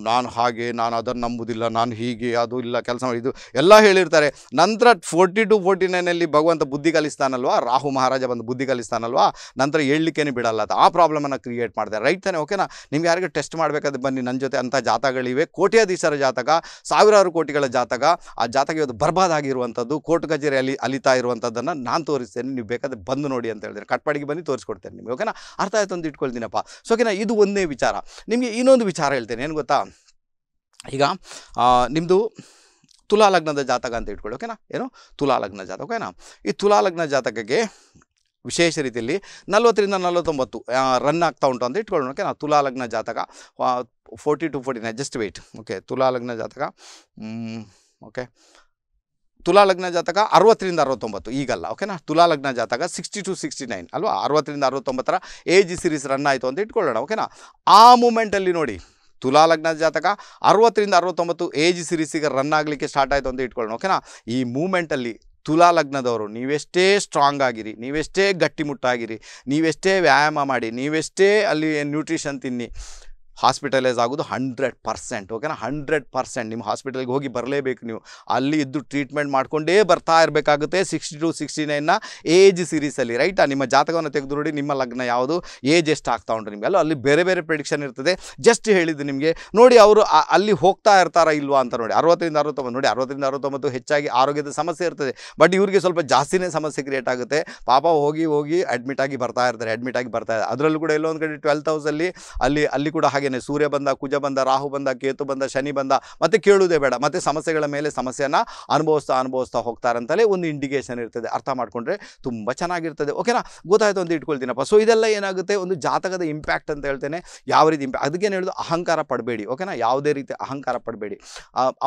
ನಾನು ಹಾಗೆ ನಾನು ಅದನ್ನು ನಂಬುದಿಲ್ಲ ನಾನು ಹೀಗೆ ಅದು ಇಲ್ಲ ಕೆಲಸ ಇದು ಎಲ್ಲ ಹೇಳಿರ್ತಾರೆ ನಂತರ ಫೋರ್ಟಿ ಟು ಫೋರ್ಟಿ ನೈನಲ್ಲಿ ಭಗವಂತ ಅಂತ ಬುದ್ಧಿ ಕಲಿಸ್ತಾನಲ್ವಾ ರಾಹು ಮಹಾರಾಜ ಬಂದು ಬುದ್ಧಿ ಕಲಿಸ್ತಾನಲ್ವಾ ನಂತರ ಹೇಳಲಿಕ್ಕೇನು ಬಿಡಲ್ಲ ಅದು ಆ ಪ್ರಾಬ್ಲಮನ್ನು ಕ್ರಿಯೇಟ್ ಮಾಡಿದೆ ರೈಟ್ ತಾನೆ ಓಕೆನಾ ನಿಮ್ಗೆ ಯಾರಿಗೆ ಟೆಸ್ಟ್ ಮಾಡಬೇಕಾದ್ರೆ ಬನ್ನಿ ನನ್ನ ಜೊತೆ ಅಂಥ ಜಾತಗಳಿವೆ ಕೋಟ್ಯಾಧೀಶರ ಜಾತಕ ಸಾವಿರಾರು ಕೋಟಿಗಳ ಜಾತಕ ಆ ಜಾತಕ ಇವತ್ತು ಬರ್ಬಾದಾಗಿರುವಂಥದ್ದು ಕೋರ್ಟ್ ಅಲ್ಲಿ ಅಲಿತಾ ಇರುವಂಥದ್ದನ್ನು ನಾನು ತೋರಿಸ್ತೇನೆ ನೀವು ಬೇಕಾದ್ರೆ ಬಂದು ನೋಡಿ ಅಂತ ಹೇಳಿದ್ರೆ ಕಟ್ಪಾಡಿಗೆ ಬಂದು ತೋರಿಸ್ಕೊಡ್ತೇನೆ ನಿಮಗೆ ಓಕೆನಾ ಅರ್ಥ ಆಯ್ತು ಅಂತ ಇಟ್ಕೊಳ್ತೀನಪ್ಪ ಸೊ ಓಕೆನಾ ಇದು ಒಂದೇ ವಿಚಾರ ನಿಮಗೆ ಇನ್ನೊಂದು ವಿಚಾರ ಹೇಳ್ತೇನೆ ಏನು ಗೊತ್ತಾ ಈಗ ನಿಮ್ಮದು ತುಲಾ ಲಗ್ನದ ಜಾತಕ ಅಂತ ಇಟ್ಕೊಳ್ಳಿ ಓಕೆನಾ ಏನು ತುಲಾ ಲಗ್ನ ಜಾತಕ ಓಕೆನಾ ಈ ತುಲಾ ಲಗ್ನ ಜಾತಕಕ್ಕೆ ವಿಶೇಷ ರೀತಿಯಲ್ಲಿ ನಲ್ವತ್ತರಿಂದ ನಲ್ವತ್ತೊಂಬತ್ತು ರನ್ ಆಗ್ತಾ ಉಂಟು ಅಂತ ಇಟ್ಕೊಳ್ಳೋಣ ಓಕೆನಾ ತುಲಾ ಲಗ್ನ ಜಾತಕ forty two forty nine just wait okay ತುಲಾ ಲಗ್ನ ಜಾತಕ ಓಕೆ ತುಲಾ ಲಗ್ನ ಜಾತಕ ಅರವತ್ತರಿಂದ ಅರವತ್ತೊಂಬತ್ತು ಈಗಲ್ಲ ಓಕೆನಾ ತುಲಾ ಲಗ್ನ ಜಾತಕ ಸಿಕ್ಸ್ಟಿ ಟು ಸಿಕ್ಸ್ಟಿ ನೈನ್ ಅಲ್ವಾ ಅರವತ್ತರಿಂದ ಅರವತ್ತೊಂಬತ್ತರ ಏಜ್ ಸಿರೀಸ್ ರನ್ ಆಯಿತು ಅಂತ ಇಟ್ಕೊಳ್ಳೋಣ ಓಕೆನಾ ಆ ಮೂಮೆಂಟಲ್ಲಿ ನೋಡಿ ತುಲಾ ಲಗ್ನ ಜಾತಕ ಅರವತ್ತರಿಂದ ಅರವತ್ತೊಂಬತ್ತು ಏಜ್ ಸಿರೀಸಿಗೆ ರನ್ ಆಗಲಿಕ್ಕೆ ಸ್ಟಾರ್ಟ್ ಆಯಿತು ಅಂತ ಇಟ್ಕೊಳ್ಳೋಣ ಓಕೆನಾ ಈ ಮೂಮೆಂಟಲ್ಲಿ ತುಲಾ ಲಗ್ನದವರು ನೀವೆಷ್ಟೇ ಸ್ಟ್ರಾಂಗ್ ಆಗಿರಿ ನೀವೆಷ್ಟೇ ಗಟ್ಟಿಮುಟ್ಟಾಗಿರಿ ನೀವೆಷ್ಟೇ ವ್ಯಾಯಾಮ ಮಾಡಿ ನೀವೆಷ್ಟೇ ಅಲ್ಲಿ ನ್ಯೂಟ್ರಿಷನ್ ತಿನ್ನಿ ಹಾಸ್ಪಿಟಲೈಸ್ ಆಗೋದು ಹಂಡ್ರೆಡ್ ಪರ್ಸೆಂಟ್ ಓಕೆನಾ ಹಂಡ್ರೆಡ್ ಪರ್ಸೆಂಟ್ ನಿಮ್ಮ ಹಾಸ್ಪಿಟಲ್ಗೆ ಹೋಗಿ ಬರಲೇಬೇಕು ನೀವು ಅಲ್ಲಿ ಇದ್ದು ಟ್ರೀಟ್ಮೆಂಟ್ ಮಾಡಿಕೊಂಡೇ ಬರ್ತಾ ಇರಬೇಕಾಗುತ್ತೆ ಸಿಕ್ಸ್ಟಿ ಟು ಸಿಕ್ಸ್ಟಿ ನೈನ್ನ ಏಜ್ ಸೀರೀಸಲ್ಲಿ ರೈಟಾ ನಿಮ್ಮ ಜಾತಕವನ್ನು ತೆಗೆದು ನೋಡಿ ನಿಮ್ಮ ಲಗ್ನ ಯಾವುದು ಏಜ್ ಎಷ್ಟು ಆಗ್ತಾ ಉಂಟು ನಿಮಗೆ ಅಲ್ಲೂ ಅಲ್ಲಿ ಬೇರೆ ಬೇರೆ ಪ್ರಿಡಿಕ್ಷನ್ ಇರ್ತದೆ ಜಸ್ಟ್ ಹೇಳಿದ್ದು ನಿಮಗೆ ನೋಡಿ ಅವರು ಅಲ್ಲಿ ಹೋಗ್ತಾ ಇರ್ತಾರಾ ಇಲ್ವಾ ಅಂತ ನೋಡಿ ಅರವತ್ತರಿಂದ ಅರವತ್ತೊಂಬತ್ತು ನೋಡಿ ಅರವತ್ತರಿಂದ ಅರವತ್ತೊಂಬತ್ತು ಹೆಚ್ಚಾಗಿ ಆರೋಗ್ಯದ ಸಮಸ್ಯೆ ಇರ್ತದೆ ಬಟ್ ಇವರಿಗೆ ಸ್ವಲ್ಪ ಜಾಸ್ತಿನೇ ಸಮಸ್ಯೆ ಕ್ರಿಯೇಟ್ ಆಗುತ್ತೆ ಪಾಪ ಹೋಗಿ ಹೋಗಿ ಅಡ್ಮಿಟ್ ಆಗಿ ಬರ್ತಾ ಇರ್ತಾರೆ ಅಡ್ಮಿಟ್ ಆಗಿ ಬರ್ತಾ ಇದೆ ಅದರಲ್ಲೂ ಕೂಡ ಎಲ್ಲೊಂದು ಕಡೆ ಟ್ವೆಲ್ ಹೌಸಲ್ಲಿ ಅಲ್ಲಿ ಅಲ್ಲಿ ಕೂಡ ಹಾಗೆ ಹಾಗೆಯೇ ಸೂರ್ಯ ಬಂದ ಕುಜ ಬಂದ ರಾಹು ಬಂದ ಕೇತು ಬಂದ ಶನಿ ಬಂದ ಮತ್ತೆ ಕೇಳುವುದೇ ಬೇಡ ಮತ್ತೆ ಸಮಸ್ಯೆಗಳ ಮೇಲೆ ಸಮಸ್ಯೆಯನ್ನು ಅನುಭವಿಸ್ತಾ ಅನುಭವಿಸ್ತಾ ಹೋಗ್ತಾರಂತಲೇ ಅಂತಲೇ ಒಂದು ಇಂಡಿಕೇಷನ್ ಇರ್ತದೆ ಅರ್ಥ ಮಾಡಿಕೊಂಡ್ರೆ ತುಂಬ ಚೆನ್ನಾಗಿರ್ತದೆ ಓಕೆನಾ ಗೊತ್ತಾಯ್ತು ಒಂದು ಇಟ್ಕೊಳ್ತೀನಪ್ಪ ಸೊ ಇದೆಲ್ಲ ಏನಾಗುತ್ತೆ ಒಂದು ಜಾತಕದ ಇಂಪ್ಯಾಕ್ಟ್ ಅಂತ ಹೇಳ್ತೇನೆ ಯಾವ ರೀತಿ ಇಂಪ್ಯಾಕ್ಟ್ ಅದಕ್ಕೇನು ಹೇಳೋದು ಅಹಂಕಾರ ಪಡಬೇಡಿ ಓಕೆನಾ ಯಾವುದೇ ರೀತಿ ಅಹಂಕಾರ ಪಡಬೇಡಿ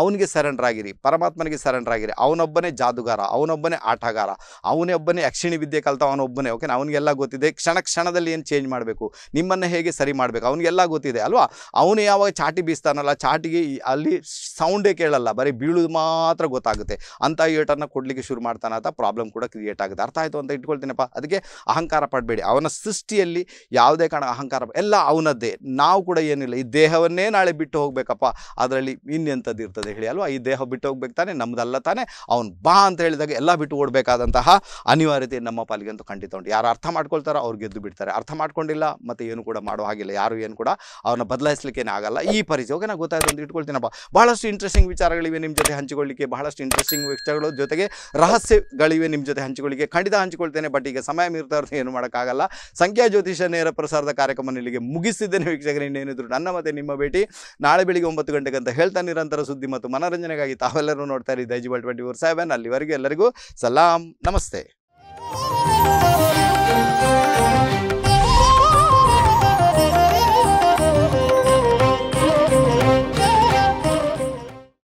ಅವನಿಗೆ ಸರೆಂಡರ್ ಆಗಿರಿ ಪರಮಾತ್ಮನಿಗೆ ಸರೆಂಡರ್ ಆಗಿರಿ ಅವನೊಬ್ಬನೇ ಜಾದುಗಾರ ಅವನೊಬ್ಬನೇ ಆಟಗಾರ ಅವನೇ ಒಬ್ಬನೇ ಅಕ್ಷಿಣಿ ವಿದ್ಯೆ ಕಲಿತ ಅವನೊಬ್ಬನೇ ಓಕೆನಾ ಅವನಿಗೆಲ್ಲ ಗೊತ್ತಿದೆ ಕ್ಷಣ ಕ್ಷಣದಲ್ಲಿ ಏನು ಚೇಂಜ್ ಮಾಡಬೇಕು ನಿಮ್ಮನ್ನು ಹೇಗೆ ಸರಿ ಮಾಡಬೇಕು ಅವನಿಗೆಲ್ಲ ಗೊತ್ತಿದೆ ಅಲ್ವಾ ಅವನು ಯಾವಾಗ ಚಾಟಿ ಬೀಸ್ತಾನಲ್ಲ ಚಾಟಿಗೆ ಅಲ್ಲಿ ಸೌಂಡೇ ಕೇಳಲ್ಲ ಬರೀ ಬೀಳೋದು ಮಾತ್ರ ಗೊತ್ತಾಗುತ್ತೆ ಅಂತ ಏಟನ್ನು ಕೊಡಲಿಕ್ಕೆ ಶುರು ಮಾಡ್ತಾನೆ ಅಂತ ಪ್ರಾಬ್ಲಮ್ ಕೂಡ ಕ್ರಿಯೇಟ್ ಆಗುತ್ತೆ ಅರ್ಥ ಆಯಿತು ಅಂತ ಇಟ್ಕೊಳ್ತೀನಪ್ಪ ಅದಕ್ಕೆ ಅಹಂಕಾರ ಪಡಬೇಡಿ ಅವನ ಸೃಷ್ಟಿಯಲ್ಲಿ ಯಾವುದೇ ಕಾರಣ ಅಹಂಕಾರ ಎಲ್ಲ ಅವನದ್ದೇ ನಾವು ಕೂಡ ಏನಿಲ್ಲ ಈ ದೇಹವನ್ನೇ ನಾಳೆ ಬಿಟ್ಟು ಹೋಗಬೇಕಪ್ಪ ಅದರಲ್ಲಿ ಇನ್ನೆಂಥದ್ದು ಇರ್ತದೆ ಹೇಳಿ ಅಲ್ವಾ ಈ ದೇಹ ಬಿಟ್ಟು ಹೋಗ್ಬೇಕು ತಾನೆ ನಮ್ಮದಲ್ಲ ತಾನೆ ಅವ್ನು ಬಾ ಅಂತ ಹೇಳಿದಾಗ ಎಲ್ಲ ಬಿಟ್ಟು ಓಡಬೇಕಾದಂತಹ ಅನಿವಾರ್ಯತೆ ನಮ್ಮ ಪಾಲಿಗೆ ಅಂತೂ ಖಂಡಿತ ಉಂಟು ಯಾರು ಅರ್ಥ ಮಾಡ್ಕೊಳ್ತಾರೋ ಅವ್ರು ಗೆದ್ದು ಬಿಡ್ತಾರೆ ಅರ್ಥ ಮಾಡ್ಕೊಂಡಿಲ್ಲ ಮತ್ತೆ ಏನು ಕೂಡ ಮಾಡೋ ಹಾಗಿಲ್ಲ ಯಾರು ಏನು ಕೂಡ ಅವ್ರ ಅವನ್ನ ಬದಲಾಯಿಸ್ಲಿಕ್ಕೇನೆ ಆಗಲ್ಲ ಈ ಪರಿಚಯ ಓಕೆ ನಾನು ಗೊತ್ತಾಯ್ತು ಅಂತ ಇಟ್ಕೊಳ್ತೀನಪ್ಪ ಬಹಳಷ್ಟು ಇಂಟ್ರೆಸ್ಟಿಂಗ್ ವಿಚಾರಗಳಿವೆ ನಿಮ್ಮ ಜೊತೆ ಹಂಚಿಕೊಳ್ಳಿಕ್ಕೆ ಬಹಳಷ್ಟು ಇಂಟ್ರೆಸ್ಟಿಂಗ್ ವಿಚಾರಗಳು ಜೊತೆಗೆ ರಹಸ್ಯಗಳಿವೆ ನಿಮ್ಮ ಜೊತೆ ಹಂಚಿಕೊಳ್ಳಿಕ್ಕೆ ಖಂಡಿತ ಹಂಚಿಕೊಳ್ತೇನೆ ಬಟ್ ಈಗ ಸಮಯ ಮೀರ್ತಾ ಏನು ಮಾಡೋಕ್ಕಾಗಲ್ಲ ಸಂಖ್ಯಾ ಜ್ಯೋತಿಷ ನೇರ ಪ್ರಸಾರದ ಕಾರ್ಯಕ್ರಮ ಇಲ್ಲಿಗೆ ಮುಗಿಸಿದ್ದೇನೆ ವೀಕ್ಷಕರು ಇನ್ನೇನಿದ್ರು ನನ್ನ ಮತ್ತೆ ನಿಮ್ಮ ಭೇಟಿ ನಾಳೆ ಬೆಳಿಗ್ಗೆ ಒಂಬತ್ತು ಗಂಟೆಗೆ ಅಂತ ಹೇಳ್ತಾ ನಿರಂತರ ಸುದ್ದಿ ಮತ್ತು ಮನರಂಜನೆಗಾಗಿ ತಾವೆಲ್ಲರೂ ನೋಡ್ತಾ ಇದ್ದೀವಿ ದೈಜಿಬಲ್ ಟ್ವೆಂಟಿ ಫೋರ್ ಸೆವೆನ್ ಅಲ್ಲಿವರೆಗೂ ಎಲ್ಲರಿಗೂ ಸಲಾಂ ನಮಸ್ತೆ